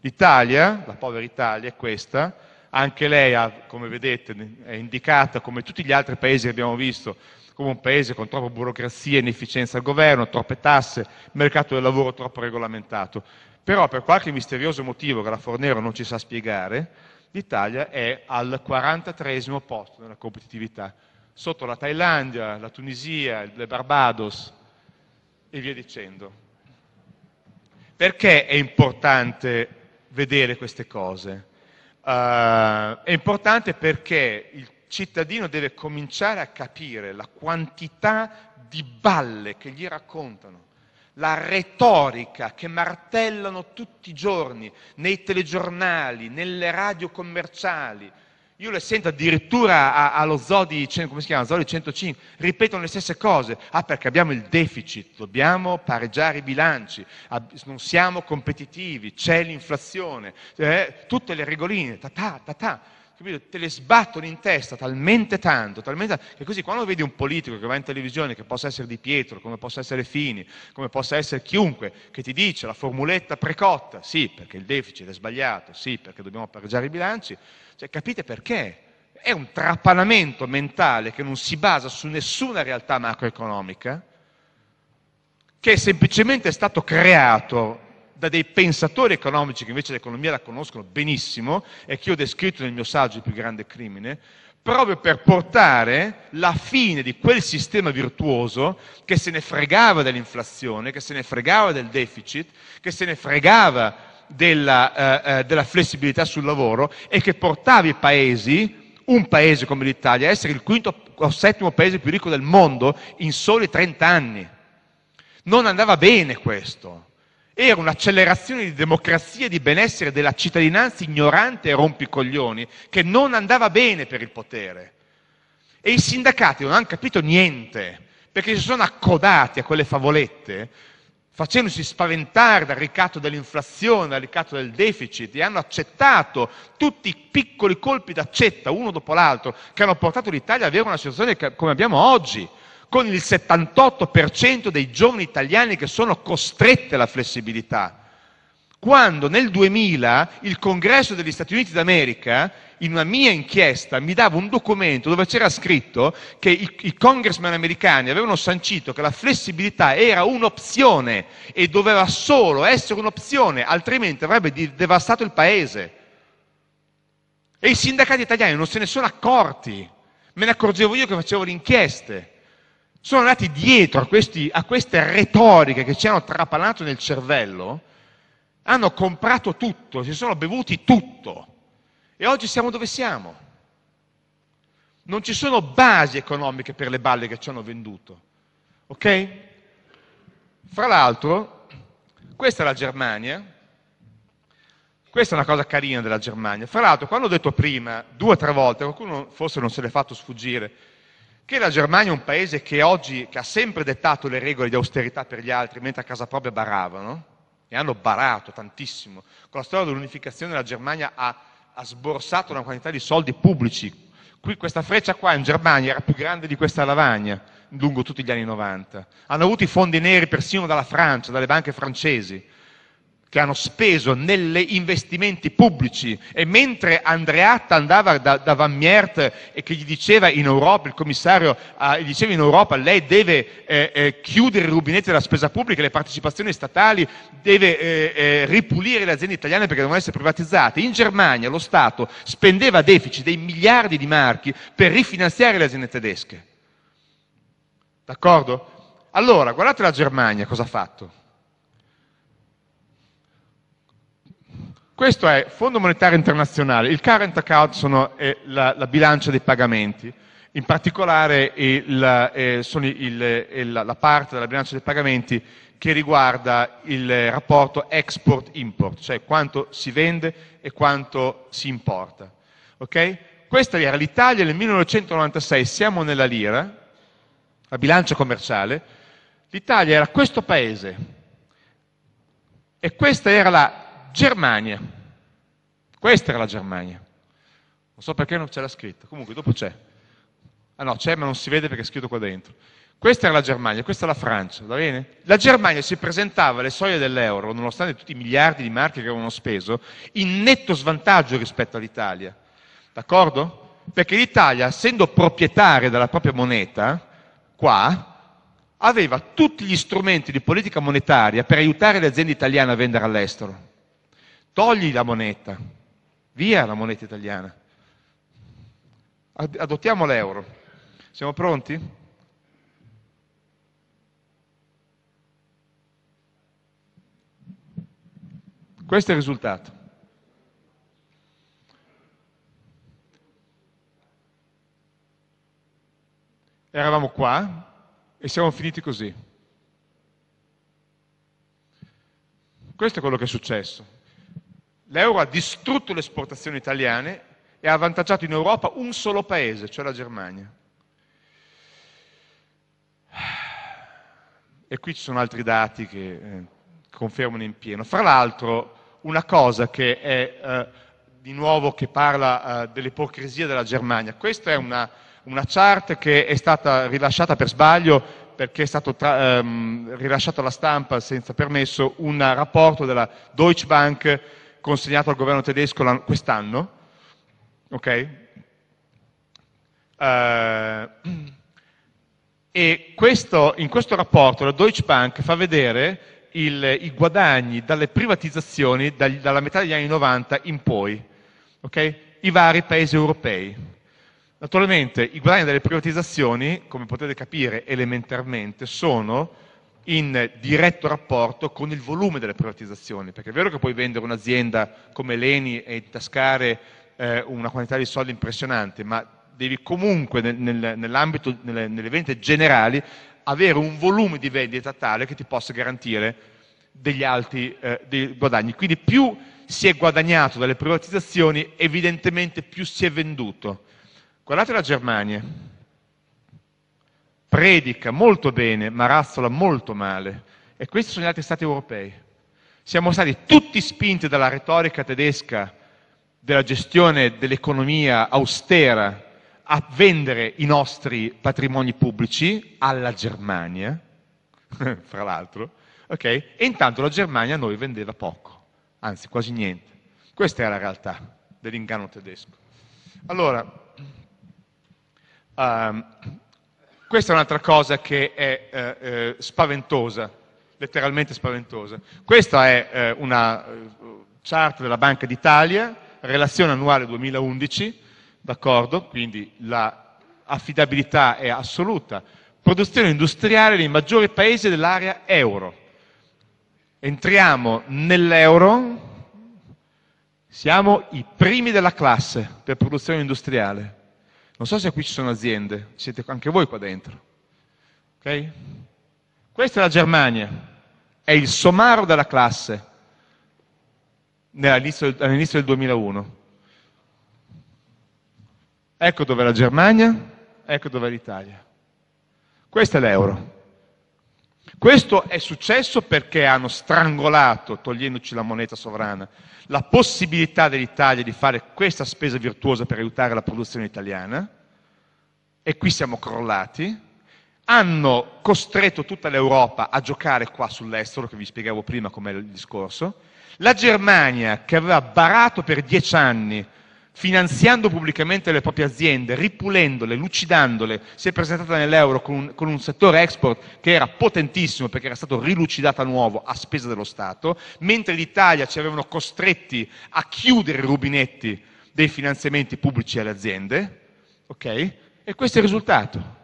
L'Italia, la povera Italia, è questa, anche lei ha, come vedete, è indicata come tutti gli altri paesi che abbiamo visto, come un paese con troppa burocrazia, inefficienza al governo, troppe tasse, mercato del lavoro troppo regolamentato. Però per qualche misterioso motivo che la Fornero non ci sa spiegare, l'Italia è al 43 posto nella competitività, sotto la Thailandia, la Tunisia, le Barbados e via dicendo. Perché è importante vedere queste cose? Uh, è importante perché il cittadino deve cominciare a capire la quantità di balle che gli raccontano la retorica che martellano tutti i giorni nei telegiornali, nelle radio commerciali. Io le sento addirittura allo zoo di, chiama, zoo 105, ripetono le stesse cose. Ah, perché abbiamo il deficit, dobbiamo pareggiare i bilanci, non siamo competitivi, c'è l'inflazione, eh, tutte le regoline, ta ta ta ta capito? te le sbattono in testa talmente tanto, talmente tanto, che così quando vedi un politico che va in televisione, che possa essere Di Pietro, come possa essere Fini, come possa essere chiunque, che ti dice la formuletta precotta, sì perché il deficit è sbagliato, sì perché dobbiamo pareggiare i bilanci, cioè, capite perché? È un trapanamento mentale che non si basa su nessuna realtà macroeconomica, che è semplicemente stato creato da dei pensatori economici che invece l'economia la conoscono benissimo e che ho descritto nel mio saggio Il più grande crimine, proprio per portare la fine di quel sistema virtuoso che se ne fregava dell'inflazione, che se ne fregava del deficit, che se ne fregava della, eh, eh della flessibilità sul lavoro e che portava i paesi, un paese come l'Italia, a essere il quinto o settimo paese più ricco del mondo in soli 30 anni. Non andava bene questo era un'accelerazione di democrazia e di benessere della cittadinanza ignorante e rompicoglioni, che non andava bene per il potere. E i sindacati non hanno capito niente, perché si sono accodati a quelle favolette, facendosi spaventare dal ricatto dell'inflazione, dal ricatto del deficit, e hanno accettato tutti i piccoli colpi d'accetta, uno dopo l'altro, che hanno portato l'Italia ad avere una situazione come abbiamo oggi, con il 78% dei giovani italiani che sono costretti alla flessibilità. Quando nel 2000 il Congresso degli Stati Uniti d'America, in una mia inchiesta, mi dava un documento dove c'era scritto che i, i congressman americani avevano sancito che la flessibilità era un'opzione e doveva solo essere un'opzione, altrimenti avrebbe devastato il paese. E i sindacati italiani non se ne sono accorti. Me ne accorgevo io che facevo le inchieste sono andati dietro a, questi, a queste retoriche che ci hanno trapanato nel cervello, hanno comprato tutto, si sono bevuti tutto e oggi siamo dove siamo. Non ci sono basi economiche per le balle che ci hanno venduto. Ok? Fra l'altro, questa è la Germania, questa è una cosa carina della Germania. Fra l'altro, quando ho detto prima, due o tre volte, qualcuno forse non se l'è fatto sfuggire, che la Germania è un paese che oggi che ha sempre dettato le regole di austerità per gli altri, mentre a casa propria baravano, e hanno barato tantissimo. Con la storia dell'unificazione la Germania ha, ha sborsato una quantità di soldi pubblici. Qui, questa freccia qua in Germania era più grande di questa lavagna lungo tutti gli anni 90. Hanno avuto i fondi neri persino dalla Francia, dalle banche francesi che hanno speso negli investimenti pubblici e mentre Andreatta andava da, da Van Miert e che gli diceva in Europa, il commissario eh, gli diceva in Europa lei deve eh, eh, chiudere i rubinetti della spesa pubblica, le partecipazioni statali, deve eh, eh, ripulire le aziende italiane perché devono essere privatizzate, in Germania lo Stato spendeva a deficit dei miliardi di marchi per rifinanziare le aziende tedesche. D'accordo? Allora, guardate la Germania cosa ha fatto Questo è Fondo Monetario Internazionale, il current account è eh, la, la bilancia dei pagamenti, in particolare il, eh, il, il, eh, la parte della bilancia dei pagamenti che riguarda il eh, rapporto export-import, cioè quanto si vende e quanto si importa. Okay? Questa era l'Italia nel 1996, siamo nella lira, la bilancia commerciale, l'Italia era questo paese e questa era la Germania. Questa era la Germania. Non so perché non ce l'ha scritta, comunque dopo c'è. Ah no, c'è ma non si vede perché è scritto qua dentro. Questa era la Germania, questa è la Francia, va bene? La Germania si presentava alle soglie dell'euro, nonostante tutti i miliardi di marche che avevano speso, in netto svantaggio rispetto all'Italia. D'accordo? Perché l'Italia, essendo proprietaria della propria moneta, qua, aveva tutti gli strumenti di politica monetaria per aiutare le aziende italiane a vendere all'estero. Togli la moneta, via la moneta italiana. Adottiamo l'euro. Siamo pronti? Questo è il risultato. Eravamo qua e siamo finiti così. Questo è quello che è successo l'euro ha distrutto le esportazioni italiane e ha avvantaggiato in Europa un solo paese, cioè la Germania. E qui ci sono altri dati che eh, confermano in pieno. Fra l'altro, una cosa che è eh, di nuovo che parla eh, dell'ipocrisia della Germania. Questa è una, una, chart che è stata rilasciata per sbaglio perché è stato tra, ehm, rilasciato alla stampa senza permesso un rapporto della Deutsche Bank consegnato al governo tedesco quest'anno, ok? Uh, e questo, in questo rapporto la Deutsche Bank fa vedere il, i guadagni dalle privatizzazioni dagli, dalla metà degli anni 90 in poi, okay? i vari paesi europei. Naturalmente i guadagni dalle privatizzazioni, come potete capire elementarmente, sono in diretto rapporto con il volume delle privatizzazioni, perché è vero che puoi vendere un'azienda come l'ENI e intascare eh, una quantità di soldi impressionante, ma devi comunque nel, nel, nell'ambito, nelle, nelle vendite generali, avere un volume di vendita tale che ti possa garantire degli alti eh, dei guadagni. Quindi più si è guadagnato dalle privatizzazioni, evidentemente più si è venduto. Guardate la Germania, predica molto bene ma razzola molto male. E questi sono gli altri stati europei. Siamo stati tutti spinti dalla retorica tedesca della gestione dell'economia austera a vendere i nostri patrimoni pubblici alla Germania, fra l'altro, okay? e intanto la Germania a noi vendeva poco, anzi quasi niente. Questa è la realtà dell'inganno tedesco. Allora, um, questa è un'altra cosa che è eh, eh, spaventosa, letteralmente spaventosa. Questa è eh, una eh, chart della Banca d'Italia, relazione annuale 2011, d'accordo? Quindi la è assoluta. Produzione industriale dei maggiori paesi dell'area euro. Entriamo nell'euro, siamo i primi della classe per produzione industriale. Non so se qui ci sono aziende, siete anche voi qua dentro. Okay? Questa è la Germania, è il somaro della classe all'inizio del 2001. Ecco dove è la Germania, ecco dove è l'Italia. Questo è l'euro. Questo è successo perché hanno strangolato, togliendoci la moneta sovrana, la possibilità dell'Italia di fare questa spesa virtuosa per aiutare la produzione italiana, e qui siamo crollati, hanno costretto tutta l'Europa a giocare qua sull'estero, che vi spiegavo prima com'è il discorso, la Germania, che aveva barato per dieci anni finanziando pubblicamente le proprie aziende, ripulendole, lucidandole, si è presentata nell'euro con un, con un, settore export che era potentissimo perché era stato rilucidato a nuovo a spesa dello Stato, mentre l'Italia ci avevano costretti a chiudere i rubinetti dei finanziamenti pubblici alle aziende, okay? E questo è il risultato.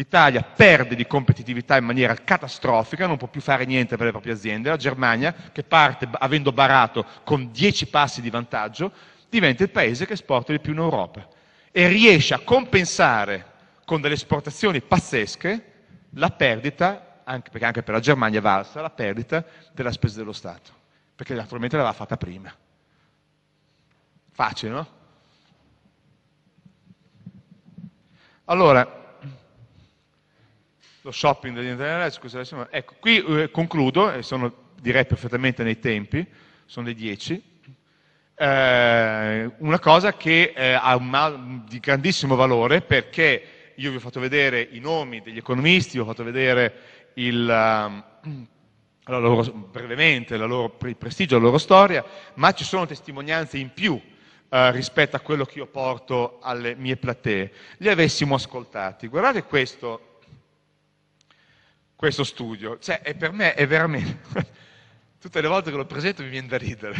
L'Italia perde di competitività in maniera catastrofica, non può più fare niente per le proprie aziende. La Germania, che parte avendo barato con 10 passi di vantaggio, diventa il paese che esporta di più in Europa e riesce a compensare con delle esportazioni pazzesche la perdita, anche perché anche per la Germania è valsa, la perdita della spesa dello Stato, perché naturalmente l'aveva fatta prima. Facile, no? Allora, lo shopping dell'internet legge. Ecco, qui eh, concludo, e sono direi perfettamente nei tempi, sono le 10. Eh, una cosa che eh, ha un, di grandissimo valore perché io vi ho fatto vedere i nomi degli economisti, vi ho fatto vedere il, ehm, la loro, brevemente loro, il prestigio, la loro storia, ma ci sono testimonianze in più eh, rispetto a quello che io porto alle mie platee. Li avessimo ascoltati. Guardate questo questo studio. Cioè, per me è veramente... Tutte le volte che lo presento mi viene da ridere.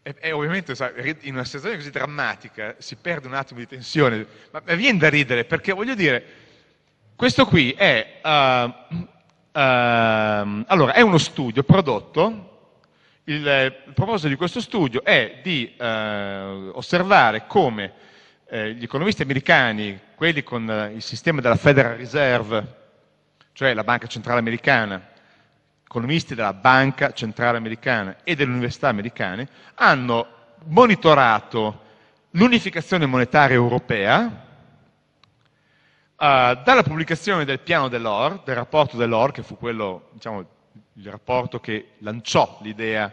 E, e ovviamente in una situazione così drammatica si perde un attimo di tensione, ma, ma viene da ridere perché voglio dire, questo qui è, uh, uh, allora, è uno studio prodotto il, il, proposito di questo studio è di eh, osservare come eh, gli economisti americani, quelli con eh, il sistema della Federal Reserve cioè la Banca Centrale Americana, economisti della Banca Centrale Americana e delle università americane, hanno monitorato l'unificazione monetaria europea, Uh, dalla pubblicazione del piano dell'OR, del rapporto dell'OR, che fu quello, diciamo, il rapporto che lanciò l'idea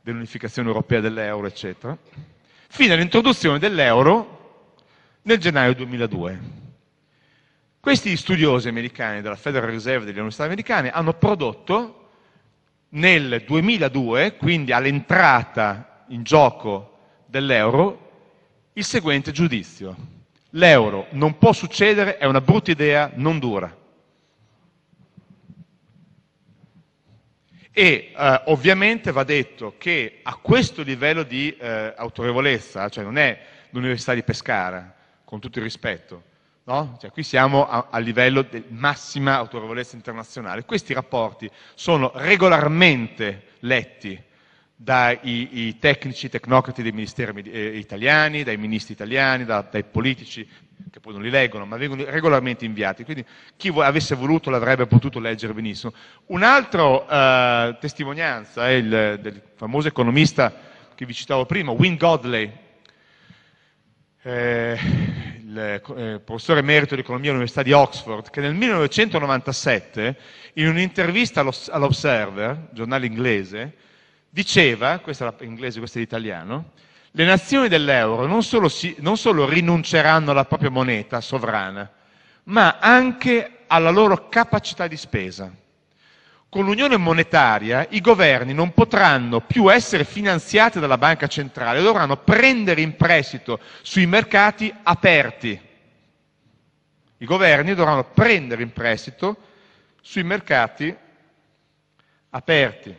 dell'unificazione europea dell'euro, eccetera, fino all'introduzione dell'euro nel gennaio 2002. Questi studiosi americani della Federal Reserve delle università americane hanno prodotto nel 2002, quindi all'entrata in gioco dell'euro, il seguente giudizio. L'euro non può succedere, è una brutta idea, non dura. E eh, ovviamente va detto che a questo livello di eh, autorevolezza, cioè non è l'Università di Pescara, con tutto il rispetto, No? Cioè, qui siamo a, a livello di massima autorevolezza internazionale. Questi rapporti sono regolarmente letti dai tecnici, tecnocrati dei ministeri eh, italiani, dai ministri italiani, da, dai politici, che poi non li leggono, ma vengono regolarmente inviati. Quindi chi vo avesse voluto l'avrebbe potuto leggere benissimo. Un'altra eh, testimonianza è il, del famoso economista che vi citavo prima, Wynne Godley, eh, eh, eh, professore emerito di economia all'Università di Oxford, che nel 1997, in un'intervista all'Observer, giornale inglese, diceva, questa è l'inglese, questa è l'italiano, le nazioni dell'euro non solo, si, non solo rinunceranno alla propria moneta sovrana, ma anche alla loro capacità di spesa. Con l'unione monetaria i governi non potranno più essere finanziati dalla banca centrale, dovranno prendere in prestito sui mercati aperti. I governi dovranno prendere in prestito sui mercati aperti.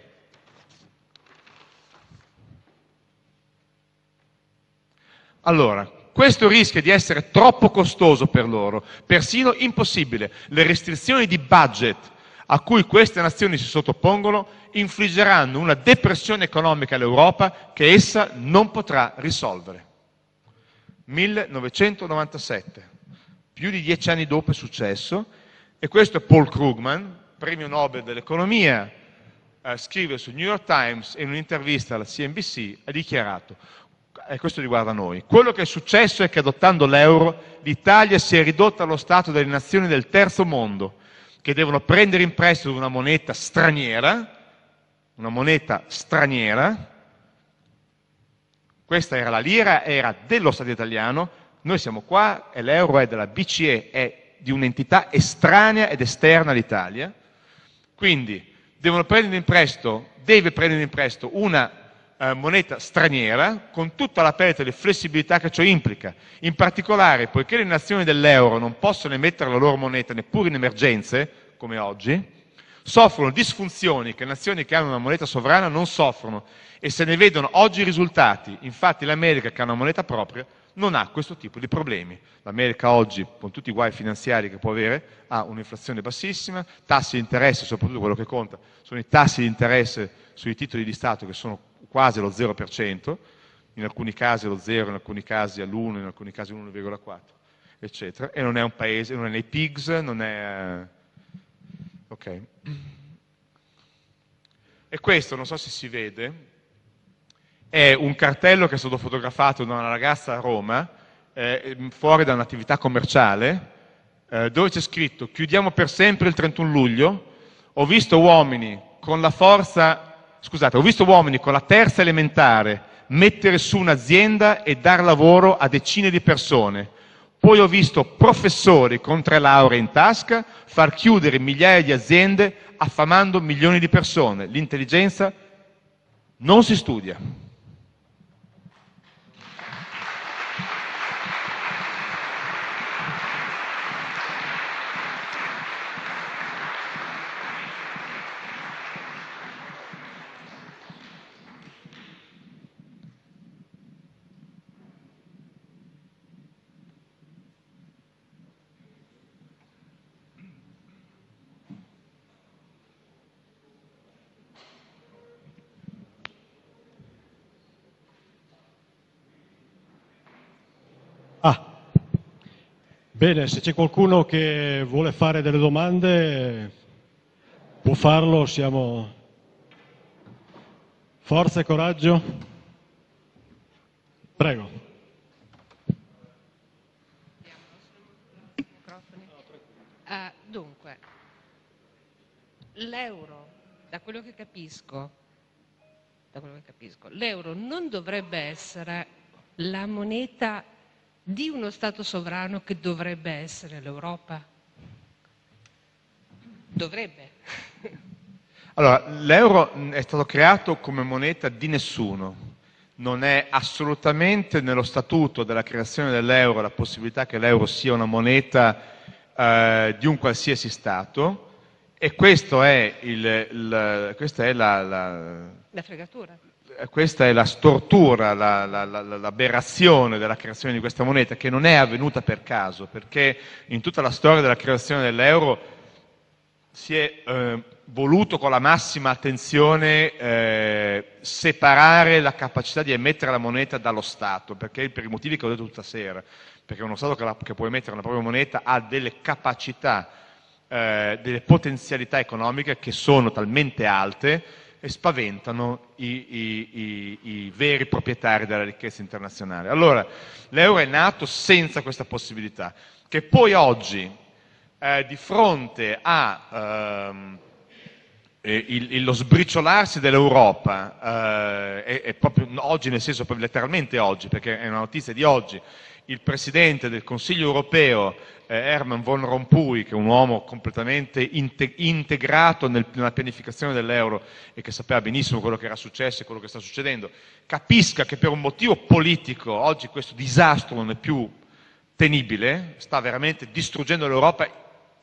Allora, questo rischia di essere troppo costoso per loro, persino impossibile. Le restrizioni di budget a cui queste nazioni si sottopongono infliggeranno una depressione economica all'Europa che essa non potrà risolvere. 1997, più di dieci anni dopo è successo, e questo è Paul Krugman, premio Nobel dell'economia, eh, scrive sul New York Times in un'intervista alla CNBC ha dichiarato, e questo riguarda noi, quello che è successo è che adottando l'euro l'Italia si è ridotta allo stato delle nazioni del terzo mondo che devono prendere in prestito una moneta straniera, una moneta straniera, questa era la lira, era dello Stato italiano, noi siamo qua e l'euro è della BCE, è di un'entità estranea ed esterna all'Italia, quindi devono prendere in prestito, deve prendere in prestito una eh, moneta straniera con tutta la perdita di flessibilità che ciò implica. In particolare, poiché le nazioni dell'euro non possono emettere la loro moneta neppure in emergenze, come oggi, soffrono disfunzioni che nazioni che hanno una moneta sovrana non soffrono e se ne vedono oggi i risultati. Infatti l'America che ha una moneta propria non ha questo tipo di problemi. L'America oggi, con tutti i guai finanziari che può avere, ha un'inflazione bassissima, tassi di interesse, soprattutto quello che conta, sono i tassi di interesse sui titoli di Stato che sono quasi lo 0%, in alcuni casi lo 0, in alcuni casi all'1, in alcuni casi all'1,4, eccetera, e non è un paese, non è nei PIGS, non è... ok. E questo, non so se si vede, è un cartello che è stato fotografato da una ragazza a Roma, eh, fuori da un'attività commerciale, eh, dove c'è scritto chiudiamo per sempre il 31 luglio, ho visto uomini con la forza scusate, ho visto uomini con la terza elementare mettere su un'azienda e dar lavoro a decine di persone. Poi ho visto professori con tre lauree in tasca far chiudere migliaia di aziende affamando milioni di persone. L'intelligenza non si studia. Bene, se c'è qualcuno che vuole fare delle domande può farlo, siamo... Forza e coraggio. Prego. Uh, dunque, l'euro, da quello che capisco, da quello che capisco, l'euro non dovrebbe essere la moneta di uno Stato sovrano che dovrebbe essere l'Europa? Dovrebbe. Allora, l'euro è stato creato come moneta di nessuno. Non è assolutamente nello statuto della creazione dell'euro la possibilità che l'euro sia una moneta eh, di un qualsiasi Stato e è il, il, questa è la, la, la fregatura questa è la stortura, la, la, la, l'aberrazione della creazione di questa moneta, che non è avvenuta per caso, perché in tutta la storia della creazione dell'euro si è eh, voluto con la massima attenzione eh, separare la capacità di emettere la moneta dallo Stato, perché per i motivi che ho detto tutta sera, perché uno Stato che, la, che può emettere la propria moneta ha delle capacità, eh, delle potenzialità economiche che sono talmente alte e spaventano i, i, i, i, veri proprietari della ricchezza internazionale. Allora, l'euro è nato senza questa possibilità, che poi oggi, eh, di fronte a... Ehm, il, il, lo sbriciolarsi dell'Europa, eh, è, è, proprio oggi, nel senso letteralmente oggi, perché è una notizia di oggi, il Presidente del Consiglio europeo eh, Herman von Rompuy, che è un uomo completamente inte integrato nel, nella pianificazione dell'euro e che sapeva benissimo quello che era successo e quello che sta succedendo, capisca che per un motivo politico oggi questo disastro non è più tenibile, sta veramente distruggendo l'Europa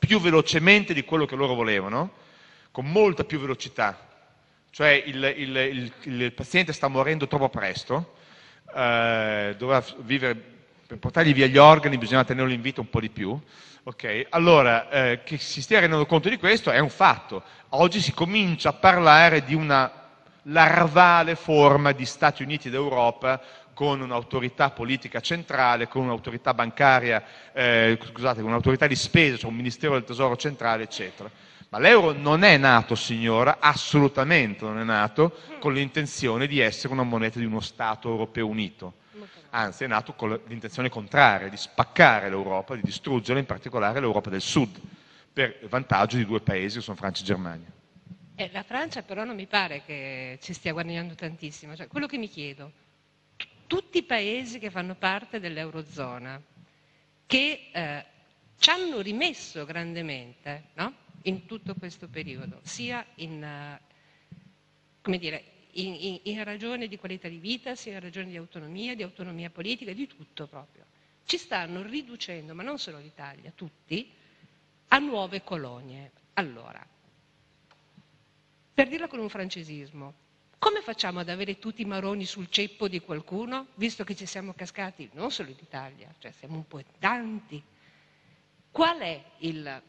più velocemente di quello che loro volevano, con molta più velocità. Cioè il, il, il, il paziente sta morendo troppo presto, eh, doveva vivere per portargli via gli organi bisogna tenerlo in vita un po' di più, okay? allora eh, che si stia rendendo conto di questo è un fatto. Oggi si comincia a parlare di una larvale forma di Stati Uniti d'Europa con un'autorità politica centrale, con un'autorità bancaria, eh, scusate, con un'autorità di spesa, cioè un Ministero del Tesoro centrale, eccetera. Ma l'euro non è nato, signora, assolutamente non è nato con l'intenzione di essere una moneta di uno Stato europeo unito. Anzi, è nato con l'intenzione contraria, di spaccare l'Europa, di distruggere in particolare l'Europa del Sud, per vantaggio di due paesi che sono Francia e Germania. Eh, la Francia però non mi pare che ci stia guadagnando tantissimo. Cioè, quello che mi chiedo, tutti i paesi che fanno parte dell'Eurozona, che eh, ci hanno rimesso grandemente, no? in tutto questo periodo, sia in, eh, come dire, in, in, in ragione di qualità di vita, sia in ragione di autonomia, di autonomia politica, di tutto proprio. Ci stanno riducendo, ma non solo l'Italia, tutti, a nuove colonie. Allora, per dirla con un francesismo, come facciamo ad avere tutti i maroni sul ceppo di qualcuno, visto che ci siamo cascati non solo in Italia, cioè siamo un po' tanti? Qual è il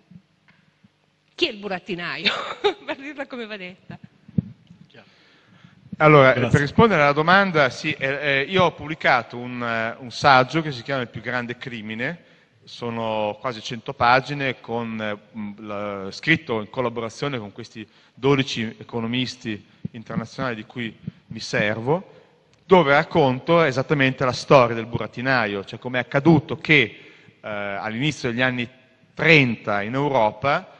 chi è il burattinaio? per dirla come va detta. Allora, Grazie. per rispondere alla domanda, sì, eh, eh io ho pubblicato un, eh, un, saggio che si chiama Il più grande crimine, sono quasi 100 pagine, con, eh, la, scritto in collaborazione con questi 12 economisti internazionali di cui mi servo, dove racconto esattamente la storia del burattinaio, cioè come è accaduto che eh, all'inizio degli anni 30 in Europa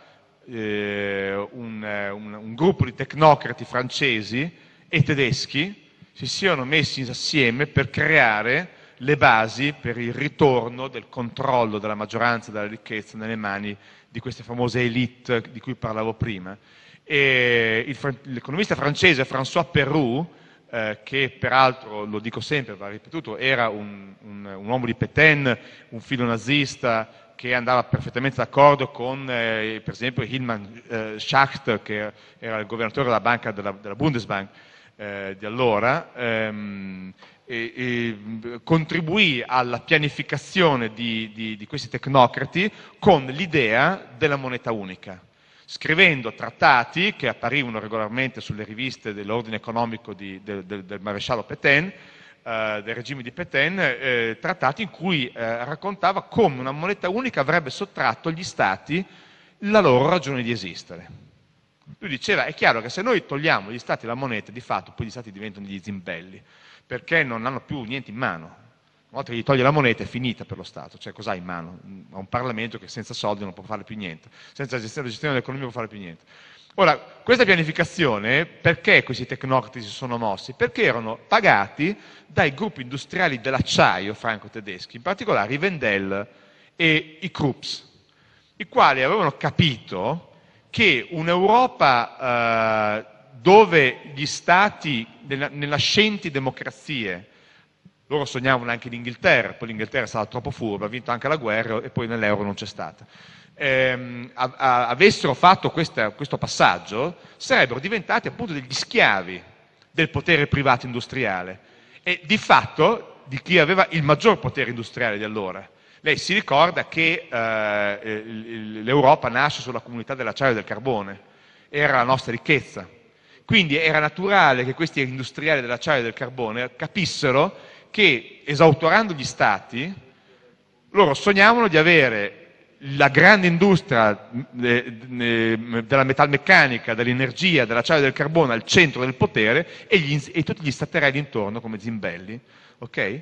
eh, un, eh, un, un gruppo di tecnocrati francesi e tedeschi si siano messi assieme per creare le basi per il ritorno del controllo della maggioranza della ricchezza nelle mani di queste famose elite di cui parlavo prima. Il, l'economista francese François Perrou, eh, che peraltro, lo dico sempre, va ripetuto, era un, un, un uomo di Petain, un filo nazista, che andava perfettamente d'accordo con eh, per esempio Hilman eh, Schacht, che era il governatore della banca della, della Bundesbank eh, di allora, ehm, e, e, contribuì alla pianificazione di, di, di questi tecnocrati con l'idea della moneta unica scrivendo trattati che apparivano regolarmente sulle riviste dell'ordine economico di, del, del, del maresciallo Petain, eh, del regime di Petain, eh, trattati in cui eh, raccontava come una moneta unica avrebbe sottratto agli stati la loro ragione di esistere. Lui diceva, è chiaro che se noi togliamo agli stati la moneta, di fatto poi gli stati diventano degli zimbelli, perché non hanno più niente in mano. Una volta che gli toglie la moneta è finita per lo Stato, cioè cos'ha in mano? Ha un Parlamento che senza soldi non può fare più niente, senza gestione, gestione dell'economia non può fare più niente. Ora, questa pianificazione, perché questi tecnocrati si sono mossi? Perché erano pagati dai gruppi industriali dell'acciaio franco-tedeschi, in particolare i Vendel e i Krups, i quali avevano capito che un'Europa eh, dove gli stati, nella, nelle nascenti democrazie, loro sognavano anche l'Inghilterra, poi l'Inghilterra è stata troppo furba, ha vinto anche la guerra e poi nell'euro non c'è stata ehm, a, a, avessero fatto questa, questo passaggio, sarebbero diventati appunto degli schiavi del potere privato industriale e di fatto di chi aveva il maggior potere industriale di allora. Lei si ricorda che eh, l'Europa nasce sulla comunità dell'acciaio e del carbone, era la nostra ricchezza. Quindi era naturale che questi industriali dell'acciaio e del carbone capissero che esautorando gli stati, loro sognavano di avere la grande industria mm, eh, mm, eh, della metalmeccanica, dell'energia, dell'acciaio e del carbone al centro del potere e, gli, e tutti gli staterelli intorno come zimbelli. Okay?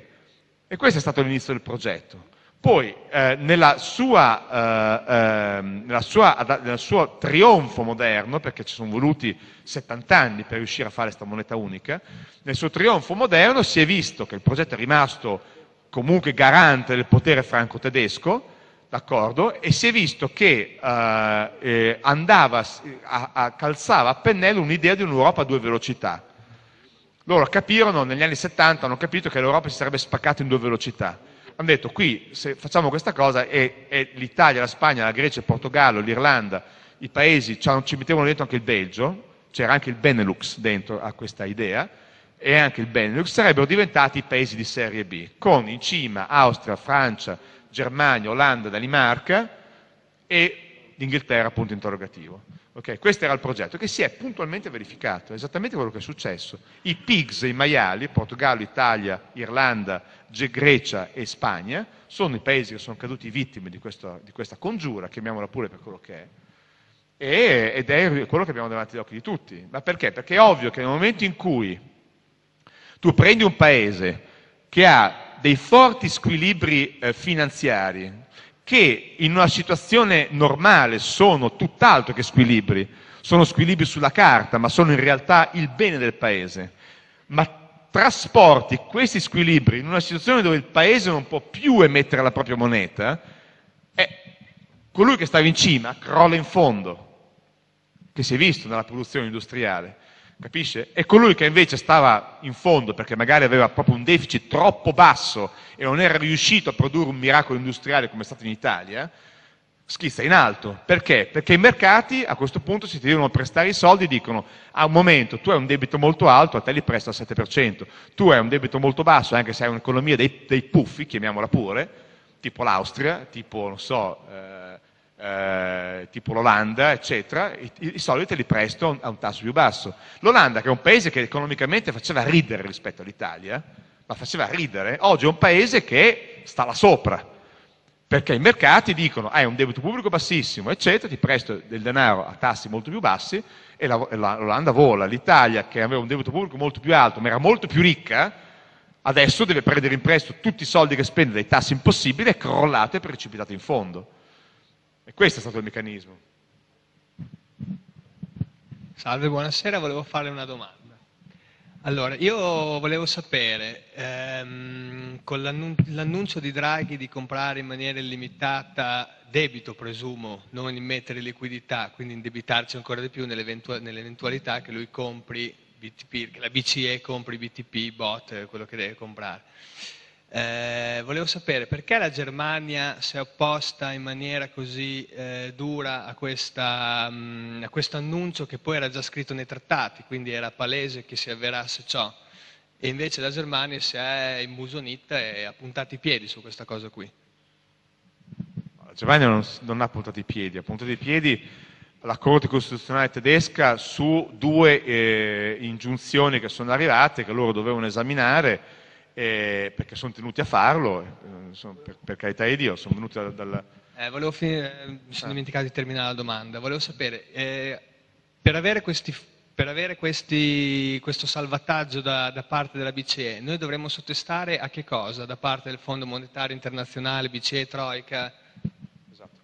E questo è stato l'inizio del progetto. Poi, eh, nella sua, eh, eh, nella sua, nel suo trionfo moderno, perché ci sono voluti 70 anni per riuscire a fare questa moneta unica, nel suo trionfo moderno si è visto che il progetto è rimasto comunque garante del potere franco-tedesco, d'accordo? E si è visto che eh, eh, andava a, a, calzava a pennello un'idea di un'Europa a due velocità. Loro capirono, negli anni 70 hanno capito che l'Europa si sarebbe spaccata in due velocità. Hanno detto qui se facciamo questa cosa e, e l'Italia, la Spagna, la Grecia, il Portogallo, l'Irlanda, i paesi, ci mettevano dentro anche il Belgio, c'era anche il Benelux dentro a questa idea, e anche il Benelux sarebbero diventati i paesi di serie B, con in cima Austria, Francia, Germania, Olanda, Danimarca e l'Inghilterra, punto interrogativo. Okay, questo era il progetto che si è puntualmente verificato, esattamente quello che è successo. I pigs, i maiali, Portogallo, Italia, Irlanda, Grecia e Spagna, sono i paesi che sono caduti vittime di, questo, di questa congiura, chiamiamola pure per quello che è, ed è quello che abbiamo davanti agli occhi di tutti. Ma perché? Perché è ovvio che nel momento in cui tu prendi un paese che ha dei forti squilibri eh, finanziari che in una situazione normale sono tutt'altro che squilibri, sono squilibri sulla carta, ma sono in realtà il bene del Paese. Ma trasporti questi squilibri in una situazione dove il Paese non può più emettere la propria moneta, colui che stava in cima crolla in fondo, che si è visto nella produzione industriale capisce? E colui che invece stava in fondo perché magari aveva proprio un deficit troppo basso e non era riuscito a produrre un miracolo industriale come è stato in Italia, schizza in alto. Perché? Perché i mercati a questo punto si devono prestare i soldi e dicono a un momento tu hai un debito molto alto, a te li presto al 7%, tu hai un debito molto basso, anche se hai un'economia dei, dei puffi, chiamiamola pure, tipo l'Austria, tipo, non so, eh, eh, tipo l'Olanda, eccetera, i, i te li presto a un tasso più basso. L'Olanda, che è un paese che economicamente faceva ridere rispetto all'Italia, ma faceva ridere, oggi è un paese che sta là sopra, perché i mercati dicono hai un debito pubblico bassissimo, eccetera, ti presto del denaro a tassi molto più bassi e la, la, l'Olanda vola. L'Italia, che aveva un debito pubblico molto più alto, ma era molto più ricca, adesso deve prendere in prestito tutti i soldi che spende dai tassi impossibili è crollato e precipitato in fondo. E questo è stato il meccanismo. Salve, buonasera, volevo fare una domanda. Allora, io volevo sapere, ehm, con l'annuncio di Draghi di comprare in maniera illimitata debito, presumo, non immettere liquidità, quindi indebitarci ancora di più nell'eventualità che lui compri BTP, che la BCE compri BTP, bot, quello che deve comprare. Eh, volevo sapere perché la Germania si è opposta in maniera così eh, dura a, questa, mh, mm, a questo annuncio che poi era già scritto nei trattati, quindi era palese che si avverasse ciò. E invece la Germania si è imbusonita e ha puntato i piedi su questa cosa qui. La Germania non, non ha puntato i piedi, ha puntato i piedi la Corte Costituzionale tedesca su due eh, ingiunzioni che sono arrivate, che loro dovevano esaminare, eh, perché sono tenuti a farlo, eh, sono, per, per, carità di Dio, sono venuti dal... dal... Eh, volevo finire, eh, mi sono eh. dimenticato di terminare la domanda, volevo sapere, eh, per avere, questi, per avere questi, questo salvataggio da, da, parte della BCE, noi dovremmo sottestare a che cosa? Da parte del Fondo Monetario Internazionale, BCE, Troica? Esatto.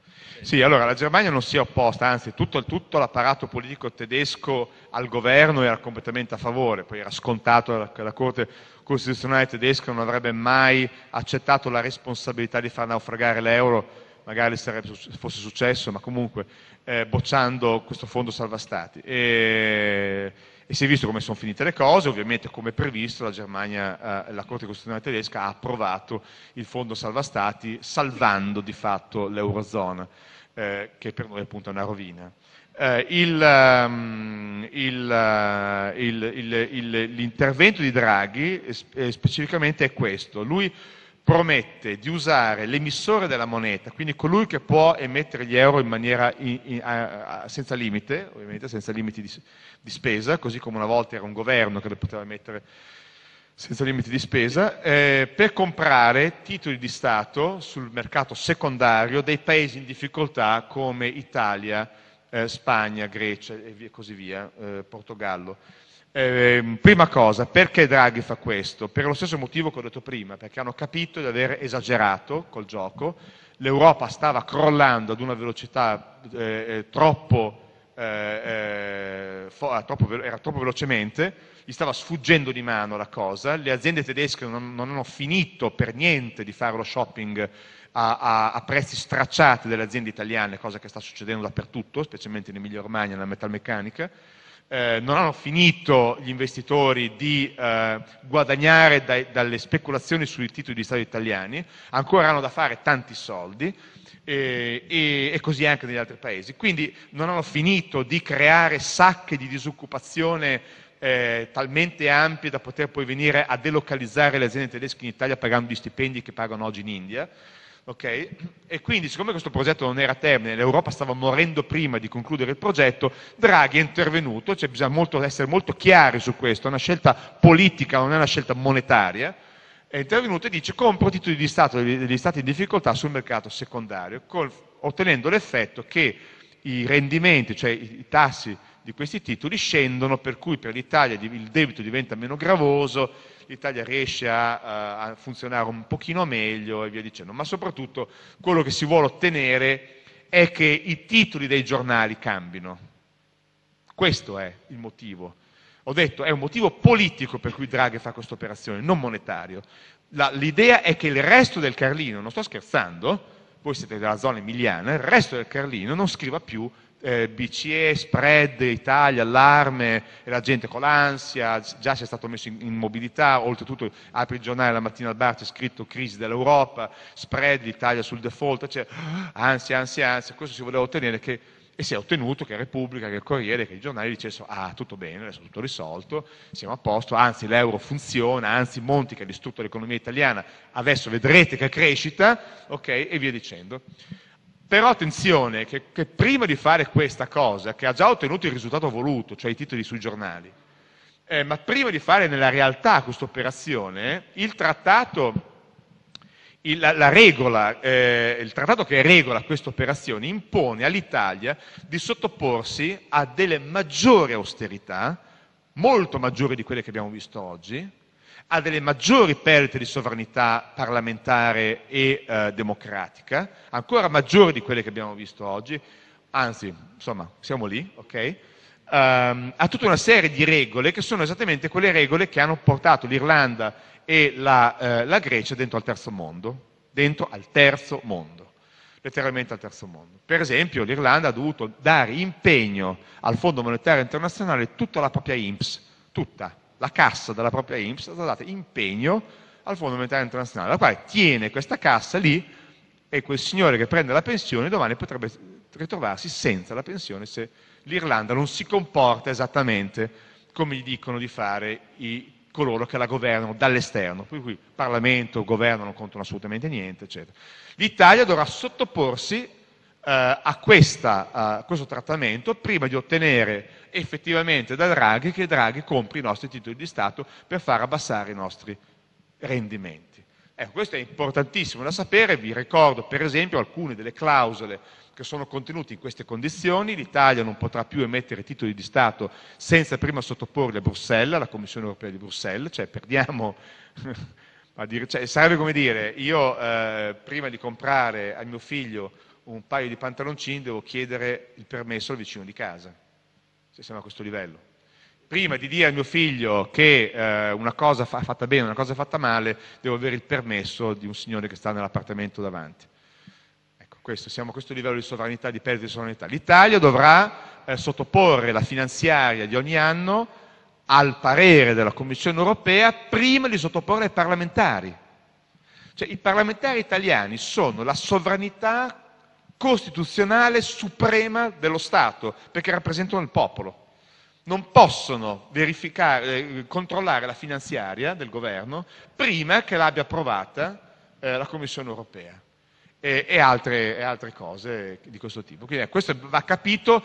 Sì, allora la Germania non si è opposta, anzi tutto, tutto, l'apparato politico tedesco al governo era completamente a favore, poi era scontato che la Corte costituzionale tedesco non avrebbe mai accettato la responsabilità di far naufragare l'euro, magari sarebbe, fosse successo, ma comunque eh, bocciando questo fondo salva stati. E, e, si è visto come sono finite le cose, ovviamente come previsto la Germania, eh, la Corte Costituzionale tedesca ha approvato il fondo salva stati salvando di fatto l'Eurozona, eh, che per noi appunto è una rovina eh, il, um, il, il, l'intervento di Draghi eh, specificamente è questo. Lui promette di usare l'emissore della moneta, quindi colui che può emettere gli euro in maniera in, in, a, a, senza limite, ovviamente senza limiti di, di, spesa, così come una volta era un governo che lo poteva mettere senza limiti di spesa, eh, per comprare titoli di Stato sul mercato secondario dei paesi in difficoltà come Italia, eh, Spagna, Grecia e via, così via, eh, Portogallo. Eh, prima cosa, perché Draghi fa questo? Per lo stesso motivo che ho detto prima, perché hanno capito di aver esagerato col gioco, l'Europa stava crollando ad una velocità eh, eh, troppo, eh, ah, troppo, era troppo velocemente, gli stava sfuggendo di mano la cosa, le aziende tedesche non, non hanno finito per niente di fare lo shopping a, a, a, prezzi stracciati delle aziende italiane, cosa che sta succedendo dappertutto, specialmente in Emilia Romagna, nella metalmeccanica, eh, non hanno finito gli investitori di eh, guadagnare dai, dalle speculazioni sui titoli di Stato italiani, ancora hanno da fare tanti soldi eh, e, e, così anche negli altri paesi. Quindi non hanno finito di creare sacche di disoccupazione eh, talmente ampie da poter poi venire a delocalizzare le aziende tedesche in Italia pagando gli stipendi che pagano oggi in India. Okay? E quindi, siccome questo progetto non era a termine, l'Europa stava morendo prima di concludere il progetto, Draghi è intervenuto, cioè bisogna molto, essere molto chiari su questo, è una scelta politica, non è una scelta monetaria, è intervenuto e dice compro titoli di Stato degli Stati in difficoltà sul mercato secondario, col, ottenendo l'effetto che i rendimenti, cioè i, i tassi di questi titoli scendono, per cui per l'Italia il debito diventa meno gravoso, l'Italia riesce a, a, funzionare un pochino meglio e via dicendo. Ma soprattutto quello che si vuole ottenere è che i titoli dei giornali cambino. Questo è il motivo. Ho detto, è un motivo politico per cui Draghi fa questa operazione, non monetario. l'idea è che il resto del Carlino, non sto scherzando, voi siete della zona emiliana, il resto del Carlino non scriva più eh, BCE, spread, Italia, allarme, e la gente con l'ansia, già si è stato messo in, in mobilità, oltretutto apri il giornale la mattina al bar, c'è scritto crisi dell'Europa, spread, l'Italia sul default, cioè, ansia, ansia, ansia, questo si voleva ottenere che e si è ottenuto che Repubblica, che il Corriere, che i giornali dicessero ah tutto bene, adesso tutto risolto, siamo a posto, anzi l'euro funziona, anzi Monti che ha distrutto l'economia italiana, adesso vedrete che crescita, ok, e via dicendo. Però attenzione, che, che, prima di fare questa cosa, che ha già ottenuto il risultato voluto, cioè i titoli sui giornali, eh, ma prima di fare nella realtà questa operazione, il trattato, il, la, la regola, eh, il trattato che regola questa operazione impone all'Italia di sottoporsi a delle maggiori austerità, molto maggiori di quelle che abbiamo visto oggi, ha delle maggiori perdite di sovranità parlamentare e eh, democratica, ancora maggiori di quelle che abbiamo visto oggi, anzi, insomma, siamo lì, ok? Um, ha tutta una serie di regole che sono esattamente quelle regole che hanno portato l'Irlanda e la, eh, la Grecia dentro al terzo mondo, dentro al terzo mondo letteralmente al terzo mondo. Per esempio l'Irlanda ha dovuto dare impegno al Fondo Monetario Internazionale tutta la propria IMPS, tutta, la cassa dalla propria IMSS è stata data in pegno al Fondo Monetario Internazionale, la quale tiene questa cassa lì e quel signore che prende la pensione domani potrebbe ritrovarsi senza la pensione se l'Irlanda non si comporta esattamente come gli dicono di fare i, coloro che la governano dall'esterno, per cui Parlamento, Governo non contano assolutamente niente, eccetera. L'Italia dovrà sottoporsi eh, a, questa, a, questo trattamento prima di ottenere effettivamente da Draghi che Draghi compri i nostri titoli di Stato per far abbassare i nostri rendimenti. Ecco, questo è importantissimo da sapere, vi ricordo per esempio alcune delle clausole che sono contenute in queste condizioni, l'Italia non potrà più emettere titoli di Stato senza prima sottoporli a Bruxelles, alla Commissione Europea di Bruxelles, cioè perdiamo Dire, cioè, sarebbe come dire, io eh, prima di comprare a mio figlio un paio di pantaloncini devo chiedere il permesso al vicino di casa, se siamo a questo livello. Prima di dire a mio figlio che eh, una cosa fa fatta bene, una cosa fatta male, devo avere il permesso di un signore che sta nell'appartamento davanti. Ecco, questo, siamo a questo livello di sovranità, di perdita di sovranità. L'Italia dovrà eh, sottoporre la finanziaria di ogni anno al parere della Commissione europea prima di sottoporre ai parlamentari. Cioè, I parlamentari italiani sono la sovranità costituzionale suprema dello Stato, perché rappresentano il popolo. Non possono eh, controllare la finanziaria del governo prima che l'abbia approvata eh, la Commissione europea. E, e, altre, e, altre, cose di questo tipo. Quindi eh, questo va capito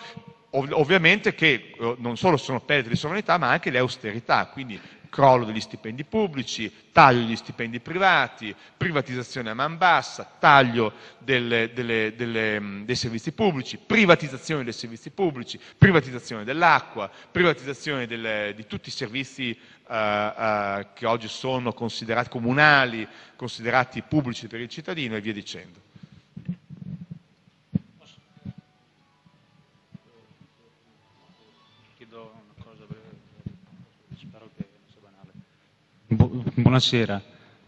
ov- ovviamente che eh, non solo sono perdite di sovranità, ma anche le austerità, quindi crollo degli stipendi pubblici, taglio degli stipendi privati, privatizzazione a man bassa, taglio delle, delle, delle, mm, dei servizi pubblici, privatizzazione dei servizi pubblici, privatizzazione dell'acqua, privatizzazione di tutti i servizi uh, uh, che oggi sono considerati comunali, considerati pubblici per il cittadino e via dicendo. Buonasera,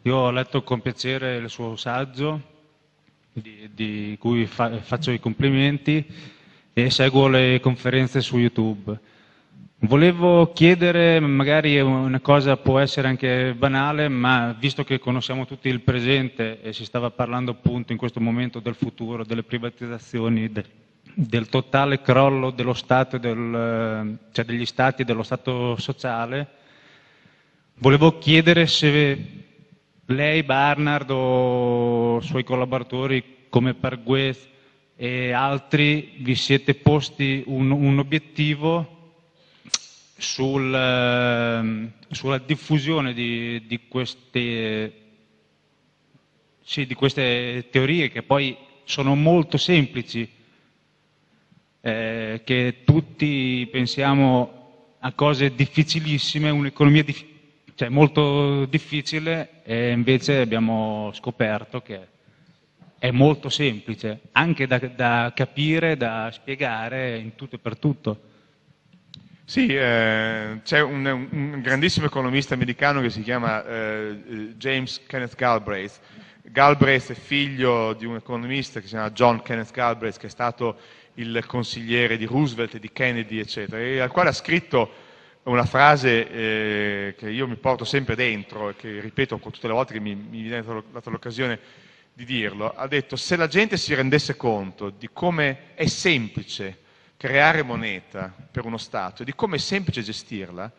io ho letto con piacere il suo saggio di, di cui fa, faccio i complimenti e seguo le conferenze su YouTube. Volevo chiedere, magari una cosa può essere anche banale, ma visto che conosciamo tutti il presente e si stava parlando appunto in questo momento del futuro, delle privatizzazioni, de, del totale crollo dello Stato, del, cioè degli Stati, e dello Stato sociale, Volevo chiedere se lei, Barnard o i suoi collaboratori come Parguez e altri vi siete posti un, un obiettivo sul, eh, sulla diffusione di, di, queste, sì, di, queste, teorie che poi sono molto semplici, eh, che tutti pensiamo a cose difficilissime, un'economia difficile cioè molto difficile e invece abbiamo scoperto che è molto semplice, anche da, da capire, da spiegare in tutto e per tutto. Sì, eh, c'è un, un, grandissimo economista americano che si chiama eh, James Kenneth Galbraith. Galbraith è figlio di un economista che si chiama John Kenneth Galbraith, che è stato il consigliere di Roosevelt e di Kennedy, eccetera, e al quale ha scritto una frase eh, che io mi porto sempre dentro e che ripeto tutte le volte che mi, mi viene data l'occasione di dirlo, ha detto se la gente si rendesse conto di come è semplice creare moneta per uno Stato e di come è semplice gestirla,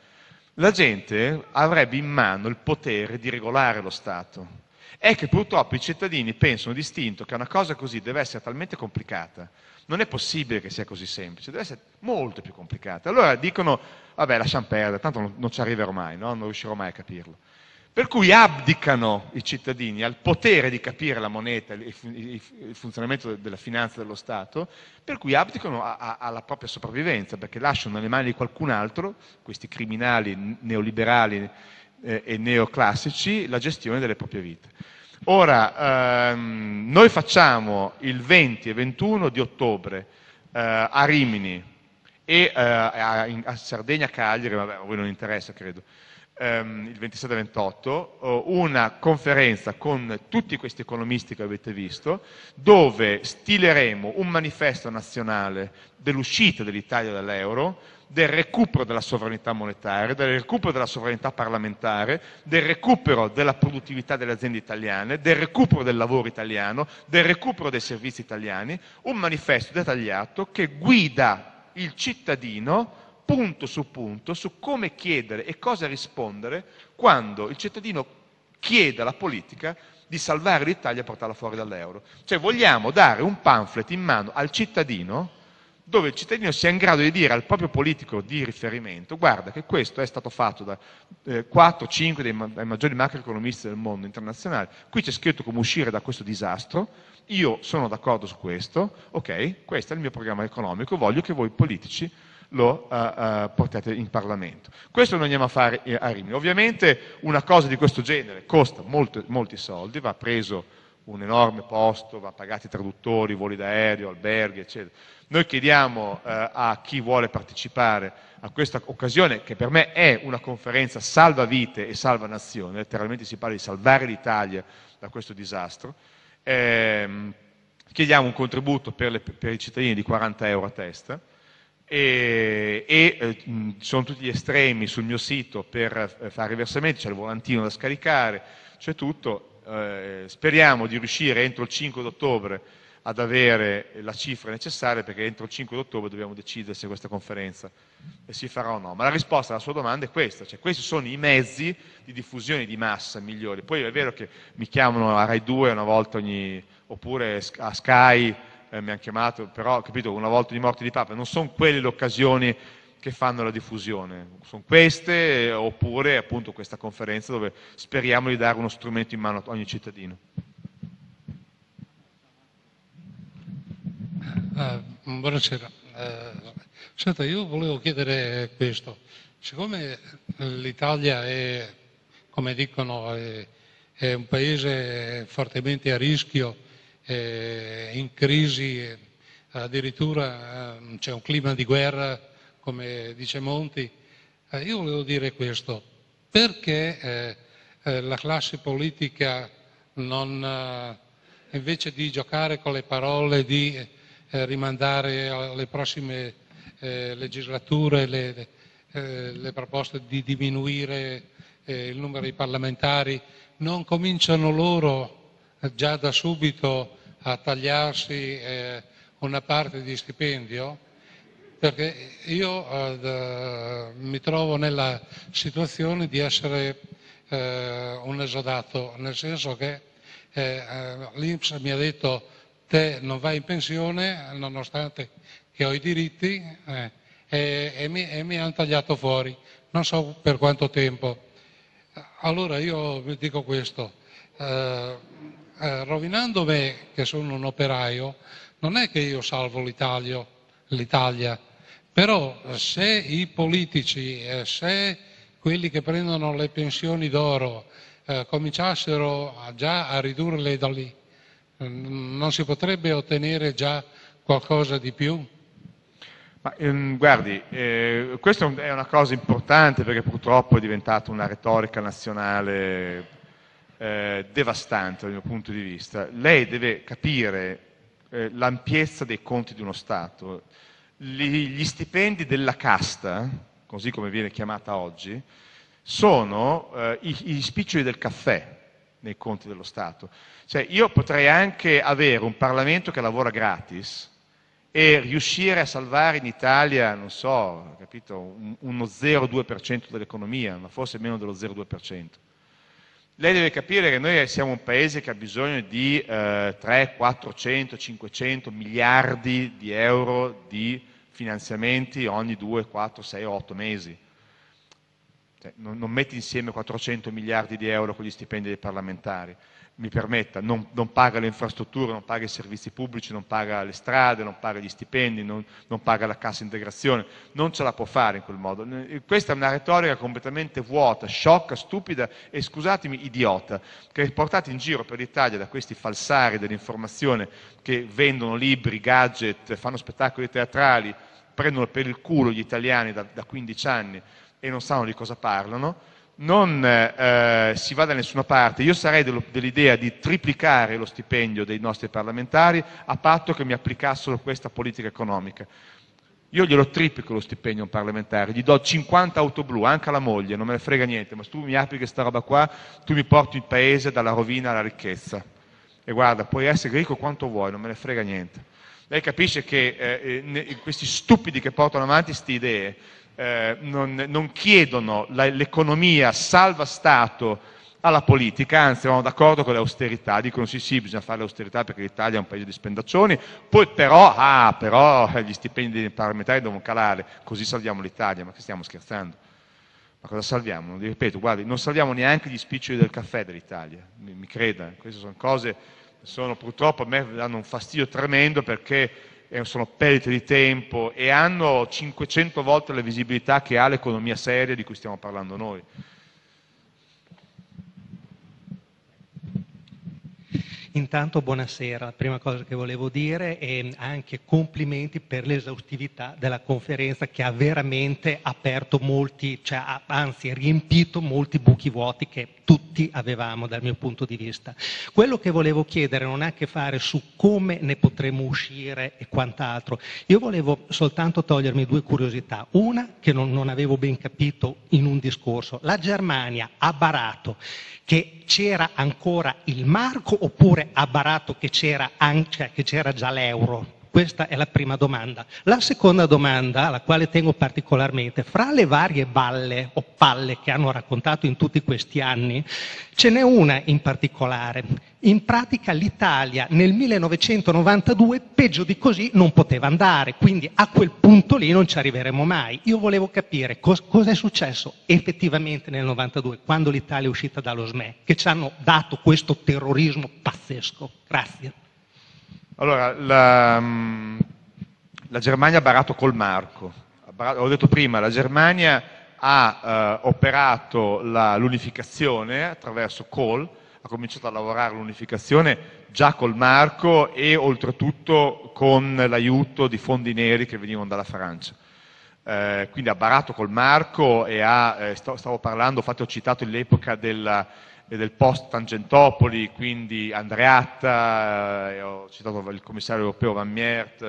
la gente avrebbe in mano il potere di regolare lo Stato. È che purtroppo i cittadini pensano distinto che una cosa così deve essere talmente complicata, non è possibile che sia così semplice, deve essere molto più complicata. Allora dicono vabbè lasciamo perdere, tanto non, non ci arriverò mai, no? non riuscirò mai a capirlo. Per cui abdicano i cittadini al potere di capire la moneta, il, il, il funzionamento della finanza dello Stato, per cui abdicano a, a, alla propria sopravvivenza, perché lasciano nelle mani di qualcun altro, questi criminali neoliberali eh, e neoclassici, la gestione delle proprie vite. Ora, ehm, noi facciamo il 20 e 21 di ottobre eh, a Rimini e eh, a, in, a Sardegna Cagliari, vabbè, a voi non interessa credo, ehm, il 27-28, eh, una conferenza con tutti questi economisti che avete visto, dove stileremo un manifesto nazionale dell'uscita dell'Italia dall'euro, del recupero della sovranità monetaria, del recupero della sovranità parlamentare, del recupero della produttività delle aziende italiane, del recupero del lavoro italiano, del recupero dei servizi italiani, un manifesto dettagliato che guida il cittadino punto su punto su come chiedere e cosa rispondere quando il cittadino chiede alla politica di salvare l'Italia e portarla fuori dall'euro. Cioè vogliamo dare un pamphlet in mano al cittadino dove il cittadino sia in grado di dire al proprio politico di riferimento guarda che questo è stato fatto da eh, 4-5 dei, ma dei, maggiori macroeconomisti del mondo internazionale, qui c'è scritto come uscire da questo disastro, io sono d'accordo su questo, ok, questo è il mio programma economico, voglio che voi politici lo uh, eh, uh, eh, portate in Parlamento. Questo lo andiamo a fare eh, a Rimini. Ovviamente una cosa di questo genere costa molto, molti soldi, va preso un enorme posto, va pagati traduttori, voli d'aereo, alberghi, eccetera. Noi chiediamo eh, a chi vuole partecipare a questa occasione, che per me è una conferenza salva vite e salva nazione, letteralmente si parla di salvare l'Italia da questo disastro, ehm, chiediamo un contributo per, le, per, i cittadini di 40 euro a testa, e, e eh, mh, sono tutti gli estremi sul mio sito per eh, fare i versamenti, c'è il volantino da scaricare, c'è tutto, eh, speriamo di riuscire entro il 5 ottobre ad avere la cifra necessaria perché entro il 5 ottobre dobbiamo decidere se questa conferenza eh, si farà o no. Ma la risposta alla sua domanda è questa, cioè questi sono i mezzi di diffusione di massa migliori. Poi è vero che mi chiamano a Rai 2 una volta ogni, oppure a Sky eh, mi hanno chiamato, però capito, una volta di morte di Papa, non sono quelle le occasioni che fanno la diffusione. Sono queste, eh, oppure appunto questa conferenza dove speriamo di dare uno strumento in mano a ogni cittadino. Ah, buonasera. Eh, senta, io volevo chiedere questo. Siccome l'Italia è, come dicono, è, è un paese fortemente a rischio, in crisi, addirittura eh, c'è un clima di guerra come dice Monti, eh, io volevo dire questo, perché eh, eh la classe politica non, eh, invece di giocare con le parole, di eh, rimandare alle prossime legislature le, le, proposte di diminuire il numero di parlamentari, non cominciano loro già da subito a tagliarsi una parte di stipendio? perché io eh, mi trovo nella situazione di essere eh, un esodato, nel senso che eh, eh, l'Inps mi ha detto te non vai in pensione nonostante che ho i diritti eh, e, e, mi, mi hanno tagliato fuori, non so per quanto tempo. Allora io dico questo, eh, eh, rovinando me che sono un operaio, non è che io salvo l'Italia, però se i politici, eh, se quelli che prendono le pensioni d'oro eh, cominciassero a già a ridurle da lì, non si potrebbe ottenere già qualcosa di più? Ma, ehm, guardi, eh, questa è una cosa importante perché purtroppo è diventata una retorica nazionale eh, devastante dal mio punto di vista. Lei deve capire eh, l'ampiezza dei conti di uno Stato gli stipendi della casta, così come viene chiamata oggi, sono eh, i, i spiccioli del caffè nei conti dello Stato. Cioè, io potrei anche avere un Parlamento che lavora gratis e riuscire a salvare in Italia, non so, capito, un, uno 0,2% dell'economia, ma forse meno dello 0,2%. Lei deve capire che noi siamo un paese che ha bisogno di eh, 3, 400, 500 miliardi di euro di finanziamenti ogni 2, 4, 6, 8 mesi. Cioè, non, non metti insieme 400 miliardi di euro con gli stipendi dei parlamentari mi permetta, non, non, paga le infrastrutture, non paga i servizi pubblici, non paga le strade, non paga gli stipendi, non, non paga la cassa integrazione, non ce la può fare in quel modo. Eh, questa è una retorica completamente vuota, sciocca, stupida e, scusatemi, idiota, che è portata in giro per l'Italia da questi falsari dell'informazione che vendono libri, gadget, fanno spettacoli teatrali, prendono per il culo gli italiani da, da 15 anni e non sanno di cosa parlano non eh, si va da nessuna parte. Io sarei dell'idea di triplicare lo stipendio dei nostri parlamentari a patto che mi applicassero questa politica economica. Io glielo triplico lo stipendio a un parlamentare, gli do 50 auto blu, anche alla moglie, non me ne frega niente, ma se tu mi applichi questa roba qua, tu mi porti il paese dalla rovina alla ricchezza. E guarda, puoi essere ricco quanto vuoi, non me ne frega niente. Lei capisce che eh, eh questi stupidi che portano avanti queste idee eh, non, non, chiedono la, l'economia salva Stato alla politica, anzi erano d'accordo con l'austerità, dicono sì sì bisogna fare l'austerità perché l'Italia è un paese di spendaccioni, poi però, ah, però eh, gli stipendi dei parlamentari devono calare, così salviamo l'Italia, ma che stiamo scherzando? Ma cosa salviamo? Vi ripeto, guardi, non salviamo neanche gli spiccioli del caffè dell'Italia, mi, mi creda, queste sono cose, sono purtroppo a me danno un fastidio tremendo perché sono perdite di tempo e hanno 500 volte la visibilità che ha l'economia seria di cui stiamo parlando noi. Intanto buonasera, la prima cosa che volevo dire è anche complimenti per l'esaustività della conferenza che ha veramente aperto molti, cioè, anzi riempito molti buchi vuoti che tutti avevamo dal mio punto di vista. Quello che volevo chiedere non ha a che fare su come ne potremo uscire e quant'altro. Io volevo soltanto togliermi due curiosità. Una che non, non avevo ben capito in un discorso. La Germania ha barato che c'era ancora il marco oppure ha barato che c'era, anche, cioè che c'era già l'euro? Questa è la prima domanda. La seconda domanda, alla quale tengo particolarmente, fra le varie balle o palle che hanno raccontato in tutti questi anni, ce n'è una in particolare in pratica l'Italia nel 1992 peggio di così non poteva andare, quindi a quel punto lì non ci arriveremo mai. Io volevo capire cos- cosa successo effettivamente nel 92 quando l'Italia è uscita dallo SME, che ci hanno dato questo terrorismo pazzesco. Grazie. Allora, la, la Germania ha barato col marco. L'ho detto prima, la Germania ha eh, operato la, l'unificazione attraverso Kohl, ha cominciato a lavorare l'unificazione già col Marco e oltretutto con l'aiuto di fondi neri che venivano dalla Francia. Eh, quindi ha barato col Marco e ha, eh, stavo parlando, infatti ho citato l'epoca del, del post Tangentopoli, quindi Andreatta, eh, ho citato il commissario europeo Van Miert,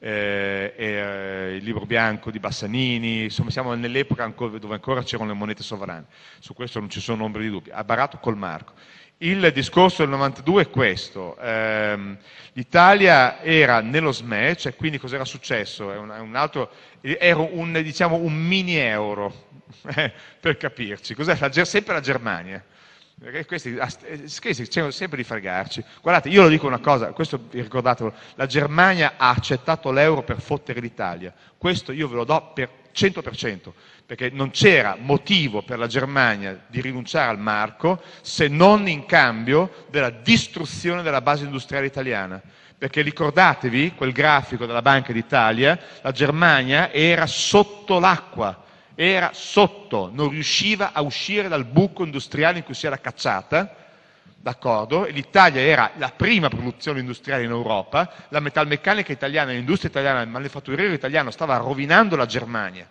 eh, eh, il libro bianco di Bassanini, insomma siamo nell'epoca dove ancora c'erano le monete sovrane, su questo non ci sono ombre di dubbio, ha barato col Marco. Il discorso del 92 è questo, ehm, l'Italia era nello SME, cioè quindi cos'era successo? Era un, un altro, era un, diciamo, un mini euro, eh, per capirci, cos'è? La, sempre la Germania, perché ah, eh, questi, cercano sempre di fregarci. Guardate, io lo dico una cosa, questo vi ricordatelo, la Germania ha accettato l'euro per fottere l'Italia, questo io ve lo do per 100%, perché non c'era motivo per la Germania di rinunciare al marco se non in cambio della distruzione della base industriale italiana. Perché ricordatevi quel grafico della Banca d'Italia, la Germania era sotto l'acqua, era sotto, non riusciva a uscire dal buco industriale in cui si era cacciata, d'accordo? L'Italia era la prima produzione industriale in Europa, la metalmeccanica italiana, l'industria italiana, il manifatturiero italiano stava rovinando la Germania.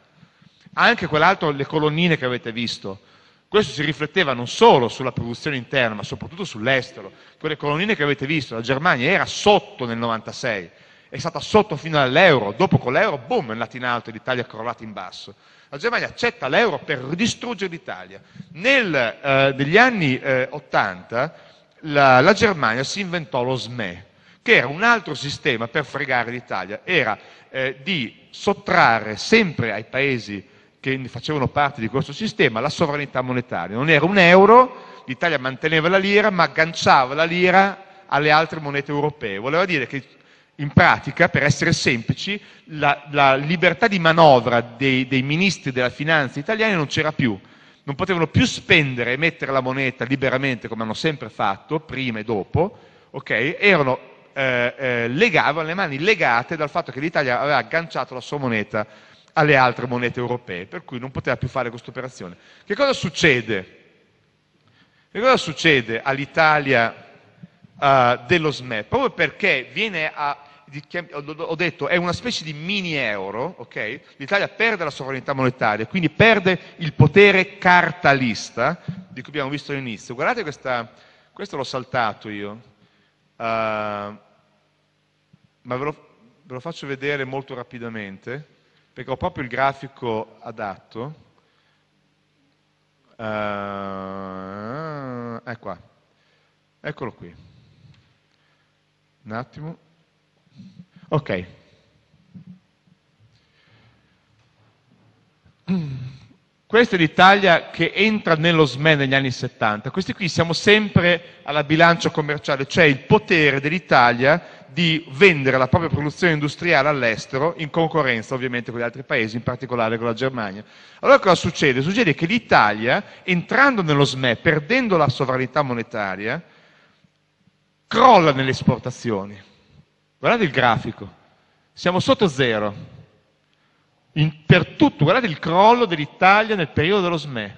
Anche quell'altro, le colonnine che avete visto, questo si rifletteva non solo sulla produzione interna, ma soprattutto sull'estero. Quelle colonnine che avete visto, la Germania era sotto nel 96, è stata sotto fino all'euro, dopo con l'euro, boom, è andata in alto e l'Italia è crollata in basso. La Germania accetta l'euro per distruggere l'Italia. Nel, eh, negli anni eh, 80 la, la Germania si inventò lo SME, che era un altro sistema per fregare l'Italia, era eh, di sottrarre sempre ai paesi che facevano parte di questo sistema, la sovranità monetaria. Non era un euro, l'Italia manteneva la lira, ma agganciava la lira alle altre monete europee. Voleva dire che in pratica, per essere semplici, la, la libertà di manovra dei, dei, ministri della finanza italiani non c'era più. Non potevano più spendere e mettere la moneta liberamente come hanno sempre fatto, prima e dopo, okay? erano, eh, eh, legavano le mani legate dal fatto che l'Italia aveva agganciato la sua moneta alle altre monete europee, per cui non poteva più fare questa operazione. Che cosa succede? Che cosa succede all'Italia uh, dello SME? Proprio perché viene a, ho detto, è una specie di mini euro, ok? L'Italia perde la sovranità monetaria, quindi perde il potere cartalista, di cui abbiamo visto all'inizio. Guardate questa, questo l'ho saltato io, uh, ma ve lo, ve lo faccio vedere molto rapidamente perché ho proprio il grafico adatto. Uh, è qua. Eccolo qui. Un attimo. Ok. Questa è l'Italia che entra nello SME negli anni 70. Questi qui siamo sempre alla bilancia commerciale, cioè il potere dell'Italia di vendere la propria produzione industriale all'estero in concorrenza ovviamente con gli altri paesi, in particolare con la Germania. Allora cosa succede? Succede che l'Italia, entrando nello SME, perdendo la sovranità monetaria, crolla nelle esportazioni. Guardate il grafico, siamo sotto zero, in, per tutto, guardate il crollo dell'Italia nel periodo dello SME,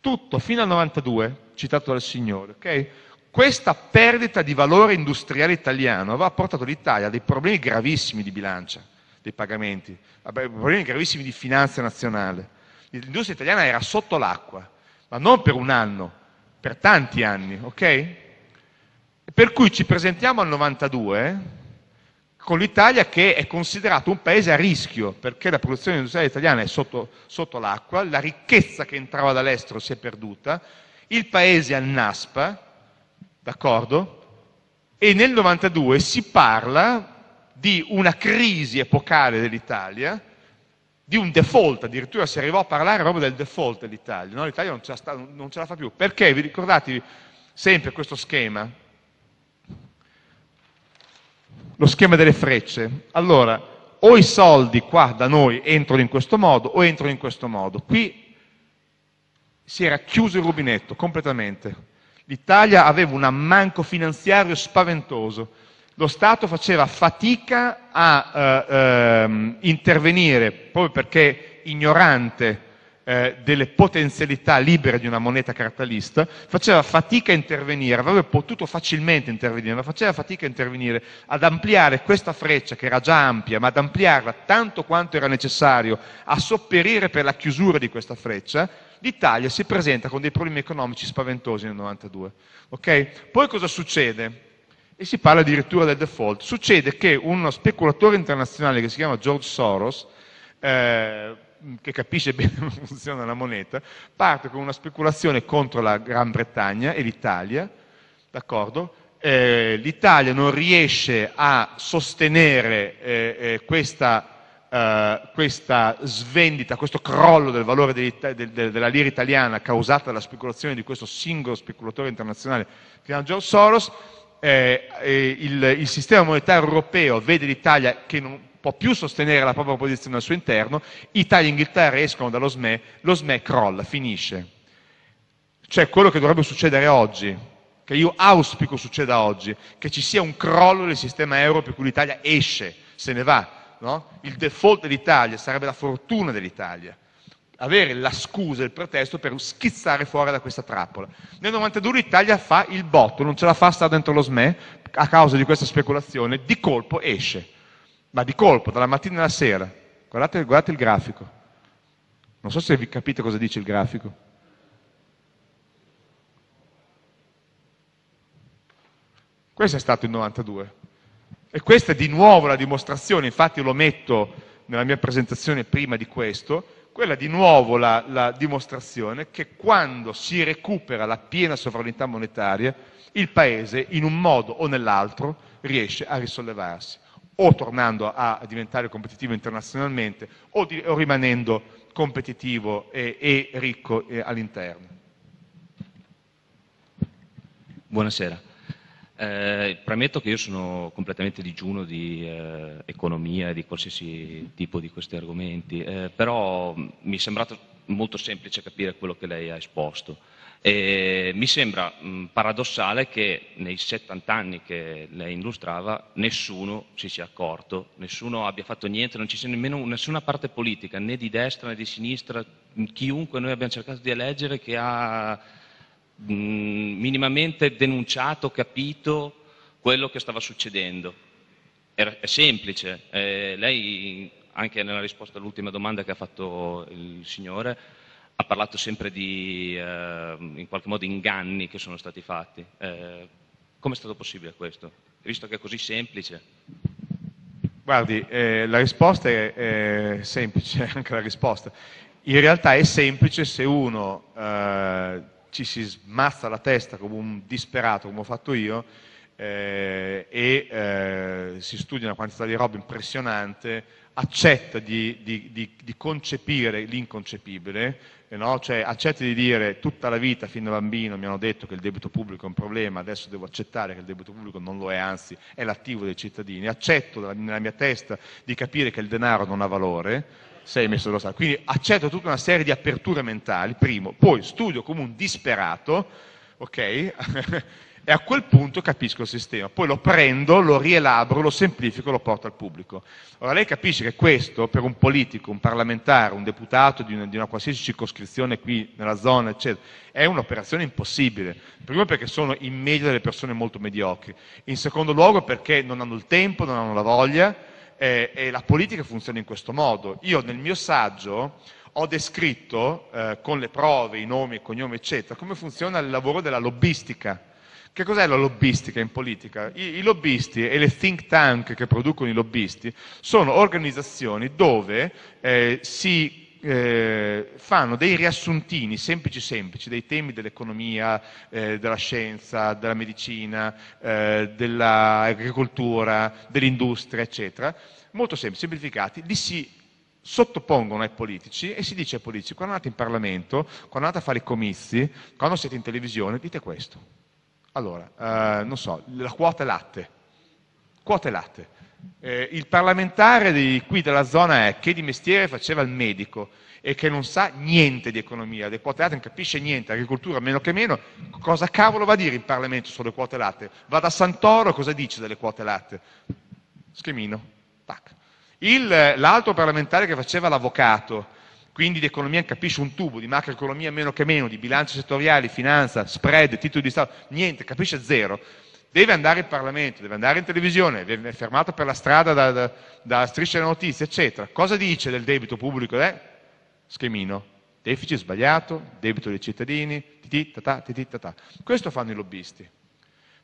tutto fino al 92, citato dal Signore, okay? Questa perdita di valore industriale italiano aveva portato l'Italia a dei problemi gravissimi di bilancia, dei pagamenti, a problemi gravissimi di finanza nazionale. L'industria italiana era sotto l'acqua, ma non per un anno, per tanti anni, ok? Per cui ci presentiamo al 92, con l'Italia che è considerato un paese a rischio, perché la produzione industriale italiana è sotto, sotto l'acqua, la ricchezza che entrava dall'estero si è perduta, il paese è al NASPA, d'accordo? E nel 92 si parla di una crisi epocale dell'Italia, di un default, addirittura si arrivò a parlare proprio del default dell'Italia, no? l'Italia non ce, sta, non ce la fa più, perché vi ricordate sempre questo schema, lo schema delle frecce. Allora, o i soldi qua da noi entrano in questo modo o entrano in questo modo. Qui si era chiuso il rubinetto completamente. L'Italia aveva un ammanco finanziario spaventoso. Lo Stato faceva fatica a eh, eh, intervenire proprio perché ignorante eh, delle potenzialità libere di una moneta cartalista, faceva fatica a intervenire, avrebbe potuto facilmente intervenire, ma faceva fatica a intervenire, ad ampliare questa freccia che era già ampia, ma ad ampliarla tanto quanto era necessario a sopperire per la chiusura di questa freccia, l'Italia si presenta con dei problemi economici spaventosi nel 92. Okay? Poi cosa succede? E si parla addirittura del default. Succede che uno speculatore internazionale che si chiama George Soros, eh, Mm, che capisce bene come funziona la moneta, parte con una speculazione contro la Gran Bretagna e l'Italia, eh, L'Italia non riesce a sostenere eh, eh questa Uh, questa svendita, questo crollo del valore de, de, della lira italiana causata dalla speculazione di questo singolo speculatore internazionale che è George Soros, eh, eh, il, il, sistema monetario europeo vede l'Italia che non, può più sostenere la propria posizione al suo interno, Italia e Inghilterra escono dallo SME, lo SME crolla, finisce. Cioè quello che dovrebbe succedere oggi, che io auspico succeda oggi, che ci sia un crollo del sistema euro per cui l'Italia esce, se ne va. No? Il default dell'Italia sarebbe la fortuna dell'Italia avere la scusa, il pretesto per schizzare fuori da questa trappola. Nel 92 l'Italia fa il botto, non ce la fa stare dentro lo SME, a causa di questa speculazione, di colpo esce ma di colpo, dalla mattina alla sera. Guardate, guardate il grafico. Non so se vi capite cosa dice il grafico. Questo è stato il 92. E questa è di nuovo la dimostrazione, infatti lo metto nella mia presentazione prima di questo, quella è di nuovo la, la dimostrazione che quando si recupera la piena sovranità monetaria, il Paese in un modo o nell'altro riesce a risollevarsi o tornando a diventare competitivo internazionalmente o, di, o rimanendo competitivo e, e ricco e all'interno. Buonasera. Eh, premetto che io sono completamente digiuno di eh, economia e di qualsiasi tipo di questi argomenti, eh, però mm, mi è sembrato molto semplice capire quello che lei ha esposto. E mi sembra mh, paradossale che nei 70 anni che lei illustrava nessuno si sia accorto, nessuno abbia fatto niente, non ci sia nemmeno nessuna parte politica, né di destra né di sinistra, chiunque noi abbiamo cercato di eleggere che ha mh, minimamente denunciato, capito quello che stava succedendo. Era, è semplice, eh, lei anche nella risposta all'ultima domanda che ha fatto il signore, ha parlato sempre di, eh, in qualche modo, inganni che sono stati fatti. Eh, Come è stato possibile questo, visto che è così semplice? Guardi, eh, la risposta è, è semplice, anche la risposta. In realtà è semplice se uno eh, ci si smazza la testa come un disperato, come ho fatto io, eh, e eh, si studia una quantità di roba impressionante accetta di, di, di, di concepire l'inconcepibile, no? cioè accetta di dire tutta la vita fin da bambino mi hanno detto che il debito pubblico è un problema, adesso devo accettare che il debito pubblico non lo è, anzi è l'attivo dei cittadini, accetto nella mia testa di capire che il denaro non ha valore, sei messo dallo Stato. Quindi accetto tutta una serie di aperture mentali, primo, poi studio come un disperato, ok? e a quel punto capisco il sistema, poi lo prendo, lo rielaboro, lo semplifico, lo porto al pubblico. Ora lei capisce che questo per un politico, un parlamentare, un deputato di una, di una qualsiasi circoscrizione qui nella zona, eccetera, è un'operazione impossibile, primo perché sono in media delle persone molto mediocri, in secondo luogo perché non hanno il tempo, non hanno la voglia eh, e la politica funziona in questo modo. Io nel mio saggio ho descritto eh, con le prove, i nomi, i cognomi, eccetera, come funziona il lavoro della lobbistica che cos'è la lobbistica in politica? I, I, lobbisti e le think tank che producono i lobbisti sono organizzazioni dove eh, si eh, fanno dei riassuntini semplici semplici dei temi dell'economia, eh, della scienza, della medicina, eh, dell'agricoltura, dell'industria, eccetera, molto semplici, semplificati, li si sottopongono ai politici e si dice ai politici quando andate in Parlamento, quando andate a fare i comizi, quando siete in televisione, dite questo. Allora, eh, non so, la quota latte. Quota latte. Eh, il parlamentare di, qui della zona è che di mestiere faceva il medico e che non sa niente di economia, le quote latte non capisce niente, agricoltura meno che meno, cosa cavolo va a dire in Parlamento sulle quote latte? Va da Santoro, cosa dice delle quote latte? Schemino, tac. l'altro parlamentare che faceva l'avvocato quindi di economia capisce un tubo, di macroeconomia meno che meno, di bilanci settoriali, finanza, spread, titoli di Stato, niente, capisce zero, deve andare in Parlamento, deve andare in televisione, è fermato per la strada da, da, da strisce alle notizie, eccetera. Cosa dice del debito pubblico? Eh? Schemino. Deficit sbagliato, debito dei cittadini, titì, tatà, titì, tatà. Questo fanno i lobbisti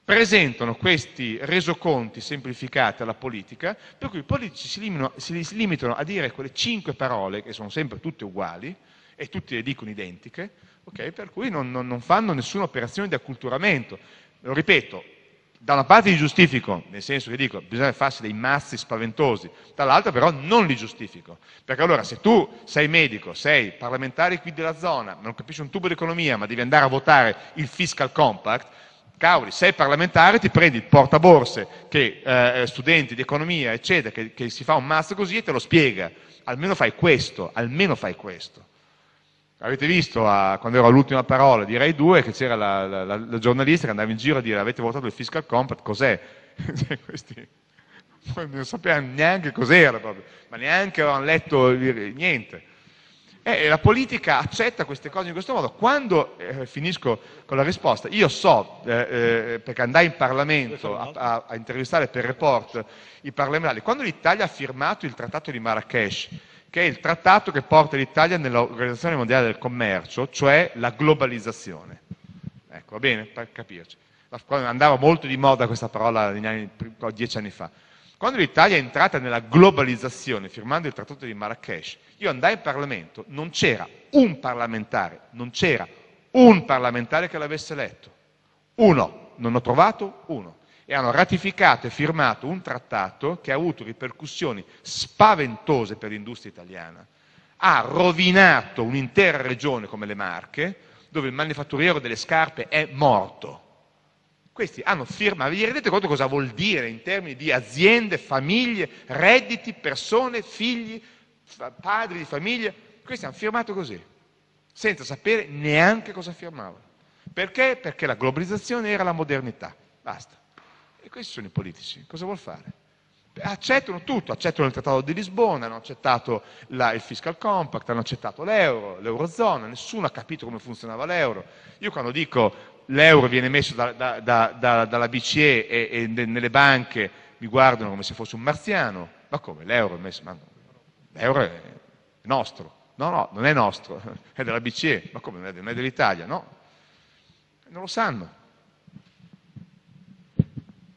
presentano questi resoconti semplificati alla politica, per cui i politici si limitano, si limitano a dire quelle cinque parole, che sono sempre tutte uguali, e tutti le dicono identiche, okay? per cui non, non, non, fanno nessuna operazione di acculturamento. Lo ripeto, da una parte li giustifico, nel senso che dico bisogna farsi dei mazzi spaventosi, dall'altra però non li giustifico, perché allora se tu sei medico, sei parlamentare qui della zona, non capisci un tubo d'economia, ma devi andare a votare il fiscal compact, cavoli, sei parlamentare, ti prendi il portaborse che eh, studenti di economia, eccetera, che, che si fa un mazzo così e te lo spiega. Almeno fai questo, almeno fai questo. Avete visto a, quando ero all'ultima parola di Rai 2 che c'era la, la, la, la, giornalista che andava in giro a dire avete votato il fiscal compact, cos'è? Cioè, questi, non sapevano neanche cos'era proprio, ma neanche avevano letto niente. Eh, la politica accetta queste cose in questo modo. Quando eh, finisco con la risposta, io so, eh, perché andai in Parlamento a intervistare per «Report» i parlamentari, quando l'Italia ha firmato il Trattato di Marrakesh, che è il trattato che porta l'Italia nell'Organizzazione Mondiale del Commercio, cioè la globalizzazione, ecco, va bene, per capirci. Andava molto di moda questa parola dieci anni fa. Quando l'Italia è entrata nella globalizzazione, firmando il Trattato di Marrakesh, io andai in Parlamento, non c'era un parlamentare, non c'era un parlamentare che l'avesse letto. Uno, non ho trovato uno. E hanno ratificato e firmato un trattato che ha avuto ripercussioni spaventose per l'industria italiana. Ha rovinato un'intera regione come le Marche, dove il manifatturiero delle scarpe è morto questi hanno firmato, vi rendete conto cosa vuol dire in termini di aziende, famiglie, redditi, persone, figli, padri di famiglia? Questi hanno firmato così, senza sapere neanche cosa firmavano. Perché? Perché la globalizzazione era la modernità. Basta. E questi sono i politici. Cosa vuol fare? Accettano tutto, accettano il Trattato di Lisbona, hanno accettato la, il Fiscal Compact, hanno accettato l'euro, l'Eurozona, nessuno ha capito come funzionava l'euro. Io quando dico l'euro viene messo da, da, da, dalla BCE e, e, nelle banche mi guardano come se fosse un marziano, ma come l'euro è messo? l'euro è nostro, no no, non è nostro, è della BCE, ma come non è dell'Italia, no, non lo sanno.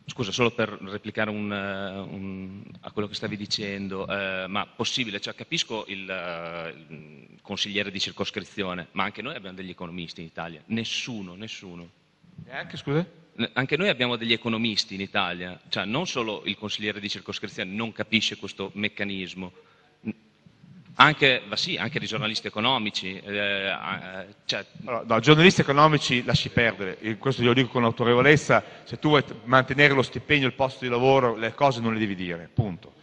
Scusa, solo per replicare un, eh, un, a quello che stavi dicendo, eh, ma possibile, cioè, capisco il, eh, il, consigliere di circoscrizione, ma anche noi abbiamo degli economisti in Italia, nessuno, nessuno. Neanche, scusa? Anche noi abbiamo degli economisti in Italia, cioè non solo il consigliere di circoscrizione non capisce questo meccanismo, anche, sì, anche di giornalisti economici. Eh, eh, cioè... allora, no, giornalisti economici lasci perdere, questo glielo dico con autorevolezza, se tu vuoi mantenere lo stipendio, il posto di lavoro, le cose non le devi dire, punto.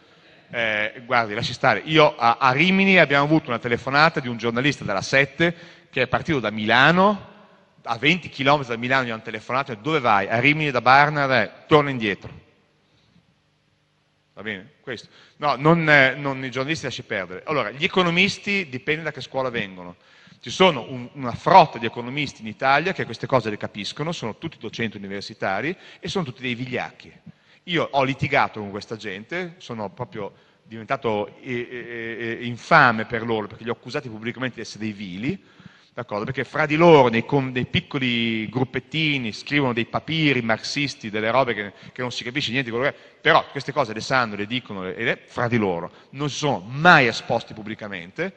Eh, guardi, lasci stare, io a, a, Rimini abbiamo avuto una telefonata di un giornalista della 7 che è partito da Milano, a 20 km da Milano gli hanno telefonato, dove vai? A Rimini da Barnard, torna indietro Va bene? Questo. No, non, eh, non, i giornalisti lasci perdere. Allora, gli economisti dipende da che scuola vengono. Ci sono un, una frotta di economisti in Italia che queste cose le capiscono, sono tutti docenti universitari e sono tutti dei vigliacchi. Io ho litigato con questa gente, sono proprio diventato eh, eh, eh, eh infame per loro perché li ho accusati pubblicamente di essere dei vili, perché fra di loro, nei, nei, piccoli gruppettini, scrivono dei papiri marxisti, delle robe che, che non si capisce niente di quello che è, però queste cose le sanno, le dicono, le, le, fra di loro, non si sono mai esposti pubblicamente,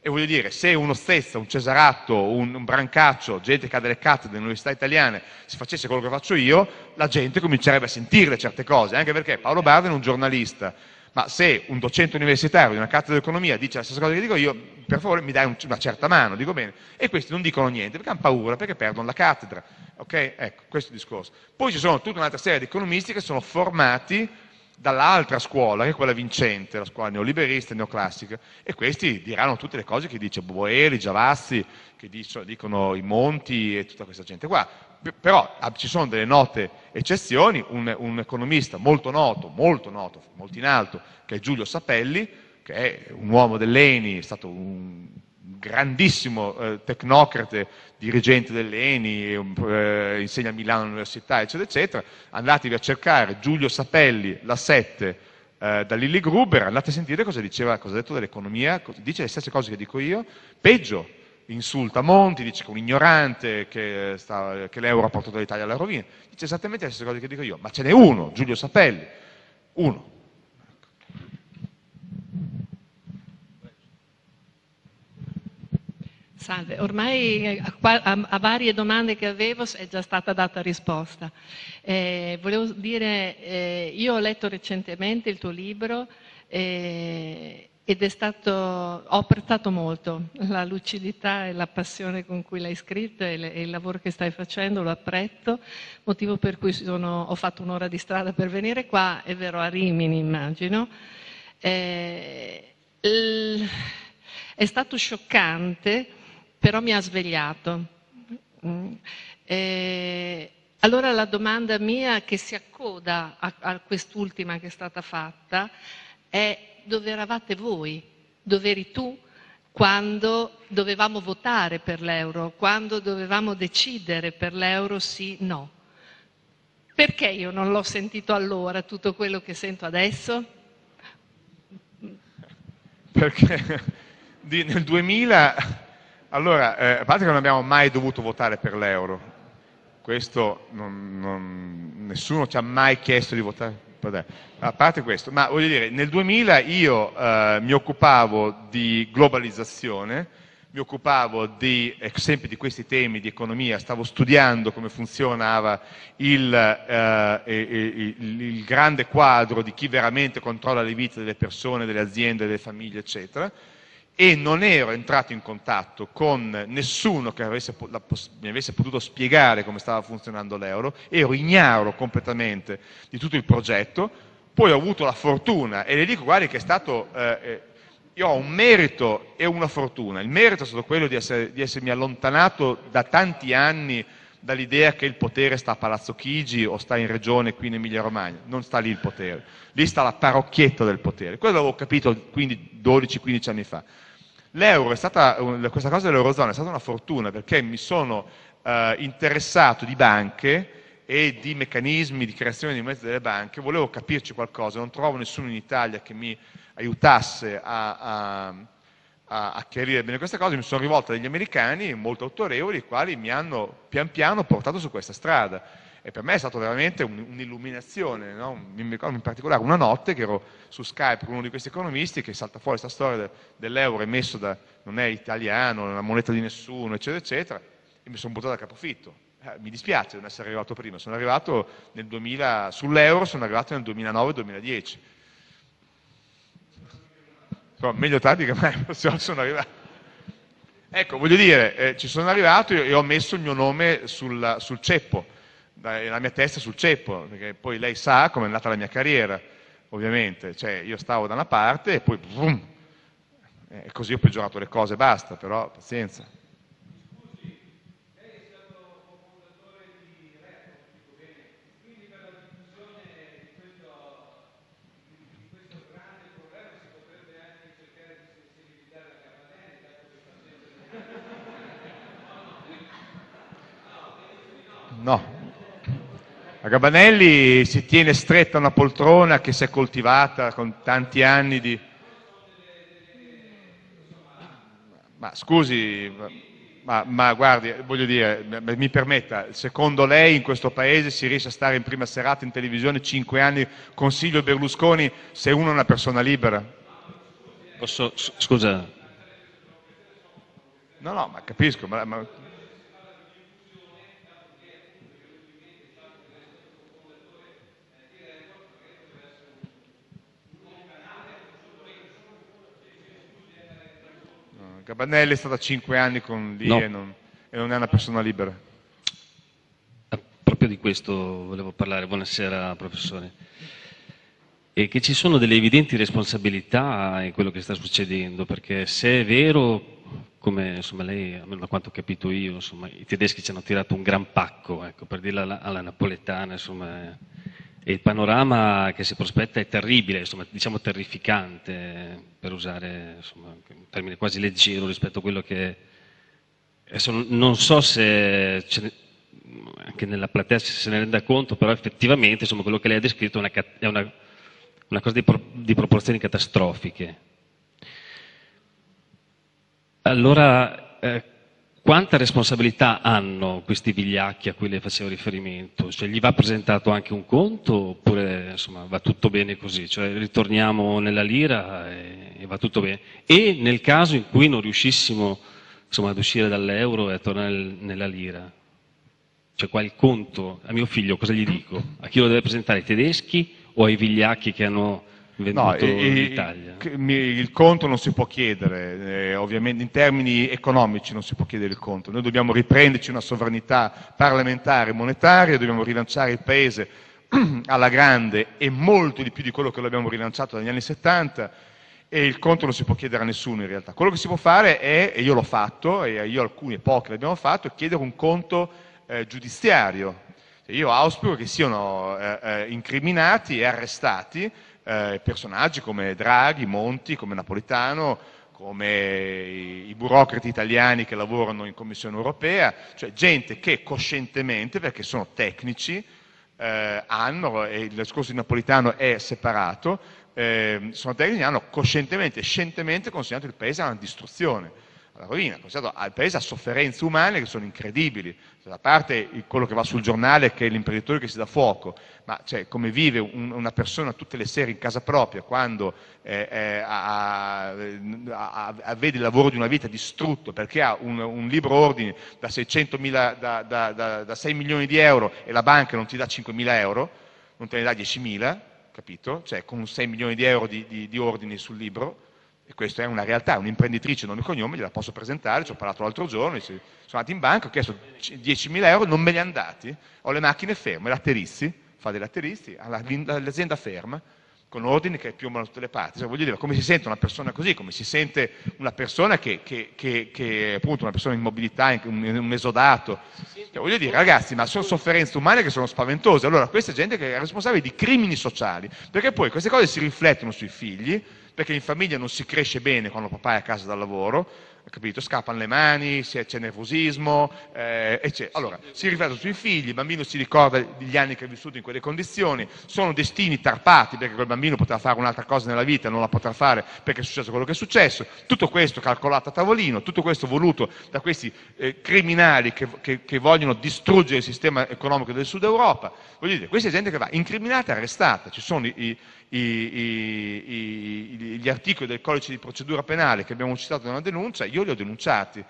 e voglio dire, se uno Stezza, un Cesaratto, un, un Brancaccio, gente che ha delle cattedre delle università italiane, si facesse quello che faccio io, la gente comincerebbe a sentire certe cose, anche perché Paolo Barden è un giornalista, ma se un docente universitario di una cattedra di economia dice la stessa cosa che dico io, per favore mi dai una certa mano, dico bene, e questi non dicono niente perché hanno paura, perché perdono la cattedra, ok? Ecco, questo è il discorso. Poi ci sono tutta un'altra serie di economisti che sono formati dall'altra scuola, che è quella vincente, la scuola neoliberista e neoclassica, e questi diranno tutte le cose che dice Boeri, Giavazzi, che dicono i Monti e tutta questa gente qua però ah, ci sono delle note eccezioni, un, un economista molto noto, molto noto, molto in alto, che è Giulio Sapelli, che è un uomo dell'ENI, è stato un grandissimo eh, tecnocrate, dirigente dell'ENI, eh, insegna a Milano all'università, eccetera, eccetera. Andatevi a cercare Giulio Sapelli, la 7, eh, da Lilly Gruber, andate a sentire cosa diceva, cosa ha detto dell'economia, dice le stesse cose che dico io, peggio, insulta Monti, dice che è un ignorante, che, sta, che l'euro ha portato l'Italia alla rovina, dice esattamente le stesse cose che dico io, ma ce n'è uno, Giulio Sapelli, uno. Salve, ormai eh, a, varie domande che avevo è già stata data risposta. Eh, volevo dire, eh, io ho letto recentemente il tuo libro eh, ed è stato, ho apprezzato molto la lucidità e la passione con cui l'hai scritta e, le, e il lavoro che stai facendo, lo apprezzo, motivo per cui sono, ho fatto un'ora di strada per venire qua, è vero a Rimini immagino. Eh, è stato scioccante, però mi ha svegliato. Mm. Eh, allora la domanda mia che si accoda a, a quest'ultima che è stata fatta è dove eravate voi, dove eri tu quando dovevamo votare per l'euro, quando dovevamo decidere per l'euro sì, no. Perché io non l'ho sentito allora tutto quello che sento adesso? Perché nel 2000, allora, eh, a parte che non abbiamo mai dovuto votare per l'euro, questo non, non, nessuno ci ha mai chiesto di votare a parte questo, ma voglio dire, nel 2000 io eh, mi occupavo di globalizzazione, mi occupavo di, eh, sempre di questi temi di economia, stavo studiando come funzionava il, eh, il, il grande quadro di chi veramente controlla le vite delle persone, delle aziende, delle famiglie, eccetera e non ero entrato in contatto con nessuno che avesse, la, mi avesse potuto spiegare come stava funzionando l'euro, ero ignaro completamente di tutto il progetto, poi ho avuto la fortuna, e le dico guardi che è stato, eh, eh io ho un merito e una fortuna, il merito è stato quello di, essere, di essermi allontanato da tanti anni dall'idea che il potere sta a Palazzo Chigi o sta in regione qui in Emilia Romagna, non sta lì il potere, lì sta la parrocchietta del potere, quello l'avevo capito 12-15 anni fa. L'euro è stata, questa cosa dell'Eurozona è stata una fortuna perché mi sono eh, interessato di banche e di meccanismi di creazione di mezzi delle banche, volevo capirci qualcosa, non trovo nessuno in Italia che mi aiutasse a, a, a chiarire bene queste cose, mi sono rivolto a degli americani molto autorevoli, i quali mi hanno pian piano portato su questa strada e per me è stata veramente un'illuminazione, no? mi ricordo in particolare una notte che ero su Skype con uno di questi economisti che salta fuori questa storia dell'euro emesso da, non è italiano, non è una moneta di nessuno, eccetera, eccetera, e mi sono buttato a capofitto. Eh, mi dispiace non essere arrivato prima, sono arrivato nel 2000, sull'euro sono arrivato nel 2009-2010. Però meglio tardi che mai, sono arrivato. Ecco, voglio dire, eh, ci sono arrivato e ho messo il mio nome sul, sul ceppo la mia testa sul ceppo, perché poi lei sa come è andata la mia carriera, ovviamente, cioè io stavo da una parte e poi boom, e eh, così ho peggiorato le cose, basta, però pazienza. Scusi, lei è stato cofondatore di Report, quindi per la diffusione di questo, grande problema si potrebbe anche cercare di sensibilizzare la Cavalleri, dato che sta sempre... no, no. A Gabanelli si tiene stretta una poltrona che si è coltivata con tanti anni di... Ma scusi, ma, ma guardi, voglio dire, mi permetta, secondo lei in questo paese si riesce a stare in prima serata in televisione cinque anni, consiglio Berlusconi, se uno è una persona libera? Posso, scusa. No, no, ma capisco, ma, ma... Cabanelli è stata 5 anni con lì no. e, non, e non è una persona libera. Eh, proprio di questo volevo parlare. Buonasera, professore e che ci sono delle evidenti responsabilità in quello che sta succedendo, perché se è vero, come insomma, lei, almeno da quanto ho capito io, insomma, i tedeschi ci hanno tirato un gran pacco, ecco, per dirla alla, alla napoletana, insomma, e il panorama che si prospetta è terribile, insomma, diciamo terrificante, per usare insomma, un termine quasi leggero rispetto a quello che... Adesso non so se ne... anche nella platea se ne renda conto, però effettivamente insomma, quello che lei ha descritto è una, è una, una cosa di, pro... di proporzioni catastrofiche. Allora, eh, quanta responsabilità hanno questi vigliacchi a cui lei faceva riferimento? Cioè, gli va presentato anche un conto oppure insomma, va tutto bene così? Cioè, ritorniamo nella lira e, e, va tutto bene? E nel caso in cui non riuscissimo insomma, ad uscire dall'euro e a tornare nella lira? Cioè, qua il conto? A mio figlio cosa gli dico? A chi lo deve presentare? Ai tedeschi o ai vigliacchi che hanno venduto no, e, in Italia? Il conto non si può chiedere, eh, ovviamente in termini economici non si può chiedere il conto. Noi dobbiamo riprenderci una sovranità parlamentare e monetaria, dobbiamo rilanciare il Paese alla grande e molto di più di quello che abbiamo rilanciato dagli anni 70 e il conto non si può chiedere a nessuno in realtà. Quello che si può fare è, e io l'ho fatto, e io alcuni e pochi l'abbiamo fatto, è chiedere un conto eh, giudiziario. Io auspico che siano eh, eh incriminati e arrestati eh, personaggi come Draghi, Monti, come Napolitano, come i, i burocrati italiani che lavorano in Commissione europea, cioè gente che coscientemente, perché sono tecnici, eh, hanno, e il discorso di Napolitano è separato, eh, sono tecnici che hanno coscientemente e scientemente consegnato il paese a una distruzione rovina, considerato al paese a sofferenze umane che sono incredibili, da parte quello che va sul giornale che è l'imprenditore che si dà fuoco, ma cioè, come vive un, una persona tutte le sere in casa propria quando eh, eh, a, a, a, vede il lavoro di una vita distrutto perché ha un, un libro ordine da, 600 mila, da, da, da 6 milioni di euro e la banca non ti dà 5 mila euro, non te ne dà 10 mila, capito? Cioè con 6 milioni di euro di, di, di ordini sul libro, e questa è una realtà, un'imprenditrice nome e cognome, gliela posso presentare, ci ho parlato l'altro giorno, sono andato in banca, ho chiesto 10.000 euro, non me li hanno dati, ho le macchine ferme, latterizzi, fa dei latterizzi, l'azienda ferma, con ordini che piombano da tutte le parti. Cioè, voglio dire, come si sente una persona così, come si sente una persona che, che, che, che appunto, una persona in mobilità, un, un esodato. Cioè, voglio dire, ragazzi, ma sono sofferenze umane che sono spaventose. Allora, questa gente che è responsabile di crimini sociali, perché poi queste cose si riflettono sui figli, perché in famiglia non si cresce bene quando papà è a casa dal lavoro, capito? Scappano le mani, c'è nervosismo, eh, eccetera. Allora, si riflette sui figli, il bambino si ricorda degli anni che ha vissuto in quelle condizioni, sono destini tarpati perché quel bambino potrà fare un'altra cosa nella vita, e non la potrà fare perché è successo quello che è successo, tutto questo calcolato a tavolino, tutto questo voluto da questi eh, criminali che, che, che, vogliono distruggere il sistema economico del Sud Europa. Voglio dire, questa è gente che va incriminata e arrestata, ci sono i, i i, i, gli articoli del codice di procedura penale che abbiamo citato nella denuncia, io li ho denunciati.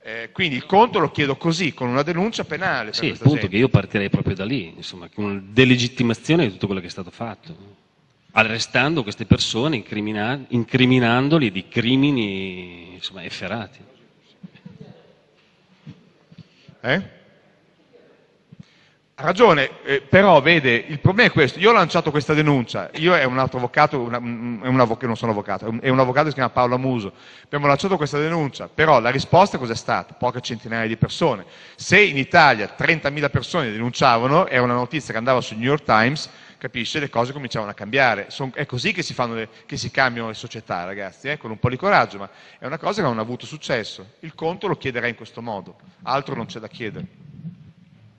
Eh, quindi il conto lo chiedo così, con una denuncia penale. Sì, il punto gente. che io partirei proprio da lì, insomma, con una delegittimazione di tutto quello che è stato fatto arrestando queste persone, incrimina- incriminandoli di crimini insomma, efferati. Eh? Ha ragione, eh, però vede, il problema è questo, io ho lanciato questa denuncia, io e un altro avvocato, una, mm, mm, un avvocato, non sono avvocato, è un avvocato che si chiama Paolo Muso, abbiamo lanciato questa denuncia, però la risposta cos'è stata? Poche centinaia di persone. Se in Italia 30.000 persone denunciavano, era una notizia che andava sul New York Times, capisce, le cose cominciavano a cambiare. Son, è così che si, le, che si, cambiano le società, ragazzi, eh? con un po' di coraggio, ma è una cosa che non ha avuto successo. Il conto lo chiederà in questo modo, altro non c'è da chiedere.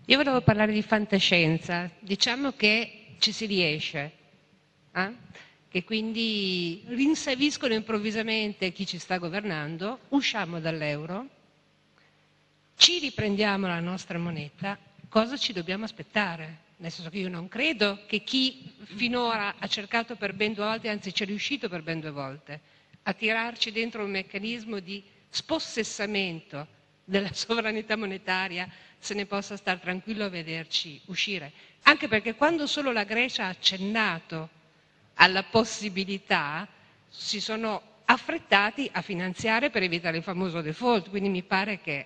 Io volevo parlare di fantascienza, diciamo che ci si riesce, eh? che quindi rinsaviscono improvvisamente chi ci sta governando, usciamo dall'euro, ci riprendiamo la nostra moneta, cosa ci dobbiamo aspettare? Nel senso che io non credo che chi finora ha cercato per ben due volte, anzi ci è riuscito per ben due volte, a tirarci dentro un meccanismo di spossessamento della sovranità monetaria se ne possa star tranquillo a vederci uscire, anche perché quando solo la Grecia ha accennato alla possibilità si sono affrettati a finanziare per evitare il famoso default, quindi mi pare che...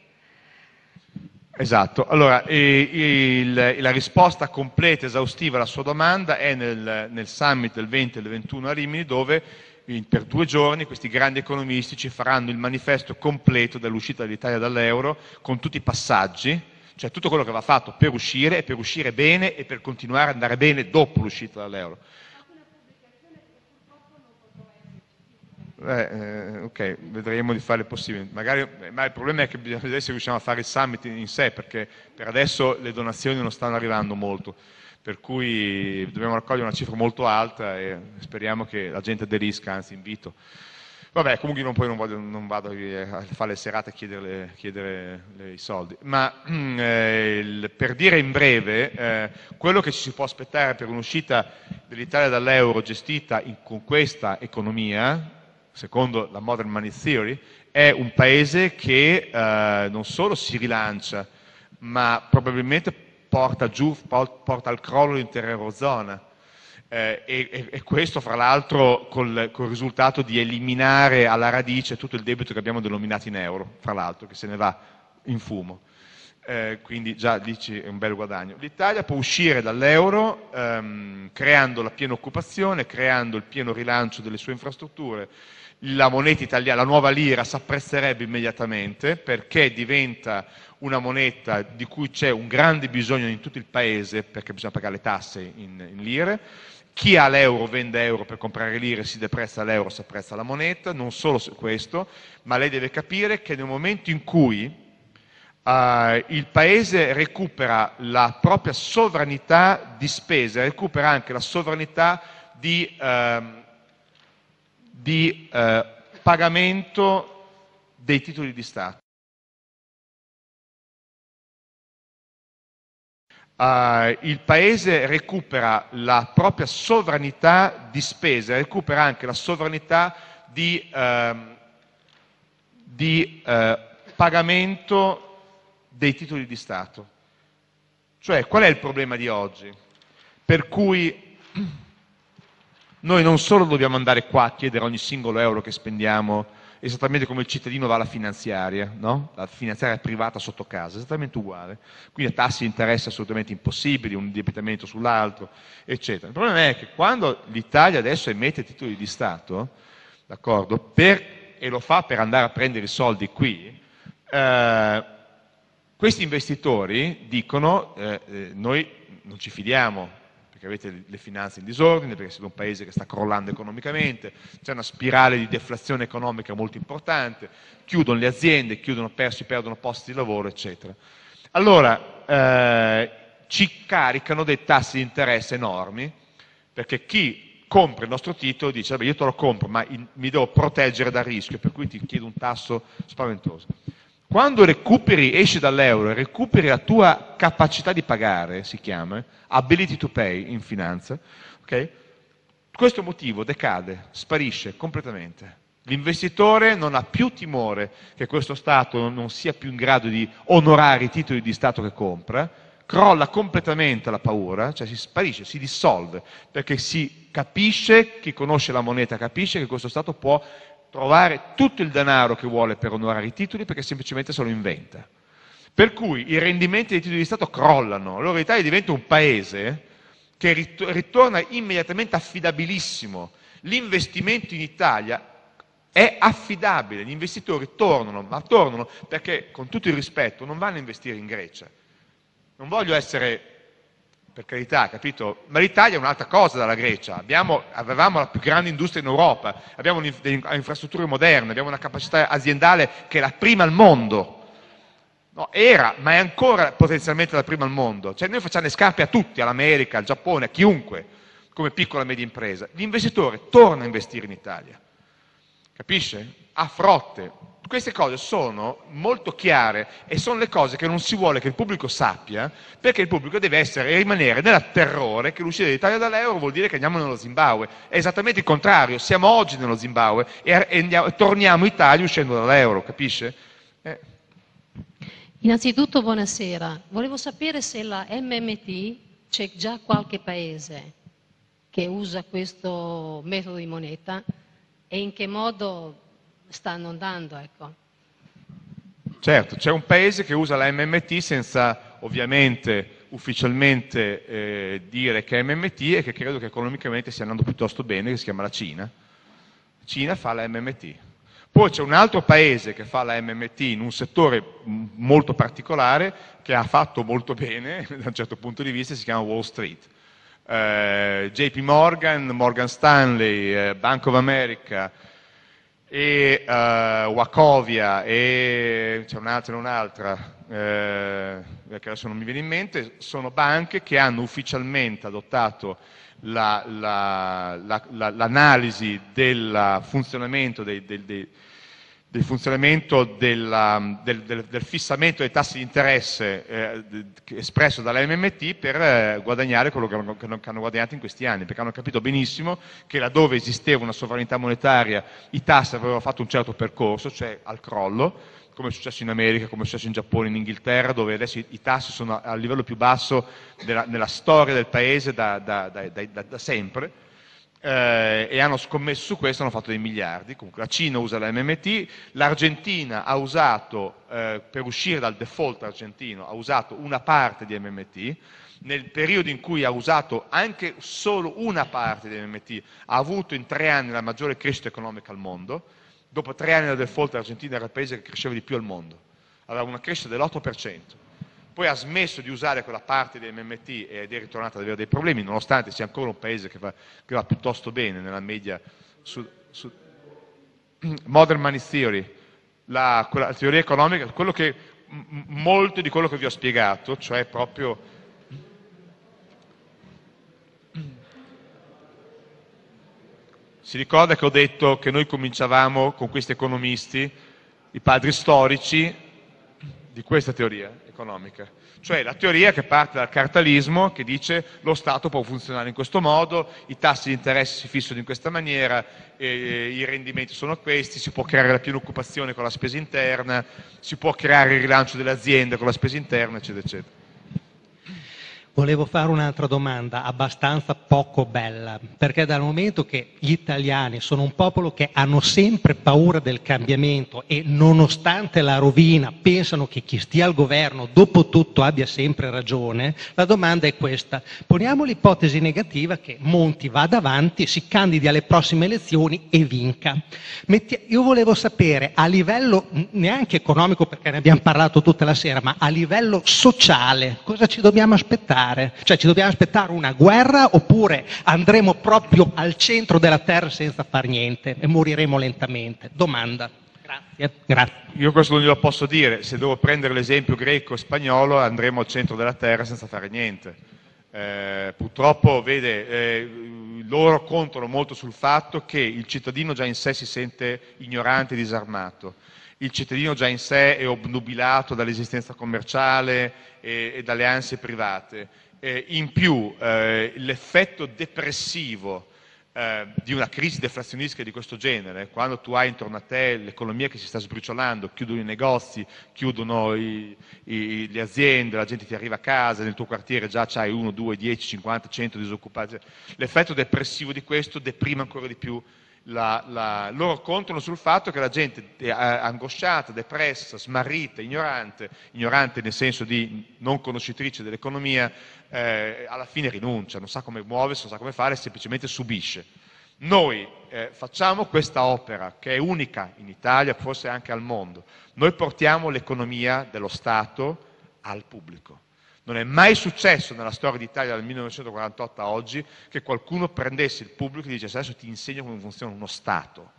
Esatto, allora e, il, la risposta completa, esaustiva alla sua domanda è nel, nel summit del 20 e del 21 a Rimini dove quindi per due giorni questi grandi economisti ci faranno il manifesto completo dell'uscita dell'Italia dall'euro con tutti i passaggi, cioè tutto quello che va fatto per uscire e per uscire bene e per continuare ad andare bene dopo l'uscita dall'euro. Eh, eh ok, vedremo di fare il possibile. Magari, eh, ma il problema è che bisogna vedere se riusciamo a fare il summit in sé, perché per adesso le donazioni non stanno arrivando molto per cui dobbiamo raccogliere una cifra molto alta e speriamo che la gente aderisca, anzi invito. Vabbè, comunque io poi non, voglio, non vado a fare le serate a chiedere, chiedere i soldi, ma mm, eh, per dire in breve, eh, quello che ci si può aspettare per un'uscita dell'Italia dall'euro gestita in, con questa economia, secondo la Modern Money Theory, è un paese che eh, non solo si rilancia, ma probabilmente porta giù, porta al crollo l'intera Eurozona. Eh, e, e, questo fra l'altro col, col, risultato di eliminare alla radice tutto il debito che abbiamo denominato in euro, fra l'altro, che se ne va in fumo. Eh, quindi già dici è un bel guadagno. L'Italia può uscire dall'euro ehm, creando la piena occupazione, creando il pieno rilancio delle sue infrastrutture. La moneta italiana, la nuova lira, si apprezzerebbe immediatamente perché diventa una moneta di cui c'è un grande bisogno in tutto il paese perché bisogna pagare le tasse in, in lire, chi ha l'euro vende euro per comprare lire, si deprezza l'euro, si apprezza la moneta, non solo questo, ma lei deve capire che nel momento in cui Uh, il paese recupera la propria sovranità di spese, recupera anche la sovranità di, uh, di uh, pagamento dei titoli di Stato. Eh, il Paese recupera la propria sovranità di spesa recupera anche la sovranità di ehm, eh, pagamento dei titoli di Stato. Cioè, Qual è il problema di oggi? Per cui Noi non solo dobbiamo andare qua a chiedere ogni singolo euro che spendiamo esattamente come il cittadino va alla finanziaria, no? la finanziaria privata sotto casa, esattamente uguale, quindi a tassi di interesse assolutamente impossibili, un indebitamento sull'altro, eccetera. Il problema è che quando l'Italia adesso emette titoli di Stato, per, e lo fa per andare a prendere i soldi qui, eh, questi investitori dicono eh, eh noi non ci fidiamo perché avete le finanze in disordine, perché siete un paese che sta crollando economicamente, c'è una spirale di deflazione economica molto importante, chiudono le aziende, chiudono, persi, perdono posti di lavoro, eccetera. Allora, eh, ci caricano dei tassi di interesse enormi, perché chi compra il nostro titolo dice, vabbè io te lo compro, ma in, mi devo proteggere dal rischio, per cui ti chiedo un tasso spaventoso. Quando recuperi, esci dall'euro e recuperi la tua capacità di pagare, si chiama, ability to pay in finanza, okay, questo motivo decade, sparisce completamente. L'investitore non ha più timore che questo Stato non sia più in grado di onorare i titoli di Stato che compra, crolla completamente la paura, cioè si sparisce, si dissolve, perché si capisce, chi conosce la moneta capisce che questo Stato può trovare tutto il denaro che vuole per onorare i titoli perché semplicemente se lo inventa. Per cui i rendimenti dei titoli di Stato crollano, allora l'Italia diventa un paese che ritorna immediatamente affidabilissimo. L'investimento in Italia è affidabile, gli investitori tornano, ma tornano perché con tutto il rispetto non vanno a investire in Grecia. Non voglio essere per carità, capito? Ma l'Italia è un'altra cosa dalla Grecia. Abbiamo, avevamo la più grande industria in Europa, abbiamo delle infrastrutture moderne, abbiamo una capacità aziendale che è la prima al mondo. No, era, ma è ancora potenzialmente la prima al mondo. Cioè noi facciamo le scarpe a tutti, all'America, al Giappone, a chiunque, come piccola e media impresa. L'investitore torna a investire in Italia. Capisce? A frotte, queste cose sono molto chiare e sono le cose che non si vuole che il pubblico sappia, perché il pubblico deve rimanere nel terrore che l'uscita dell'Italia dall'euro vuol dire che andiamo nello Zimbabwe. È esattamente il contrario, siamo oggi nello Zimbabwe e, andiamo, torniamo in Italia uscendo dall'euro, capisce? Eh. Innanzitutto buonasera, volevo sapere se la MMT c'è già qualche paese che usa questo metodo di moneta e in che modo stanno andando. Ecco. Certo, c'è un paese che usa la MMT senza ovviamente ufficialmente eh, dire che è MMT e che credo che economicamente stia andando piuttosto bene, che si chiama la Cina. Cina fa la MMT. Poi c'è un altro paese che fa la MMT in un settore molto particolare che ha fatto molto bene da un certo punto di vista, si chiama Wall Street. Eh, JP Morgan, Morgan Stanley, eh, Bank of America, e uh, Wachovia e c'è un'altra e un'altra, eh, che adesso non mi viene in mente, sono banche che hanno ufficialmente adottato la, la, la, l'analisi del funzionamento dei, dei, dei del funzionamento della, del, del, del, fissamento dei tassi di interesse eh, espresso dall'MMT per eh, guadagnare quello che hanno, che hanno, guadagnato in questi anni, perché hanno capito benissimo che laddove esisteva una sovranità monetaria i tassi avevano fatto un certo percorso, cioè al crollo, come è successo in America, come è successo in Giappone, in Inghilterra, dove adesso i, i tassi sono al livello più basso della, nella storia del paese da, da, da, da sempre eh, e hanno scommesso su questo, hanno fatto dei miliardi. Comunque la Cina usa la MMT, l'Argentina ha usato, eh, per uscire dal default argentino, ha usato una parte di MMT, nel periodo in cui ha usato anche solo una parte di MMT, ha avuto in tre anni la maggiore crescita economica al mondo, dopo tre anni dal default l'Argentina era il paese che cresceva di più al mondo, aveva una crescita dell'8% poi ha smesso di usare quella parte dei MMT ed è ritornata ad avere dei problemi, nonostante sia ancora un paese che va, che va piuttosto bene nella media. Su, su Modern Money Theory, la, la, teoria economica, quello che, molto di quello che vi ho spiegato, cioè proprio Si ricorda che ho detto che noi cominciavamo con questi economisti, i padri storici di questa teoria economiche, cioè la teoria che parte dal cartalismo che dice lo Stato può funzionare in questo modo, i tassi di interesse si fissano in questa maniera, eh, i rendimenti sono questi, si può creare la piena occupazione con la spesa interna, si può creare il rilancio delle aziende con la spesa interna, eccetera, eccetera. Volevo fare un'altra domanda abbastanza poco bella, perché dal momento che gli italiani sono un popolo che hanno sempre paura del cambiamento e nonostante la rovina pensano che chi stia al governo dopo tutto abbia sempre ragione, la domanda è questa. Poniamo l'ipotesi negativa che Monti vada avanti, si candidi alle prossime elezioni e vinca. Io volevo sapere a livello neanche economico, perché ne abbiamo parlato tutta la sera, ma a livello sociale cosa ci dobbiamo aspettare? nucleare. Cioè ci dobbiamo aspettare una guerra oppure andremo proprio al centro della Terra senza far niente e moriremo lentamente? Domanda. Grazie. Grazie. Io questo non glielo posso dire, se devo prendere l'esempio greco-spagnolo e andremo al centro della Terra senza fare niente. Eh, purtroppo, vede, eh, loro contano molto sul fatto che il cittadino già in sé si sente ignorante e disarmato il cittadino già in sé è obnubilato dall'esistenza commerciale e, e dalle ansie private. Eh, in più eh, l'effetto depressivo eh, di una crisi deflazionistica di questo genere, quando tu hai intorno a te l'economia che si sta sbriciolando, chiudono i negozi, chiudono i, i, le aziende, la gente ti arriva a casa, nel tuo quartiere già c'hai 1, 2, 10, 50, 100 disoccupati, l'effetto depressivo di questo deprime ancora di più la, la, loro contano sul fatto che la gente è angosciata, depressa, smarrita, ignorante, ignorante nel senso di non conoscitrice dell'economia, eh, alla fine rinuncia, non sa come muoversi, non sa come fare, semplicemente subisce. Noi eh, facciamo questa opera che è unica in Italia, forse anche al mondo. Noi portiamo l'economia dello Stato al pubblico. Non è mai successo nella storia d'Italia dal 1948 a oggi che qualcuno prendesse il pubblico e dicesse adesso ti insegno come funziona uno Stato.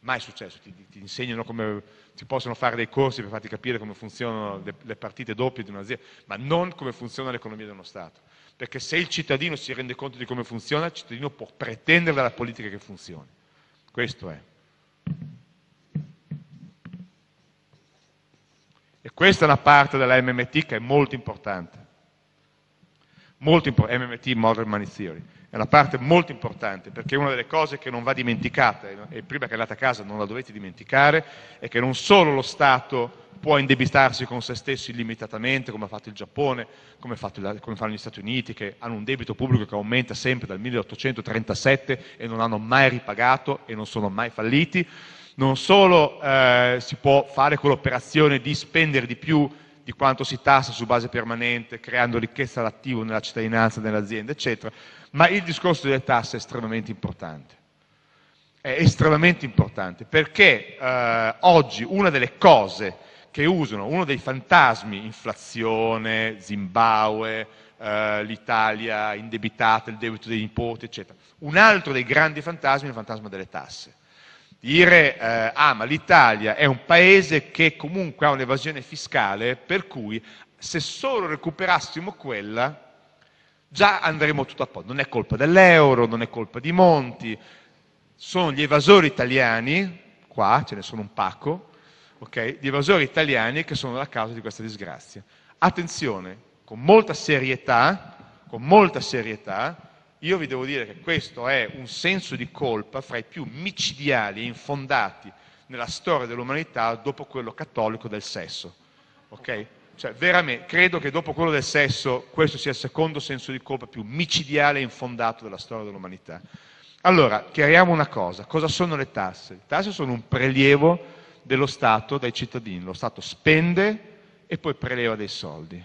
Mai successo, ti, ti insegnano come, ti possono fare dei corsi per farti capire come funzionano le, le partite doppie di un'azienda, ma non come funziona l'economia di uno Stato. Perché se il cittadino si rende conto di come funziona, il cittadino può pretendere dalla politica che funzioni. Questo è. E questa è una parte della MMT che è molto importante. Molto impo MMT, Modern Money Theory. È una parte molto importante perché una delle cose che non va dimenticata e prima che andate a casa non la dovete dimenticare è che non solo lo Stato può indebitarsi con se stesso illimitatamente come ha fatto il Giappone, come, fatto il, come fanno gli Stati Uniti che hanno un debito pubblico che aumenta sempre dal 1837 e non hanno mai ripagato e non sono mai falliti, non solo eh, si può fare quell'operazione di spendere di più di quanto si tassa su base permanente, creando ricchezza all'attivo nella cittadinanza, nell'azienda, eccetera, ma il discorso delle tasse è estremamente importante. È estremamente importante perché eh, oggi una delle cose che usano, uno dei fantasmi, inflazione, Zimbabwe, eh, l'Italia indebitata, il debito dei nipoti, eccetera, un altro dei grandi fantasmi è il fantasma delle tasse dire eh, ah ma l'Italia è un paese che comunque ha un'evasione fiscale per cui se solo recuperassimo quella già andremo tutto a posto. Non è colpa dell'euro, non è colpa di Monti, sono gli evasori italiani, qua ce ne sono un pacco, okay? gli evasori italiani che sono la causa di questa disgrazia. Attenzione, con molta serietà, con molta serietà, io vi devo dire che questo è un senso di colpa fra i più micidiali e infondati nella storia dell'umanità dopo quello cattolico del sesso. Ok? Cioè, veramente, credo che dopo quello del sesso questo sia il secondo senso di colpa più micidiale e infondato della storia dell'umanità. Allora, chiariamo una cosa, cosa sono le tasse? Le tasse sono un prelievo dello Stato dai cittadini, lo Stato spende e poi preleva dei soldi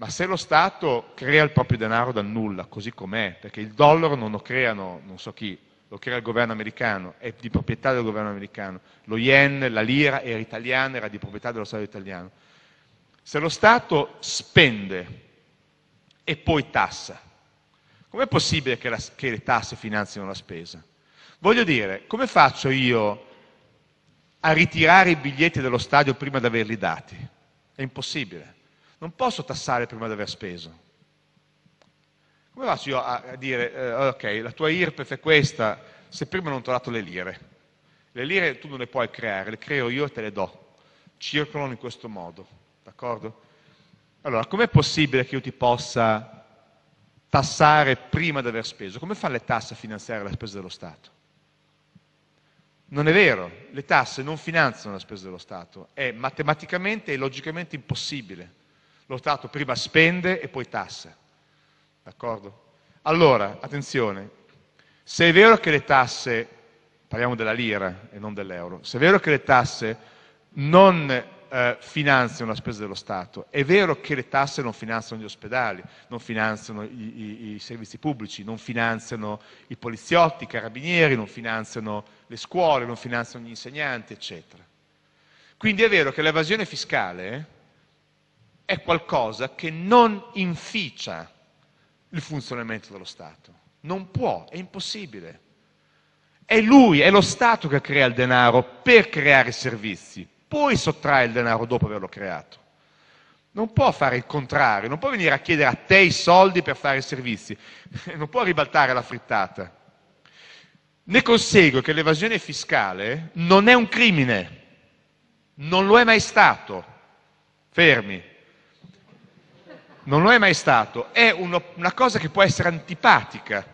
ma se lo Stato crea il proprio denaro dal nulla, così com'è, perché il dollaro non lo creano non so chi, lo crea il governo americano, è di proprietà del governo americano, lo yen, la lira era italiana, era di proprietà dello Stato italiano. Se lo Stato spende e poi tassa, com'è possibile che, la, che le tasse finanzino la spesa? Voglio dire, come faccio io a ritirare i biglietti dello stadio prima di averli dati? È impossibile non posso tassare prima di aver speso. Come faccio io a, a dire, eh, ok, la tua IRPEF è questa, se prima non ti ho dato le lire? Le lire tu non le puoi creare, le creo io e te le do. Circolano in questo modo, d'accordo? Allora, com'è possibile che io ti possa tassare prima di aver speso? Come fanno le tasse a finanziare la spesa dello Stato? Non è vero, le tasse non finanziano la spesa dello Stato, è matematicamente e logicamente impossibile. Lo Stato prima spende e poi tassa. D'accordo? Allora, attenzione, se è vero che le tasse, parliamo della lira e non dell'euro, se è vero che le tasse non eh, finanziano la spesa dello Stato, è vero che le tasse non finanziano gli ospedali, non finanziano i, i, i servizi pubblici, non finanziano i poliziotti, i carabinieri, non finanziano le scuole, non finanziano gli insegnanti, eccetera. Quindi è vero che l'evasione fiscale è qualcosa che non inficia il funzionamento dello Stato. Non può, è impossibile. È lui, è lo Stato che crea il denaro per creare i servizi, poi sottrae il denaro dopo averlo creato. Non può fare il contrario, non può venire a chiedere a te i soldi per fare i servizi, non può ribaltare la frittata. Ne consegue che l'evasione fiscale non è un crimine, non lo è mai stato. Fermi, non lo è mai stato, è uno, una cosa che può essere antipatica,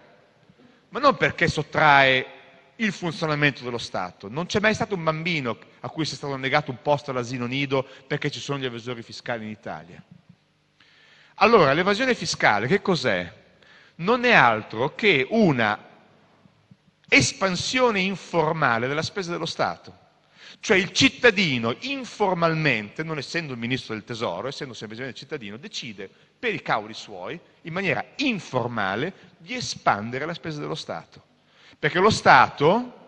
ma non perché sottrae il funzionamento dello Stato. Non c'è mai stato un bambino a cui sia stato negato un posto all'asilo nido perché ci sono gli evasori fiscali in Italia. Allora, l'evasione fiscale che cos'è? Non è altro che una espansione informale della spesa dello Stato. Cioè il cittadino informalmente, non essendo il ministro del tesoro, essendo semplicemente il cittadino, decide per i cavoli suoi, in maniera informale, di espandere la spesa dello Stato. Perché lo Stato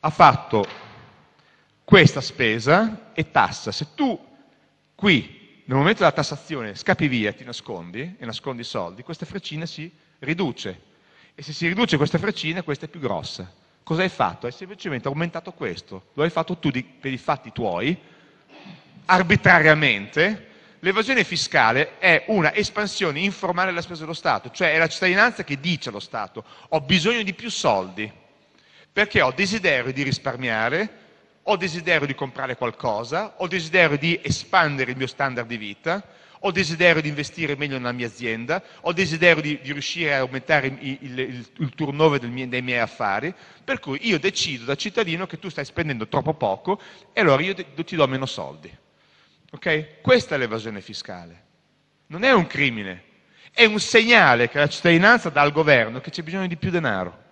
ha fatto questa spesa e tassa. Se tu qui, nel momento della tassazione, scappi via e ti nascondi, e nascondi i soldi, questa freccina si riduce. E se si riduce questa freccina, questa è più grossa. Cosa hai fatto? Hai semplicemente aumentato questo. Lo hai fatto tu di, per i fatti tuoi, arbitrariamente. L'evasione fiscale è una espansione informale della spesa dello Stato, cioè è la cittadinanza che dice allo Stato ho bisogno di più soldi perché ho desiderio di risparmiare, ho desiderio di comprare qualcosa, ho desiderio di espandere il mio standard di vita ho desiderio di investire meglio nella mia azienda, ho desiderio di, di riuscire a aumentare il, il, il, il turnover mie, dei miei affari, per cui io decido da cittadino che tu stai spendendo troppo poco e allora io te, ti do meno soldi. Okay? Questa è l'evasione fiscale. Non è un crimine, è un segnale che la cittadinanza dà al governo che c'è bisogno di più denaro.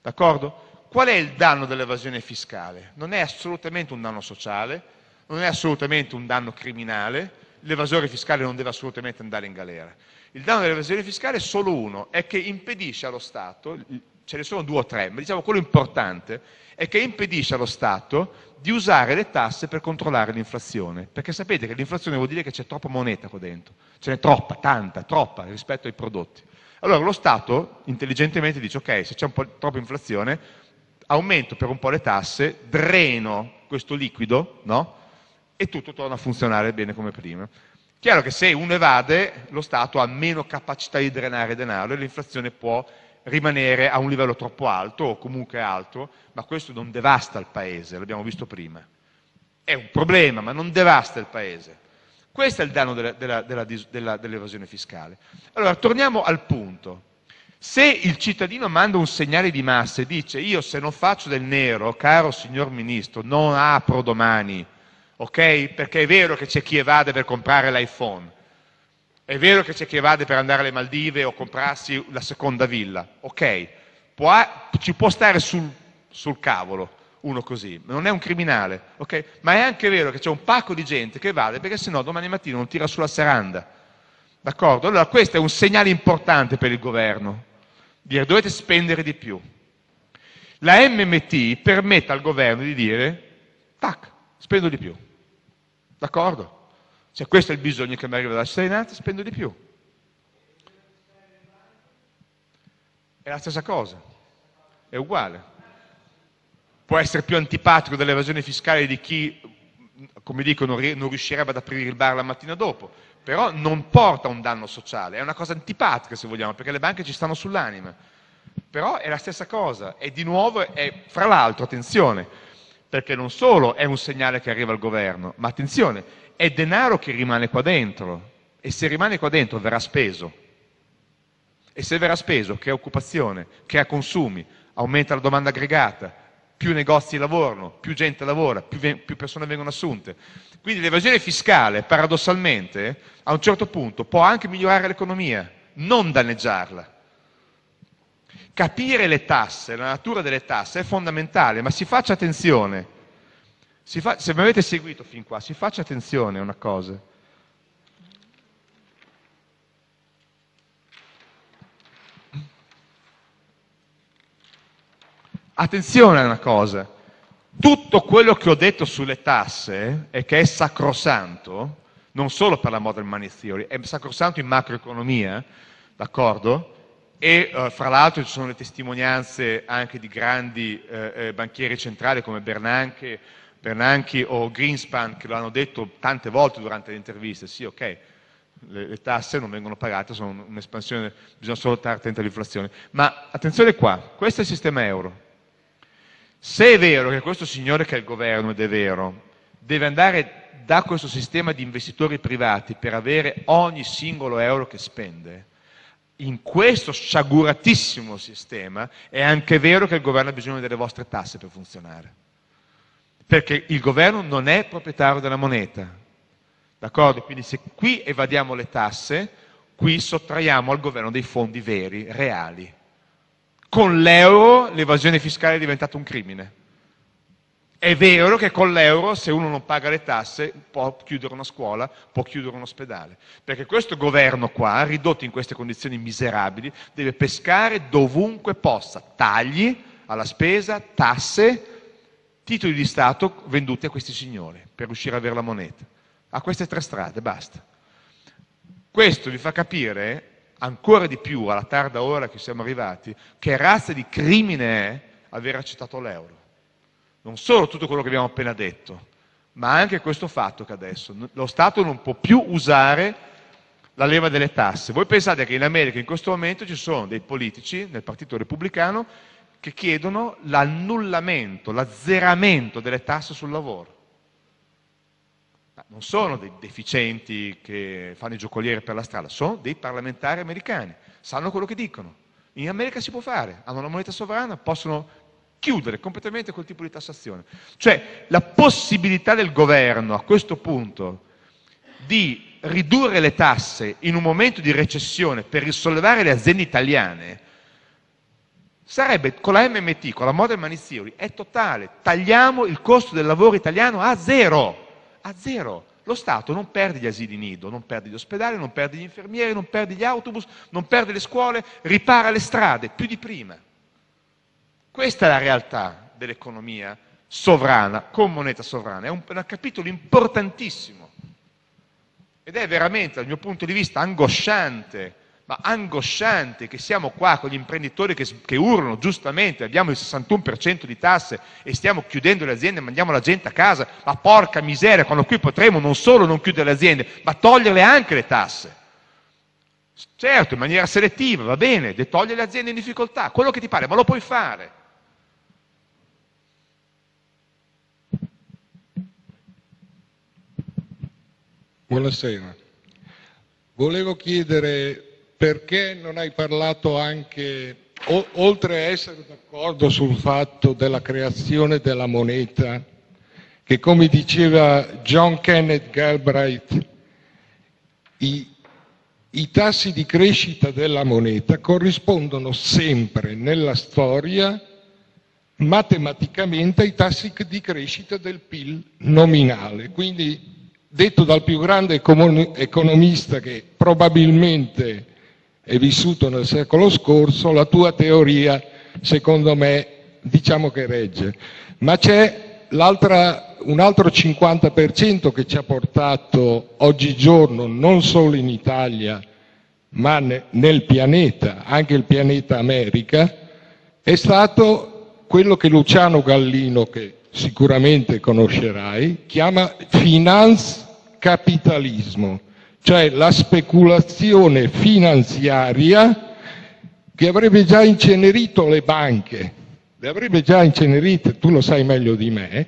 D'accordo? Qual è il danno dell'evasione fiscale? Non è assolutamente un danno sociale, non è assolutamente un danno criminale, l'evasore fiscale non deve assolutamente andare in galera. Il danno dell'evasione fiscale è solo uno, è che impedisce allo Stato, ce ne sono due o tre, ma diciamo quello importante, è che impedisce allo Stato di usare le tasse per controllare l'inflazione, perché sapete che l'inflazione vuol dire che c'è troppa moneta qua dentro, ce n'è troppa, tanta, troppa rispetto ai prodotti. Allora lo Stato intelligentemente dice ok, se c'è un po' troppa inflazione, aumento per un po' le tasse, dreno questo liquido, no? e tutto torna a funzionare bene come prima. Chiaro che se uno evade, lo Stato ha meno capacità di drenare denaro e l'inflazione può rimanere a un livello troppo alto o comunque alto, ma questo non devasta il paese, l'abbiamo visto prima. È un problema, ma non devasta il paese. Questo è il danno della, della, della, dell'evasione fiscale. Allora, torniamo al punto. Se il cittadino manda un segnale di massa e dice io se non faccio del nero, caro signor Ministro, non apro domani, ok? Perché è vero che c'è chi evade per comprare l'iPhone, è vero che c'è chi evade per andare alle Maldive o comprarsi la seconda villa, ok? Può, ci può stare sul, sul cavolo uno così, non è un criminale, ok? Ma è anche vero che c'è un pacco di gente che evade perché sennò domani mattina non tira sulla seranda, d'accordo? Allora questo è un segnale importante per il governo, dire dovete spendere di più. La MMT permette al governo di dire, tac, spendo di più. D'accordo? Se questo è il bisogno che mi arriva dalla cittadinanza, spendo di più. È la stessa cosa, è uguale. Può essere più antipatico dell'evasione fiscale di chi, come dico, non, non riuscirebbe ad aprire il bar la mattina dopo, però non porta un danno sociale, è una cosa antipatica se vogliamo, perché le banche ci stanno sull'anima. Però è la stessa cosa, e di nuovo è, fra l'altro, attenzione, perché non solo è un segnale che arriva al governo, ma attenzione, è denaro che rimane qua dentro e se rimane qua dentro verrà speso. E se verrà speso crea occupazione, crea consumi, aumenta la domanda aggregata, più negozi lavorano, più gente lavora, più, più persone vengono assunte. Quindi l'evasione fiscale, paradossalmente, a un certo punto può anche migliorare l'economia, non danneggiarla capire le tasse, la natura delle tasse è fondamentale, ma si faccia attenzione. Si fa, se mi avete seguito fin qua, si faccia attenzione a una cosa. Attenzione a una cosa. Tutto quello che ho detto sulle tasse eh, e che è sacrosanto, non solo per la modern money theory, è sacrosanto in macroeconomia, d'accordo? e eh, fra l'altro ci sono le testimonianze anche di grandi eh, eh, banchieri centrali come Bernanke, Bernanke, o Greenspan che lo hanno detto tante volte durante le interviste, sì ok, le, le tasse non vengono pagate, sono un'espansione, bisogna solo stare attenti all'inflazione. Ma attenzione qua, questo è il sistema euro. Se è vero che questo signore che è il governo, ed è vero, deve andare da questo sistema di investitori privati per avere ogni singolo euro che spende, in questo sciaguratissimo sistema è anche vero che il governo ha bisogno delle vostre tasse per funzionare. Perché il governo non è proprietario della moneta. D'accordo? Quindi se qui evadiamo le tasse, qui sottraiamo al governo dei fondi veri, reali. Con l'euro l'evasione fiscale è diventata un crimine è vero che con l'euro, se uno non paga le tasse, può chiudere una scuola, può chiudere un ospedale, perché questo governo qua, ridotto in queste condizioni miserabili, deve pescare dovunque possa, tagli alla spesa, tasse, titoli di Stato venduti a questi signori per riuscire ad avere la moneta. A queste tre strade, basta. Questo vi fa capire ancora di più alla tarda ora che siamo arrivati, che razza di crimine è aver accettato l'euro non solo tutto quello che abbiamo appena detto, ma anche questo fatto che adesso lo Stato non può più usare la leva delle tasse. Voi pensate che in America in questo momento ci sono dei politici nel Partito Repubblicano che chiedono l'annullamento, l'azzeramento delle tasse sul lavoro. non sono dei deficienti che fanno i giocolieri per la strada, sono dei parlamentari americani, sanno quello che dicono. In America si può fare, hanno la moneta sovrana, possono chiudere completamente quel tipo di tassazione. Cioè la possibilità del governo a questo punto di ridurre le tasse in un momento di recessione per risollevare le aziende italiane sarebbe con la MMT, con la Model Manizioli, è totale, tagliamo il costo del lavoro italiano a zero, a zero. Lo Stato non perde gli asili nido, non perde gli ospedali, non perde gli infermieri, non perde gli autobus, non perde le scuole, ripara le strade, più di prima. Questa è la realtà dell'economia sovrana, con moneta sovrana. È un, un capitolo importantissimo. Ed è veramente, dal mio punto di vista, angosciante ma angosciante che siamo qua con gli imprenditori che, che urlano giustamente, abbiamo il 61% di tasse e stiamo chiudendo le aziende, e mandiamo la gente a casa, ma porca miseria, quando qui potremo non solo non chiudere le aziende, ma toglierle anche le tasse. Certo, in maniera selettiva, va bene, togliere le aziende in difficoltà, quello che ti pare, ma lo puoi fare. Buonasera. Volevo chiedere perché non hai parlato anche, o, oltre a essere d'accordo sul fatto della creazione della moneta, che come diceva John Kenneth Galbraith, i, i tassi di crescita della moneta corrispondono sempre nella storia matematicamente ai tassi di crescita del PIL nominale. Quindi detto dal più grande economista che probabilmente è vissuto nel secolo scorso, la tua teoria secondo me diciamo che regge. Ma c'è un altro 50% che ci ha portato oggigiorno, non solo in Italia, ma nel pianeta, anche il pianeta America, è stato quello che Luciano Gallino, che sicuramente conoscerai, chiama finanzcapitalismo, cioè la speculazione finanziaria che avrebbe già incenerito le banche, le avrebbe già incenerite, tu lo sai meglio di me,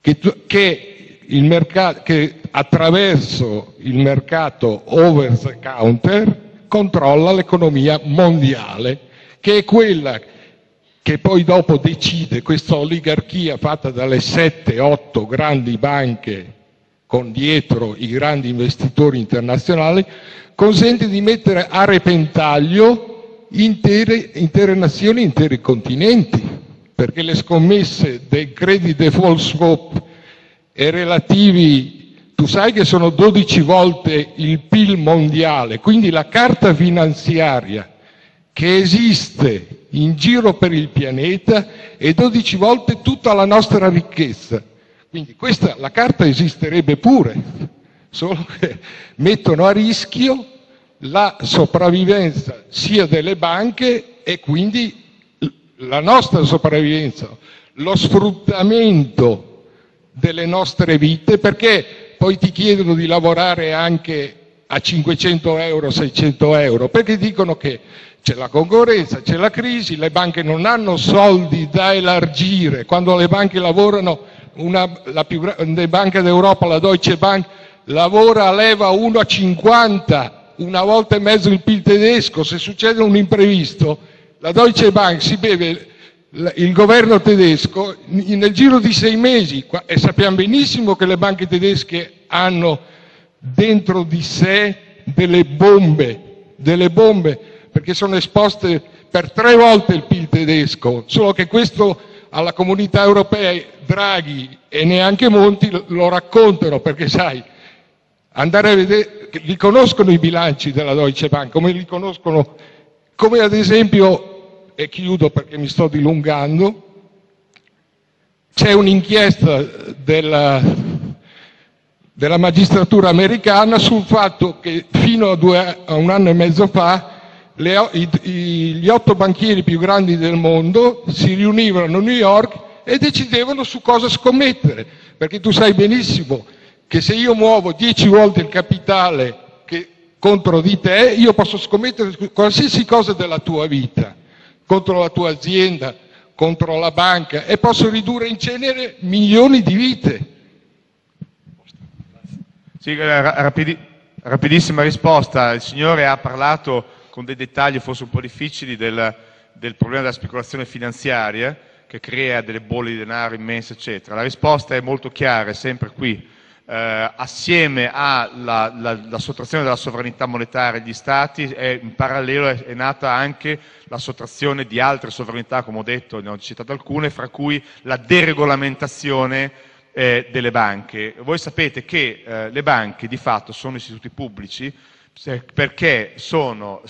che, che, il mercato, che attraverso il mercato over the counter controlla l'economia mondiale, che è quella che che poi dopo decide, questa oligarchia fatta dalle 7-8 grandi banche con dietro i grandi investitori internazionali, consente di mettere a repentaglio intere, intere nazioni, interi continenti, perché le scommesse dei credit default swap e relativi, tu sai che sono 12 volte il PIL mondiale, quindi la carta finanziaria che esiste in giro per il pianeta e 12 volte tutta la nostra ricchezza. Quindi questa, la carta esisterebbe pure, solo che mettono a rischio la sopravvivenza sia delle banche e quindi la nostra sopravvivenza, lo sfruttamento delle nostre vite, perché poi ti chiedono di lavorare anche a 500 euro, 600 euro, perché dicono che c'è la concorrenza, c'è la crisi, le banche non hanno soldi da elargire, quando le banche lavorano, una, la più grande banca d'Europa, la Deutsche Bank, lavora a leva 1 a 50, una volta e mezzo il PIL tedesco, se succede un imprevisto, la Deutsche Bank si beve il governo tedesco nel giro di sei mesi e sappiamo benissimo che le banche tedesche hanno dentro di sé delle bombe, delle bombe perché sono esposte per tre volte il PIL tedesco, solo che questo alla comunità europea Draghi e neanche Monti lo raccontano, perché sai, andare a vedere, li conoscono i bilanci della Deutsche Bank, come li conoscono, come ad esempio, e chiudo perché mi sto dilungando, c'è un'inchiesta della, della magistratura americana sul fatto che fino a, due, a un anno e mezzo fa gli otto banchieri più grandi del mondo si riunivano a New York e decidevano su cosa scommettere, perché tu sai benissimo che se io muovo dieci volte il capitale contro di te, io posso scommettere qualsiasi cosa della tua vita, contro la tua azienda, contro la banca e posso ridurre in cenere milioni di vite. Sì, eh, rapidi, rapidissima risposta. Il signore ha parlato con dei dettagli forse un po' difficili del, del problema della speculazione finanziaria che crea delle bolle di denaro immense, eccetera. La risposta è molto chiara, è sempre qui. Eh, assieme alla sottrazione della sovranità monetaria degli Stati, è, in parallelo è, è, nata anche la sottrazione di altre sovranità, come ho detto, ne ho citato alcune, fra cui la deregolamentazione eh, delle banche. Voi sapete che eh, le banche di fatto sono istituti pubblici, se, perché sono,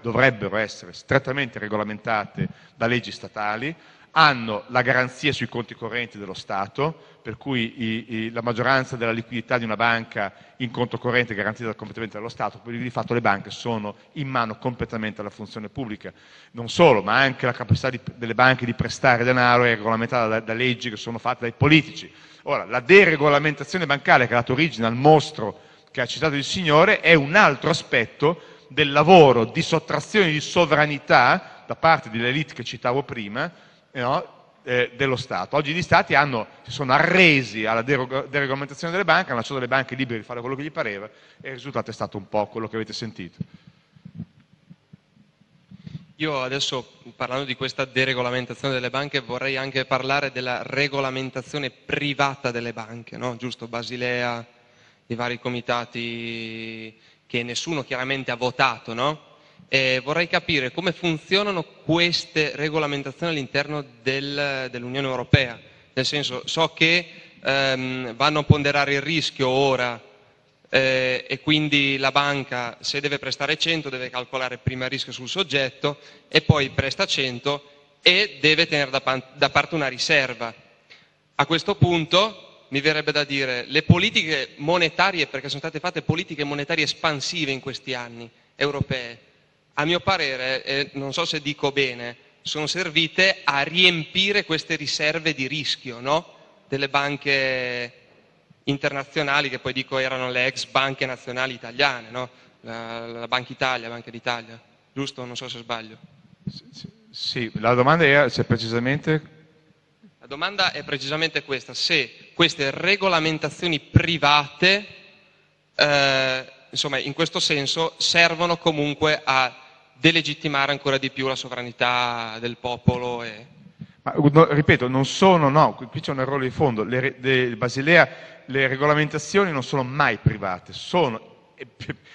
dovrebbero essere strettamente regolamentate da leggi statali, hanno la garanzia sui conti correnti dello Stato, per cui i, i, la maggioranza della liquidità di una banca in conto corrente è garantita completamente dallo Stato, quindi di fatto le banche sono in mano completamente alla funzione pubblica. Non solo, ma anche la capacità di, delle banche di prestare denaro è regolamentata da, da leggi che sono fatte dai politici. Ora, la deregolamentazione bancaria che ha dato origine al mostro che ha citato il Signore è un altro aspetto del lavoro di sottrazione di sovranità da parte dell'elite che citavo prima eh, no? eh, dello Stato. Oggi gli Stati hanno, si sono arresi alla deregolamentazione delle banche, hanno lasciato le banche libere di fare quello che gli pareva e il risultato è stato un po' quello che avete sentito. Io adesso parlando di questa deregolamentazione delle banche vorrei anche parlare della regolamentazione privata delle banche, no? giusto? Basilea, i vari comitati che nessuno chiaramente ha votato, no? E vorrei capire come funzionano queste regolamentazioni all'interno del, dell'Unione Europea. Nel senso, so che ehm, vanno a ponderare il rischio ora eh, e quindi la banca se deve prestare 100 deve calcolare prima il rischio sul soggetto e poi presta 100 e deve tenere da, da parte una riserva. A questo punto mi verrebbe da dire, le politiche monetarie, perché sono state fatte politiche monetarie espansive in questi anni, europee, a mio parere, e non so se dico bene, sono servite a riempire queste riserve di rischio, no? Delle banche internazionali, che poi dico erano le ex banche nazionali italiane, no? La, la Banca Italia, Banca d'Italia, giusto? Non so se sbaglio. Sì, sì. sì la domanda era se precisamente domanda è precisamente questa, se queste regolamentazioni private, eh, insomma, in questo senso, servono comunque a delegittimare ancora di più la sovranità del popolo e... Ma, no, ripeto, non sono, no, qui c'è un errore di fondo, le, le, Basilea, le regolamentazioni non sono mai private, sono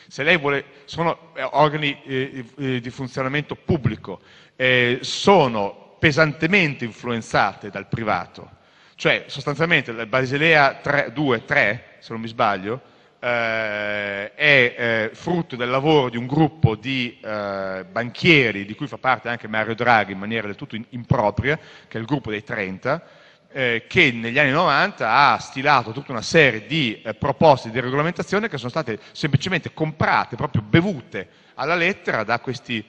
se lei vuole, sono eh, organi eh, eh, di funzionamento pubblico, eh, sono pesantemente influenzate dal privato. Cioè, sostanzialmente, la Basilea 2, 3, se non mi sbaglio, eh, è eh, frutto del lavoro di un gruppo di eh, banchieri, di cui fa parte anche Mario Draghi in maniera del tutto in, impropria, che è il gruppo dei 30, eh, che negli anni 90 ha stilato tutta una serie di eh, proposte di regolamentazione che sono state semplicemente comprate, proprio bevute alla lettera da questi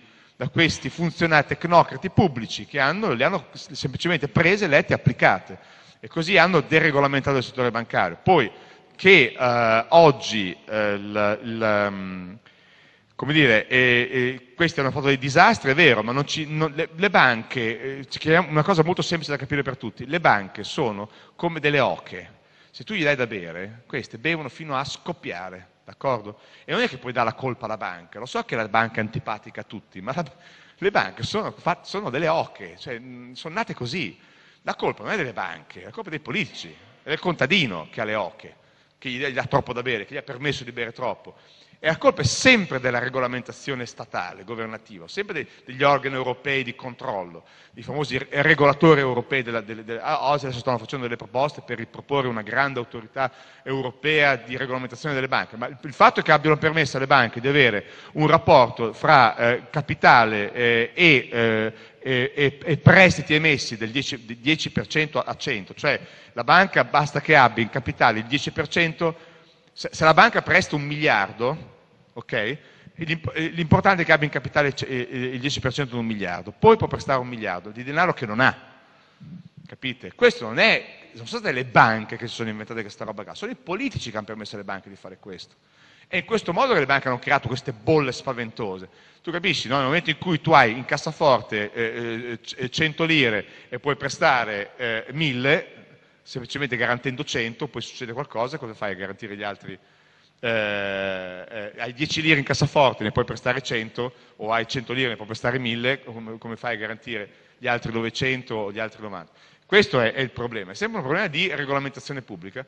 da questi funzionari tecnocrati pubblici che hanno, le hanno semplicemente prese, lette e applicate e così hanno deregolamentato il settore bancario. Poi che eh, oggi eh, l, l, ehm, come dire, eh, eh, questa è una foto dei disastri, è vero, ma ci, non, le, le, banche, eh, una cosa molto semplice da capire per tutti, le banche sono come delle oche, se tu gli dai da bere, queste bevono fino a scoppiare, D'accordo? E non è che puoi dare la colpa alla banca, lo so che la banca è antipatica a tutti, ma la, le banche sono, sono delle oche, cioè, sono nate così. La colpa non è delle banche, la colpa è dei politici, è del contadino che ha le oche, che gli dà troppo da bere, che gli ha permesso di bere troppo e la colpa è sempre della regolamentazione statale, governativa, sempre dei, degli organi europei di controllo, i famosi regolatori europei. Della, delle, delle, oggi adesso stanno facendo delle proposte per riproporre una grande autorità europea di regolamentazione delle banche, ma il, il fatto è che abbiano permesso alle banche di avere un rapporto fra eh, capitale eh, e, eh, e, e, prestiti emessi del 10%, 10 a 100, cioè la banca basta che abbia in capitale il 10%, se la banca presta un miliardo, Okay? L'importante è che abbia in capitale cioè, il 10% di un miliardo, poi può prestare un miliardo di denaro che non ha. Capite? Questo non è non sono state le banche che si sono inventate questa roba qua, sono i politici che hanno permesso alle banche di fare questo. È in questo modo che le banche hanno creato queste bolle spaventose. Tu capisci, no? nel momento in cui tu hai in cassaforte 100 eh, eh, eh, lire e puoi prestare 1000, semplicemente garantendo 100, poi succede qualcosa, cosa fai a garantire gli altri eh, eh, hai 10 lire in cassaforte, ne puoi prestare 100, o hai 100 lire, ne puoi prestare 1000, come, come fai a garantire gli altri 900 o gli altri 90? Questo è, è il problema, è sempre un problema di regolamentazione pubblica,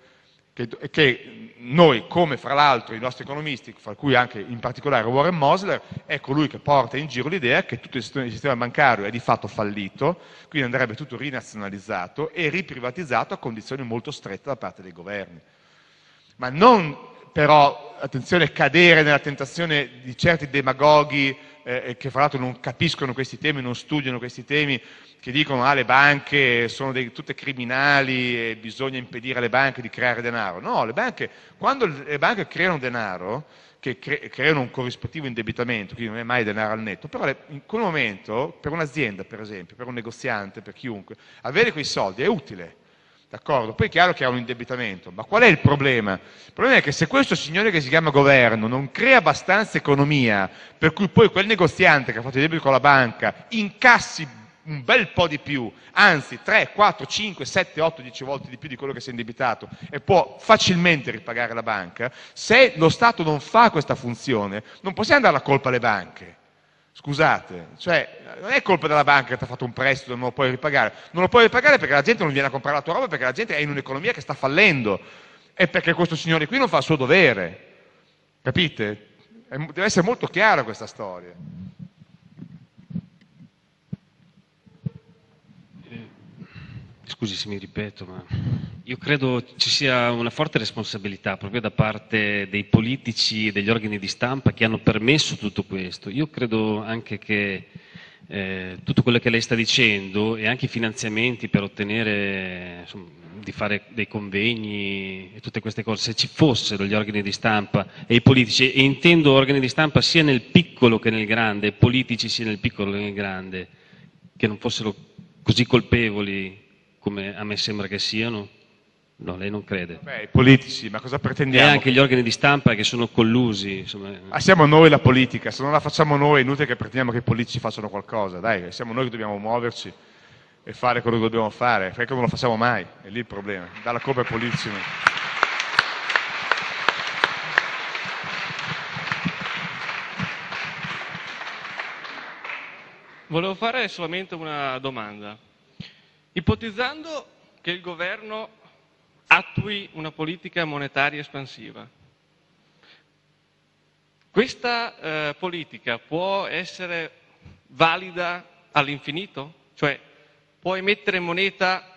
che, che noi, come fra l'altro i nostri economisti, fra cui anche in particolare Warren Mosler, è colui che porta in giro l'idea che tutto il sistema bancario è di fatto fallito, quindi andrebbe tutto rinazionalizzato e riprivatizzato a condizioni molto strette da parte dei governi ma non però attenzione, cadere nella tentazione di certi demagoghi eh, che fra l'altro non capiscono questi temi, non studiano questi temi, che dicono che ah, le banche sono dei, tutte criminali e bisogna impedire alle banche di creare denaro. No, le banche, quando le banche creano denaro, che cre- creano un corrispettivo indebitamento, quindi non è mai denaro al netto, però in quel momento per un'azienda, per esempio, per un negoziante, per chiunque, avere quei soldi è utile D'accordo? Poi è chiaro che ha un indebitamento, ma qual è il problema? Il problema è che se questo signore che si chiama governo non crea abbastanza economia, per cui poi quel negoziante che ha fatto i debiti con la banca incassi un bel po' di più, anzi 3, 4, 5, 7, 8, 10 volte di più di quello che si è indebitato e può facilmente ripagare la banca, se lo Stato non fa questa funzione non possiamo dare la colpa alle banche Scusate, cioè, non è colpa della banca che ti ha fatto un prestito e non lo puoi ripagare. Non lo puoi ripagare perché la gente non viene a comprare la tua roba, perché la gente è in un'economia che sta fallendo e perché questo signore qui non fa il suo dovere. Capite? Deve essere molto chiara questa storia. Scusi se mi ripeto, ma io credo ci sia una forte responsabilità proprio da parte dei politici e degli organi di stampa che hanno permesso tutto questo. Io credo anche che eh, tutto quello che lei sta dicendo e anche i finanziamenti per ottenere insomma, di fare dei convegni e tutte queste cose, se ci fossero gli organi di stampa e i politici, e intendo organi di stampa sia nel piccolo che nel grande, politici sia nel piccolo che nel grande, che non fossero così colpevoli come a me sembra che siano, No, lei non crede. Beh, i politici, ma cosa pretendiamo? E anche gli organi di stampa che sono collusi. Insomma. Eh. Ah, siamo noi la politica, se non la facciamo noi è inutile che pretendiamo che i politici facciano qualcosa, dai, siamo noi che dobbiamo muoverci e fare quello che dobbiamo fare, perché non lo facciamo mai, è lì il problema, dalla colpa ai politici. Volevo fare solamente una domanda. Ipotizzando che il governo attui una politica monetaria espansiva. Questa eh, politica può essere valida all'infinito? Cioè, può emettere moneta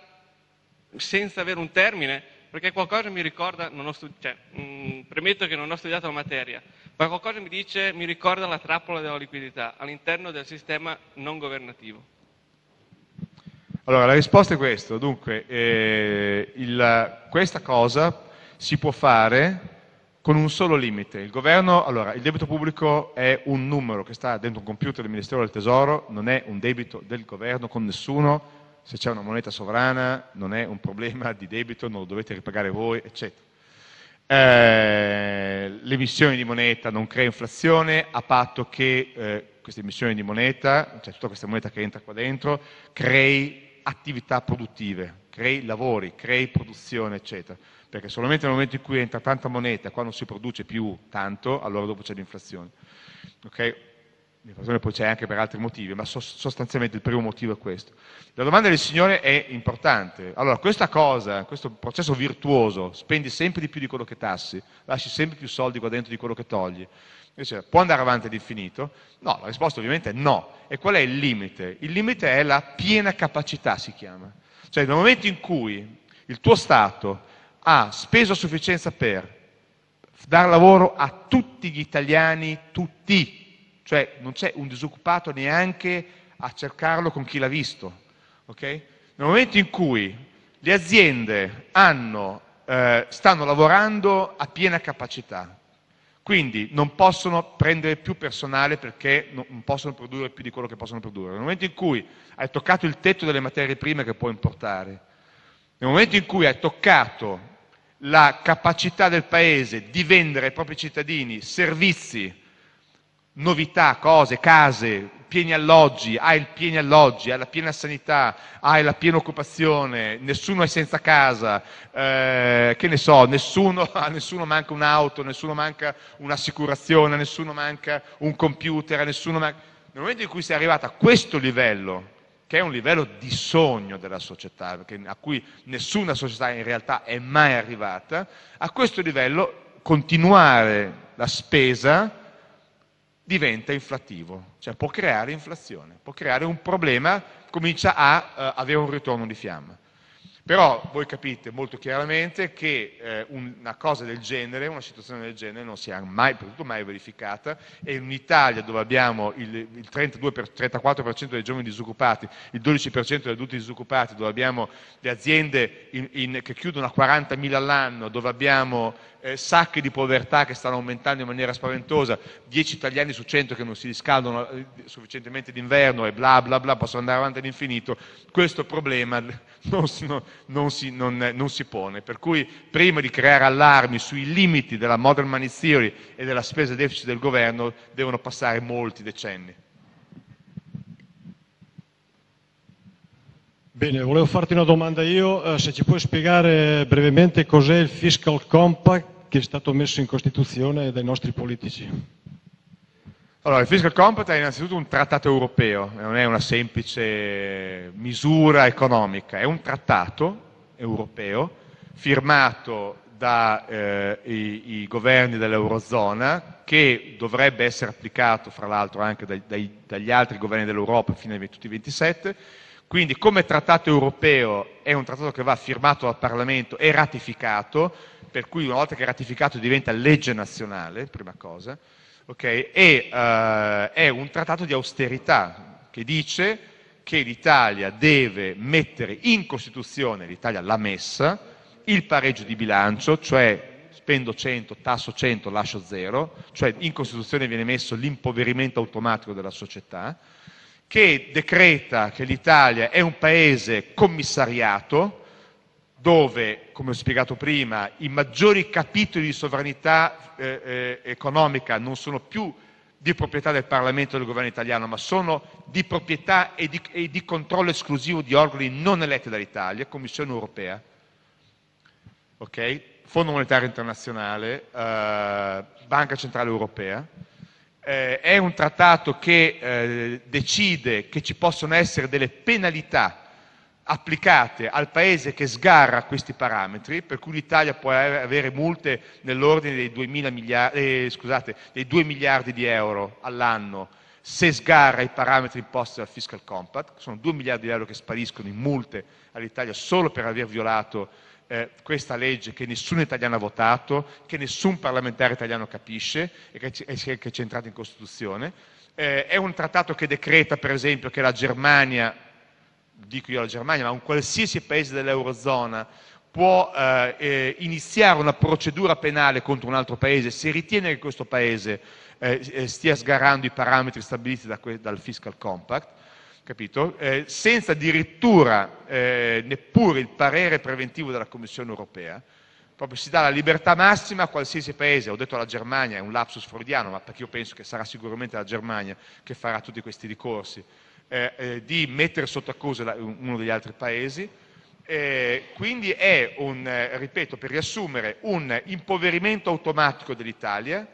senza avere un termine? Perché qualcosa mi ricorda, studi- cioè, mh, mm, premetto che non ho studiato la materia, ma qualcosa mi dice, mi ricorda la trappola della liquidità all'interno del sistema non governativo. Allora, la risposta è questa. Dunque, eh, il, questa cosa si può fare con un solo limite. Il governo, allora, il debito pubblico è un numero che sta dentro un computer del Ministero del Tesoro, non è un debito del governo con nessuno, se c'è una moneta sovrana non è un problema di debito, non lo dovete ripagare voi, eccetera. Eh, l'emissione di moneta non crea inflazione a patto che eh, queste emissioni di moneta, cioè tutta questa moneta che entra qua dentro, crei attività produttive, crei lavori, crei produzione, eccetera. Perché solamente nel momento in cui entra tanta moneta, qua non si produce più tanto, allora dopo c'è l'inflazione. Okay? L'inflazione poi c'è anche per altri motivi, ma sostanzialmente il primo motivo è questo. La domanda del Signore è importante. Allora, questa cosa, questo processo virtuoso, spendi sempre di più di quello che tassi, lasci sempre più soldi qua dentro di quello che togli, Dice, può andare avanti all'infinito? No, la risposta ovviamente è no. E qual è il limite? Il limite è la piena capacità, si chiama. Cioè, nel momento in cui il tuo Stato ha speso a sufficienza per dar lavoro a tutti gli italiani, tutti, cioè non c'è un disoccupato neanche a cercarlo con chi l'ha visto, okay? Nel momento in cui le aziende hanno, eh, stanno lavorando a piena capacità, quindi non possono prendere più personale perché non possono produrre più di quello che possono produrre. Nel momento in cui hai toccato il tetto delle materie prime che puoi importare, nel momento in cui hai toccato la capacità del paese di vendere ai propri cittadini servizi, novità, cose, case, pieni alloggi, hai il pieni alloggi, hai la piena sanità, hai la piena occupazione, nessuno è senza casa, eh, che ne so, nessuno, a nessuno manca un'auto, a nessuno manca un'assicurazione, a nessuno manca un computer, nessuno manca... Nel momento in cui sei arrivato a questo livello, che è un livello di sogno della società, a cui nessuna società in realtà è mai arrivata, a questo livello continuare la spesa diventa inflattivo, cioè può creare inflazione, può creare un problema, comincia a uh, avere un ritorno di fiamma. Però voi capite molto chiaramente che eh, una cosa del genere, una situazione del genere non si è mai, potuto mai verificata e in Italia dove abbiamo il, il 32 per, 34% dei giovani disoccupati, il 12% degli adulti disoccupati, dove abbiamo le aziende in, in, che chiudono a 40.000 all'anno, dove abbiamo eh, sacche di povertà che stanno aumentando in maniera spaventosa, 10 italiani su 100 che non si riscaldano eh, sufficientemente d'inverno e bla bla bla, posso andare avanti all'infinito, questo problema non si, non si, non, eh, non si pone. Per cui prima di creare allarmi sui limiti della modern money theory e della spesa deficit del governo devono passare molti decenni. Bene, volevo farti una domanda io, eh, se ci puoi spiegare brevemente cos'è il fiscal compact che è stato messo in Costituzione dai nostri politici. Allora, il fiscal compact è innanzitutto un trattato europeo, eh, non è una semplice misura economica, è un trattato europeo firmato dai eh, governi dell'Eurozona che dovrebbe essere applicato fra l'altro anche dai, dai, dagli altri governi dell'Europa fino ai 27 quindi come trattato europeo è un trattato che va firmato dal Parlamento e ratificato, per cui una volta che è ratificato diventa legge nazionale, prima cosa, okay? e eh, è un trattato di austerità che dice che l'Italia deve mettere in Costituzione, l'Italia l'ha messa, il pareggio di bilancio, cioè spendo 100, tasso 100, lascio 0, cioè in Costituzione viene messo l'impoverimento automatico della società, che decreta che l'Italia è un Paese commissariato, dove, come ho spiegato prima, i maggiori capitoli di sovranità eh, eh, economica non sono più di proprietà del Parlamento e del governo italiano, ma sono di proprietà e di, e di controllo esclusivo di organi non eletti dall'Italia, Commissione europea, okay? Fondo monetario internazionale, eh, Banca centrale europea eh, è un trattato che eh, decide che ci possono essere delle penalità applicate al paese che sgarra questi parametri, per cui l'Italia può avere multe nell'ordine dei 2, miliardi, eh, scusate, dei 2 miliardi di euro all'anno se sgarra i parametri imposti dal Fiscal Compact, sono 2 miliardi di euro che spariscono in multe all'Italia solo per aver violato eh, questa legge che nessun italiano ha votato, che nessun parlamentare italiano capisce e che, è, che c'è entrata in Costituzione. Eh, è un trattato che decreta, per esempio, che la Germania, dico io la Germania, ma un qualsiasi paese dell'Eurozona può eh, eh iniziare una procedura penale contro un altro paese se ritiene che questo paese eh, eh, stia sgarrando i parametri stabiliti da dal fiscal compact capito? Eh, senza addirittura eh, neppure il parere preventivo della Commissione europea, proprio si dà la libertà massima a qualsiasi paese, ho detto la Germania, è un lapsus freudiano, ma perché io penso che sarà sicuramente la Germania che farà tutti questi ricorsi, eh, eh, di mettere sotto accusa la, uno degli altri paesi, eh, quindi è un, eh, ripeto, per riassumere, un impoverimento automatico dell'Italia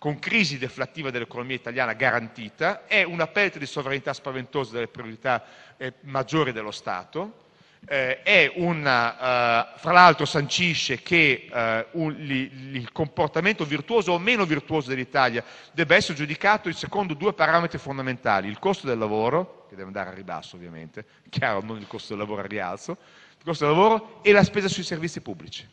con crisi deflattiva dell'economia italiana garantita, è una perdita di sovranità spaventosa delle priorità eh, maggiori dello Stato, eh, una, eh, fra l'altro sancisce che eh, un, li, il comportamento virtuoso o meno virtuoso dell'Italia debba essere giudicato secondo due parametri fondamentali, il costo del lavoro, che deve andare a ribasso ovviamente, chiaro non il costo del lavoro a rialzo, il costo del lavoro e la spesa sui servizi pubblici.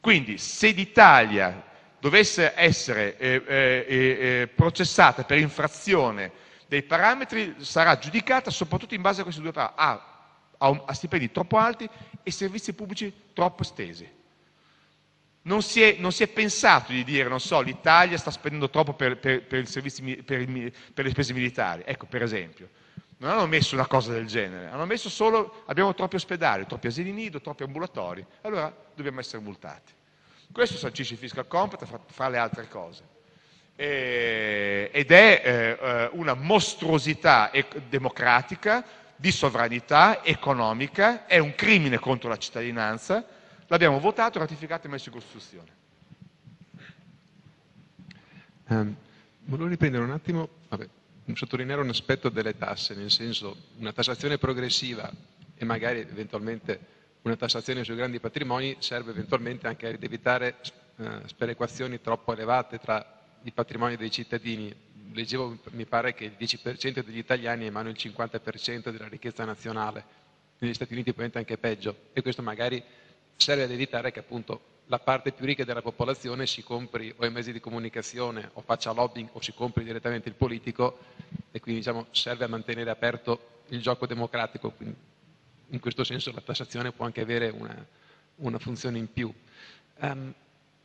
Quindi se l'Italia dovesse essere eh eh, eh, eh, processata per infrazione dei parametri, sarà giudicata soprattutto in base a questi due parametri, a, a, a stipendi troppo alti e servizi pubblici troppo estesi. Non si, è, non si è, pensato di dire, non so, l'Italia sta spendendo troppo per, per, per, servizi, per, le spese militari, ecco per esempio. Non hanno messo una cosa del genere, hanno messo solo abbiamo troppi ospedali, troppi asili nido, troppi ambulatori, allora dobbiamo essere multati. Questo sancisce il fiscal compact fra le altre cose. E, ed è eh, eh una mostruosità democratica, di sovranità economica, è un crimine contro la cittadinanza, l'abbiamo votato, ratificato e messo in Costituzione. Um, volevo riprendere un attimo, vabbè, sottolineare un aspetto delle tasse, nel senso una tassazione progressiva e magari eventualmente una tassazione sui grandi patrimoni serve eventualmente anche ad evitare eh, sperequazioni troppo elevate tra i patrimoni dei cittadini. Leggevo, mi pare che il 10% degli italiani è il 50% della ricchezza nazionale, negli Stati Uniti probabilmente anche peggio, e questo magari serve ad evitare che appunto la parte più ricca della popolazione si compri o i mezzi di comunicazione o faccia lobbying o si compri direttamente il politico e quindi diciamo, serve a mantenere aperto il gioco democratico. Quindi in questo senso la tassazione può anche avere una, una funzione in più. Um,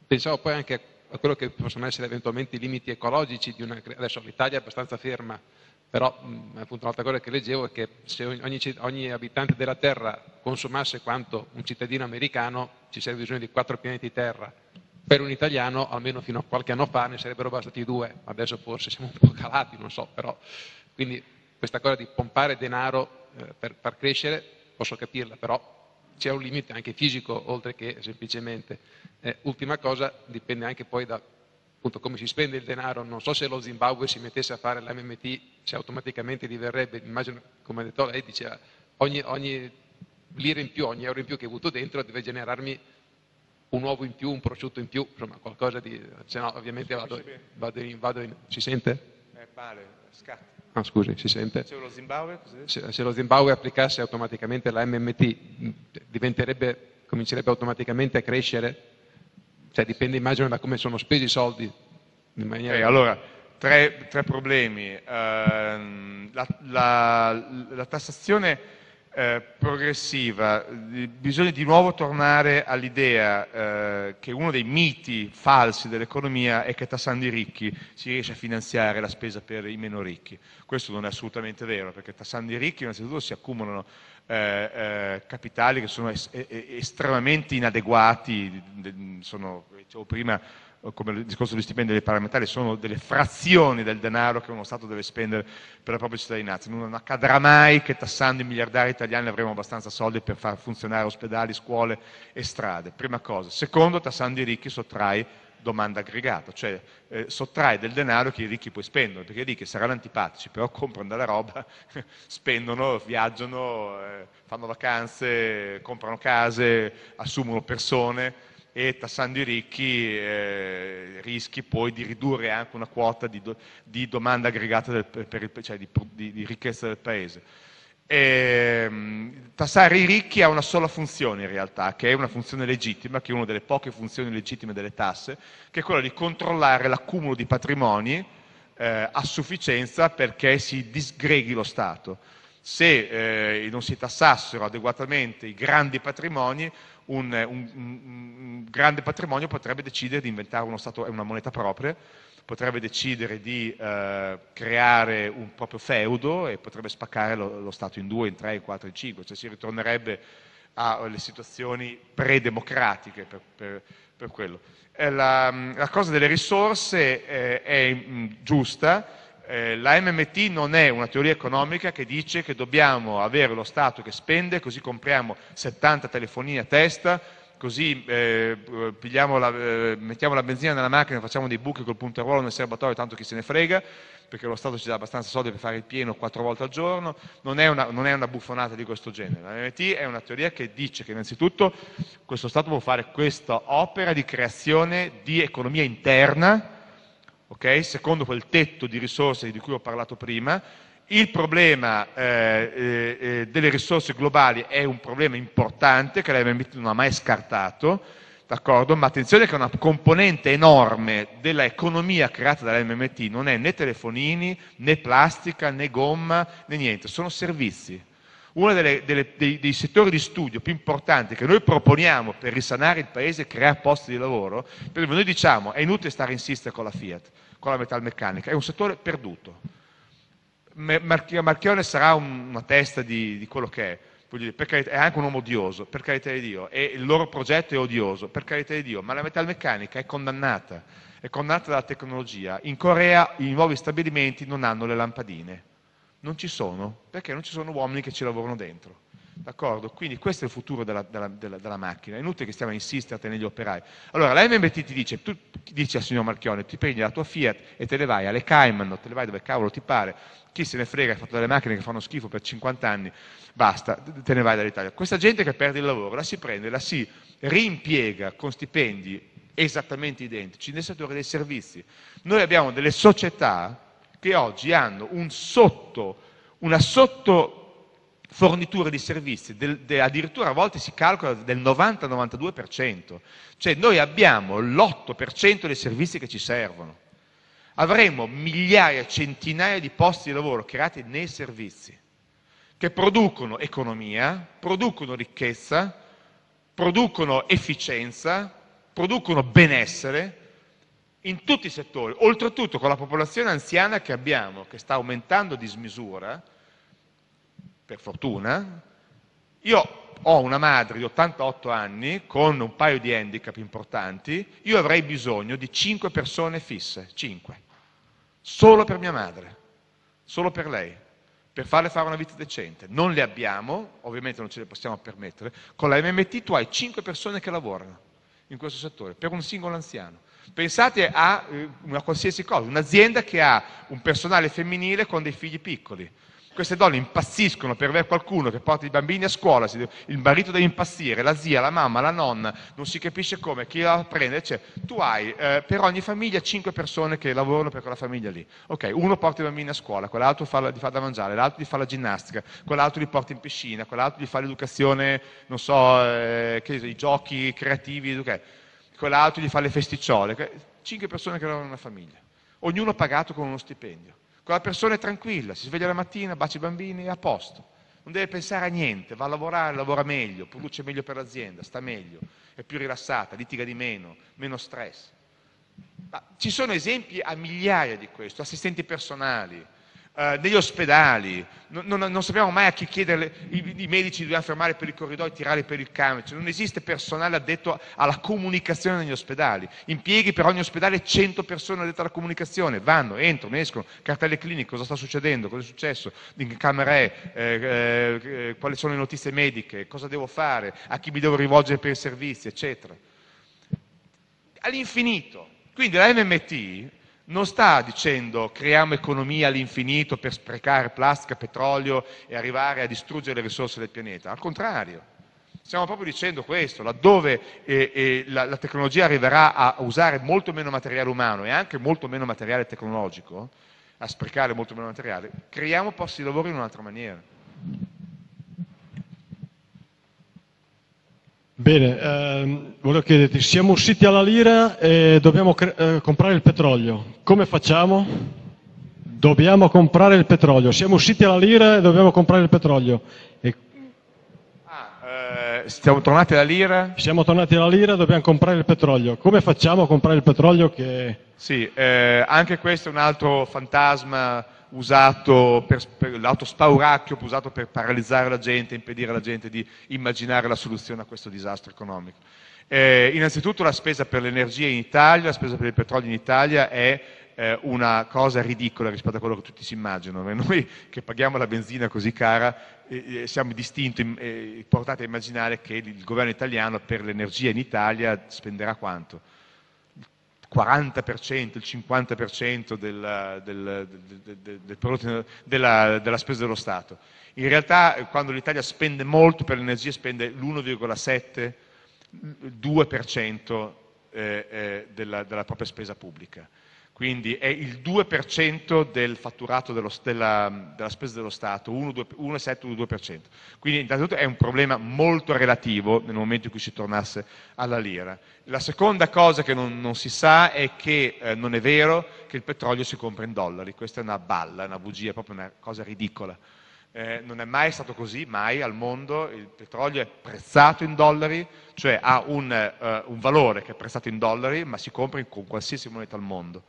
pensavo poi anche a, quello che possono essere eventualmente i limiti ecologici di una... Adesso l'Italia è abbastanza ferma, però mh, appunto un'altra cosa che leggevo è che se ogni, ogni, abitante della Terra consumasse quanto un cittadino americano ci sarebbe bisogno di quattro pianeti Terra. Per un italiano, almeno fino a qualche anno fa, ne sarebbero bastati due, adesso forse siamo un po' calati, non so, però... Quindi questa cosa di pompare denaro eh, per far crescere posso capirla, però c'è un limite anche fisico, oltre che semplicemente. Eh, ultima cosa, dipende anche poi da appunto, come si spende il denaro. Non so se lo Zimbabwe si mettesse a fare l'MMT, se automaticamente diverrebbe, immagino, come ha detto lei, diceva, ah, ogni, ogni lira in più, ogni euro in più che ho avuto dentro deve generarmi un uovo in più, un prosciutto in più, insomma qualcosa di... se no ovviamente vado, vado in, vado in... si sente? Eh, vale, scatti. Ah, scusi, si sente? Se lo Zimbabwe, se, se lo Zimbabwe applicasse automaticamente la MMT, comincerebbe automaticamente a crescere? Cioè dipende, immagino, da come sono spesi i soldi. Maniera... Okay, eh, allora, tre, tre problemi. Uh, la, la, la tassazione eh, progressiva. Eh, bisogna di nuovo tornare all'idea eh, che uno dei miti falsi dell'economia è che tassando i ricchi si riesce a finanziare la spesa per i meno ricchi. Questo non è assolutamente vero, perché tassando i ricchi innanzitutto si accumulano capitali che sono estremamente inadeguati, sono, dicevo prima, come il discorso degli stipendi dei parlamentari, sono delle frazioni del denaro che uno Stato deve spendere per la propria cittadinanza. Non accadrà mai che tassando i miliardari italiani avremo abbastanza soldi per far funzionare ospedali, scuole e strade, prima cosa. Secondo, tassando i ricchi sottrai domanda aggregata, cioè eh, sottrai del denaro che i ricchi poi spendono, perché i ricchi saranno antipatici, però comprano della roba, spendono, viaggiano, eh, fanno vacanze, comprano case, assumono persone, e tassando i ricchi eh, rischi poi di ridurre anche una quota di, do, di domanda aggregata del, per, cioè di, di, di, ricchezza del paese. E, ehm, tassare i ricchi ha una sola funzione in realtà, che è una funzione legittima, che è una delle poche funzioni legittime delle tasse, che è quella di controllare l'accumulo di patrimoni eh, a sufficienza perché si disgreghi lo Stato se eh, non si tassassero adeguatamente i grandi patrimoni, un, un, un, grande patrimonio potrebbe decidere di inventare uno stato, e una moneta propria, potrebbe decidere di eh, creare un proprio feudo e potrebbe spaccare lo, lo Stato in due, in tre, in quattro, in cinque, cioè si ritornerebbe alle situazioni pre-democratiche per, per, per quello. Eh, la, la, cosa delle risorse eh, è mh, mm, giusta, eh, la MMT non è una teoria economica che dice che dobbiamo avere lo Stato che spende, così compriamo 70 telefonini a testa, così eh, la, eh, mettiamo la benzina nella macchina, e facciamo dei buchi col punteruolo nel serbatoio, tanto chi se ne frega, perché lo Stato ci dà abbastanza soldi per fare il pieno quattro volte al giorno, non è, una, non è una buffonata di questo genere. La MMT è una teoria che dice che innanzitutto questo Stato può fare questa opera di creazione di economia interna, okay? secondo quel tetto di risorse di cui ho parlato prima. Il problema eh, eh, eh delle risorse globali è un problema importante che l'AMMT non ha mai scartato, ma attenzione che una componente enorme dell'economia creata dall'MMT non è né telefonini, né plastica, né gomma, né niente, sono servizi uno dei settori di studio più importanti che noi proponiamo per risanare il Paese e creare posti di lavoro, noi diciamo è inutile stare insistere con la Fiat, con la metalmeccanica, è un settore perduto. Marchione sarà una testa di, di quello che è, Dire, carità, è anche un uomo odioso, per carità di Dio, e il loro progetto è odioso, per carità di Dio, ma la metalmeccanica è condannata, è condannata dalla tecnologia. In Corea i nuovi stabilimenti non hanno le lampadine, non ci sono perché non ci sono uomini che ci lavorano dentro. D'accordo? Quindi questo è il futuro della, della, della, della macchina, è inutile che stiamo a insistere a tenere gli operai. Allora la MMT ti dice, tu dici al signor Marchione, ti prendi la tua Fiat e te le vai alle Cayman, te le vai dove cavolo ti pare, chi se ne frega, hai fatto delle macchine che fanno schifo per 50 anni, basta, te ne vai dall'Italia. Questa gente che perde il lavoro la si prende, la si rimpiega con stipendi esattamente identici nel settore dei servizi. Noi abbiamo delle società che oggi hanno un sotto, una sottofornitura di servizi, del, de, addirittura a volte si calcola del 90-92%, cioè noi abbiamo l'8% dei servizi che ci servono. Avremo migliaia, centinaia di posti di lavoro creati nei servizi, che producono economia, producono ricchezza, producono efficienza, producono benessere, in tutti i settori, oltretutto con la popolazione anziana che abbiamo, che sta aumentando di smisura, per fortuna, io ho una madre di 88 anni con un paio di handicap importanti, io avrei bisogno di 5 persone fisse, 5, solo per mia madre, solo per lei, per farle fare una vita decente. Non le abbiamo, ovviamente non ce le possiamo permettere, con la MMT tu hai 5 persone che lavorano in questo settore, per un singolo anziano. Pensate a eh, una qualsiasi cosa, un'azienda che ha un personale femminile con dei figli piccoli. Queste donne impazziscono per avere qualcuno che porta i bambini a scuola, il marito deve impazzire, la zia, la mamma, la nonna, non si capisce come, chi la prende, cioè, tu hai eh, per ogni famiglia cinque persone che lavorano per quella famiglia lì. Ok, uno porta i bambini a scuola, quell'altro fa, gli fa da mangiare, l'altro gli fa la ginnastica, quell'altro li porta in piscina, quell'altro gli fa l'educazione, non so, eh, so i giochi creativi, okay con gli fa le festicciole. Cinque persone che erano una famiglia, ognuno pagato con uno stipendio. Quella persona è tranquilla, si sveglia la mattina, bacia i bambini, è a posto. Non deve pensare a niente, va a lavorare, lavora meglio, produce meglio per l'azienda, sta meglio, è più rilassata, litiga di meno, meno stress. Ma ci sono esempi a migliaia di questo, assistenti personali, eh, negli ospedali, non, non, non, sappiamo mai a chi chiedere, i, i, medici dobbiamo fermare per il corridoio e tirare per il camice, cioè, non esiste personale addetto alla comunicazione negli ospedali, impieghi per ogni ospedale 100 persone addetto alla comunicazione, vanno, entrano, escono, cartelle cliniche, cosa sta succedendo, cosa è successo, in camera è, eh, eh, quali sono le notizie mediche, cosa devo fare, a chi mi devo rivolgere per i servizi, eccetera. All'infinito. Quindi la MMT non sta dicendo creiamo economia all'infinito per sprecare plastica, petrolio e arrivare a distruggere le risorse del pianeta, al contrario. Stiamo proprio dicendo questo, laddove eh, eh, la, la, tecnologia arriverà a usare molto meno materiale umano e anche molto meno materiale tecnologico, a sprecare molto meno materiale, creiamo posti di lavoro in un'altra maniera. Bene, ehm, volevo chiederti, siamo usciti alla lira e dobbiamo eh, comprare il petrolio. Come facciamo? Dobbiamo comprare il petrolio. Siamo usciti alla lira e dobbiamo comprare il petrolio. E... Ah, eh, siamo tornati alla lira? Siamo tornati alla lira e dobbiamo comprare il petrolio. Come facciamo a comprare il petrolio? Che... Sì, eh, anche questo è un altro fantasma usato per, per l'auto usato per paralizzare la gente, impedire alla gente di immaginare la soluzione a questo disastro economico. Eh, innanzitutto la spesa per l'energia in Italia, la spesa per il petrolio in Italia è eh, una cosa ridicola rispetto a quello che tutti si immaginano. E noi che paghiamo la benzina così cara eh, eh siamo distinti, eh, portati a immaginare che il governo italiano per l'energia in Italia spenderà quanto? 40%, il 50% del, del, del, della, della, spesa dello Stato. In realtà quando l'Italia spende molto per l'energia spende l'1,7-2% eh, eh, della, della propria spesa pubblica quindi è il 2% del fatturato dello, della, della, spesa dello Stato, 1,7-2%. Quindi innanzitutto è un problema molto relativo nel momento in cui si tornasse alla lira. La seconda cosa che non, non si sa è che eh, non è vero che il petrolio si compra in dollari, questa è una balla, una bugia, proprio una cosa ridicola. Eh, non è mai stato così, mai al mondo, il petrolio è prezzato in dollari, cioè ha un, eh, un valore che è prezzato in dollari, ma si compra con qualsiasi moneta al mondo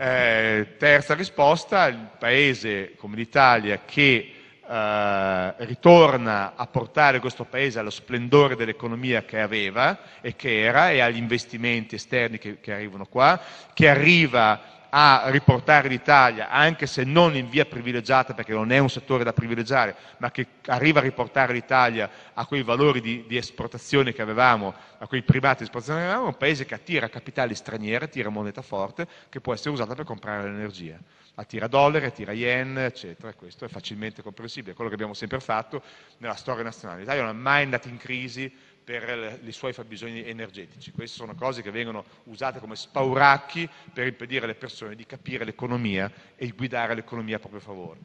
eh, terza risposta, il paese come l'Italia che eh, ritorna a portare questo paese allo splendore dell'economia che aveva e che era e agli investimenti esterni che, che arrivano qua, che arriva a riportare l'Italia, anche se non in via privilegiata, perché non è un settore da privilegiare, ma che arriva a riportare l'Italia a quei valori di, di esportazione che avevamo, a quei privati di esportazione che avevamo, è un paese che attira capitali stranieri, attira moneta forte, che può essere usata per comprare l'energia. Attira dollari, attira yen, eccetera, questo è facilmente comprensibile, è quello che abbiamo sempre fatto nella storia nazionale. L'Italia non è mai andata in crisi, per i suoi fabbisogni energetici. Queste sono cose che vengono usate come spauracchi per impedire alle persone di capire l'economia e guidare l'economia a proprio favore.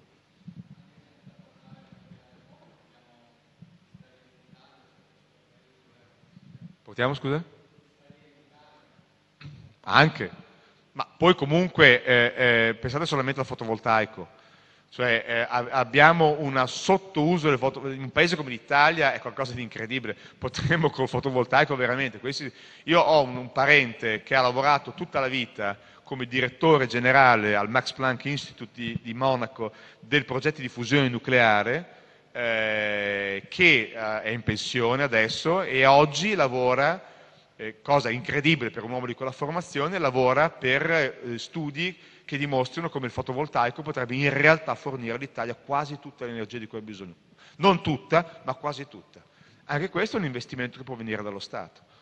Portiamo, scusa? Anche, ma poi comunque eh, eh, pensate solamente al fotovoltaico cioè, eh, abbiamo un sottouso del fotovoltaico, in un paese come l'Italia è qualcosa di incredibile, potremmo col fotovoltaico veramente, questi, io ho un, un, parente che ha lavorato tutta la vita come direttore generale al Max Planck Institute di, di Monaco del progetto di fusione nucleare, eh, che eh, è in pensione adesso e oggi lavora, eh, cosa incredibile per un uomo di quella formazione, lavora per eh, studi che dimostrino come il fotovoltaico potrebbe in realtà fornire all'Italia quasi tutta l'energia di cui ha bisogno. Non tutta, ma quasi tutta. Anche questo è un investimento che può venire dallo Stato.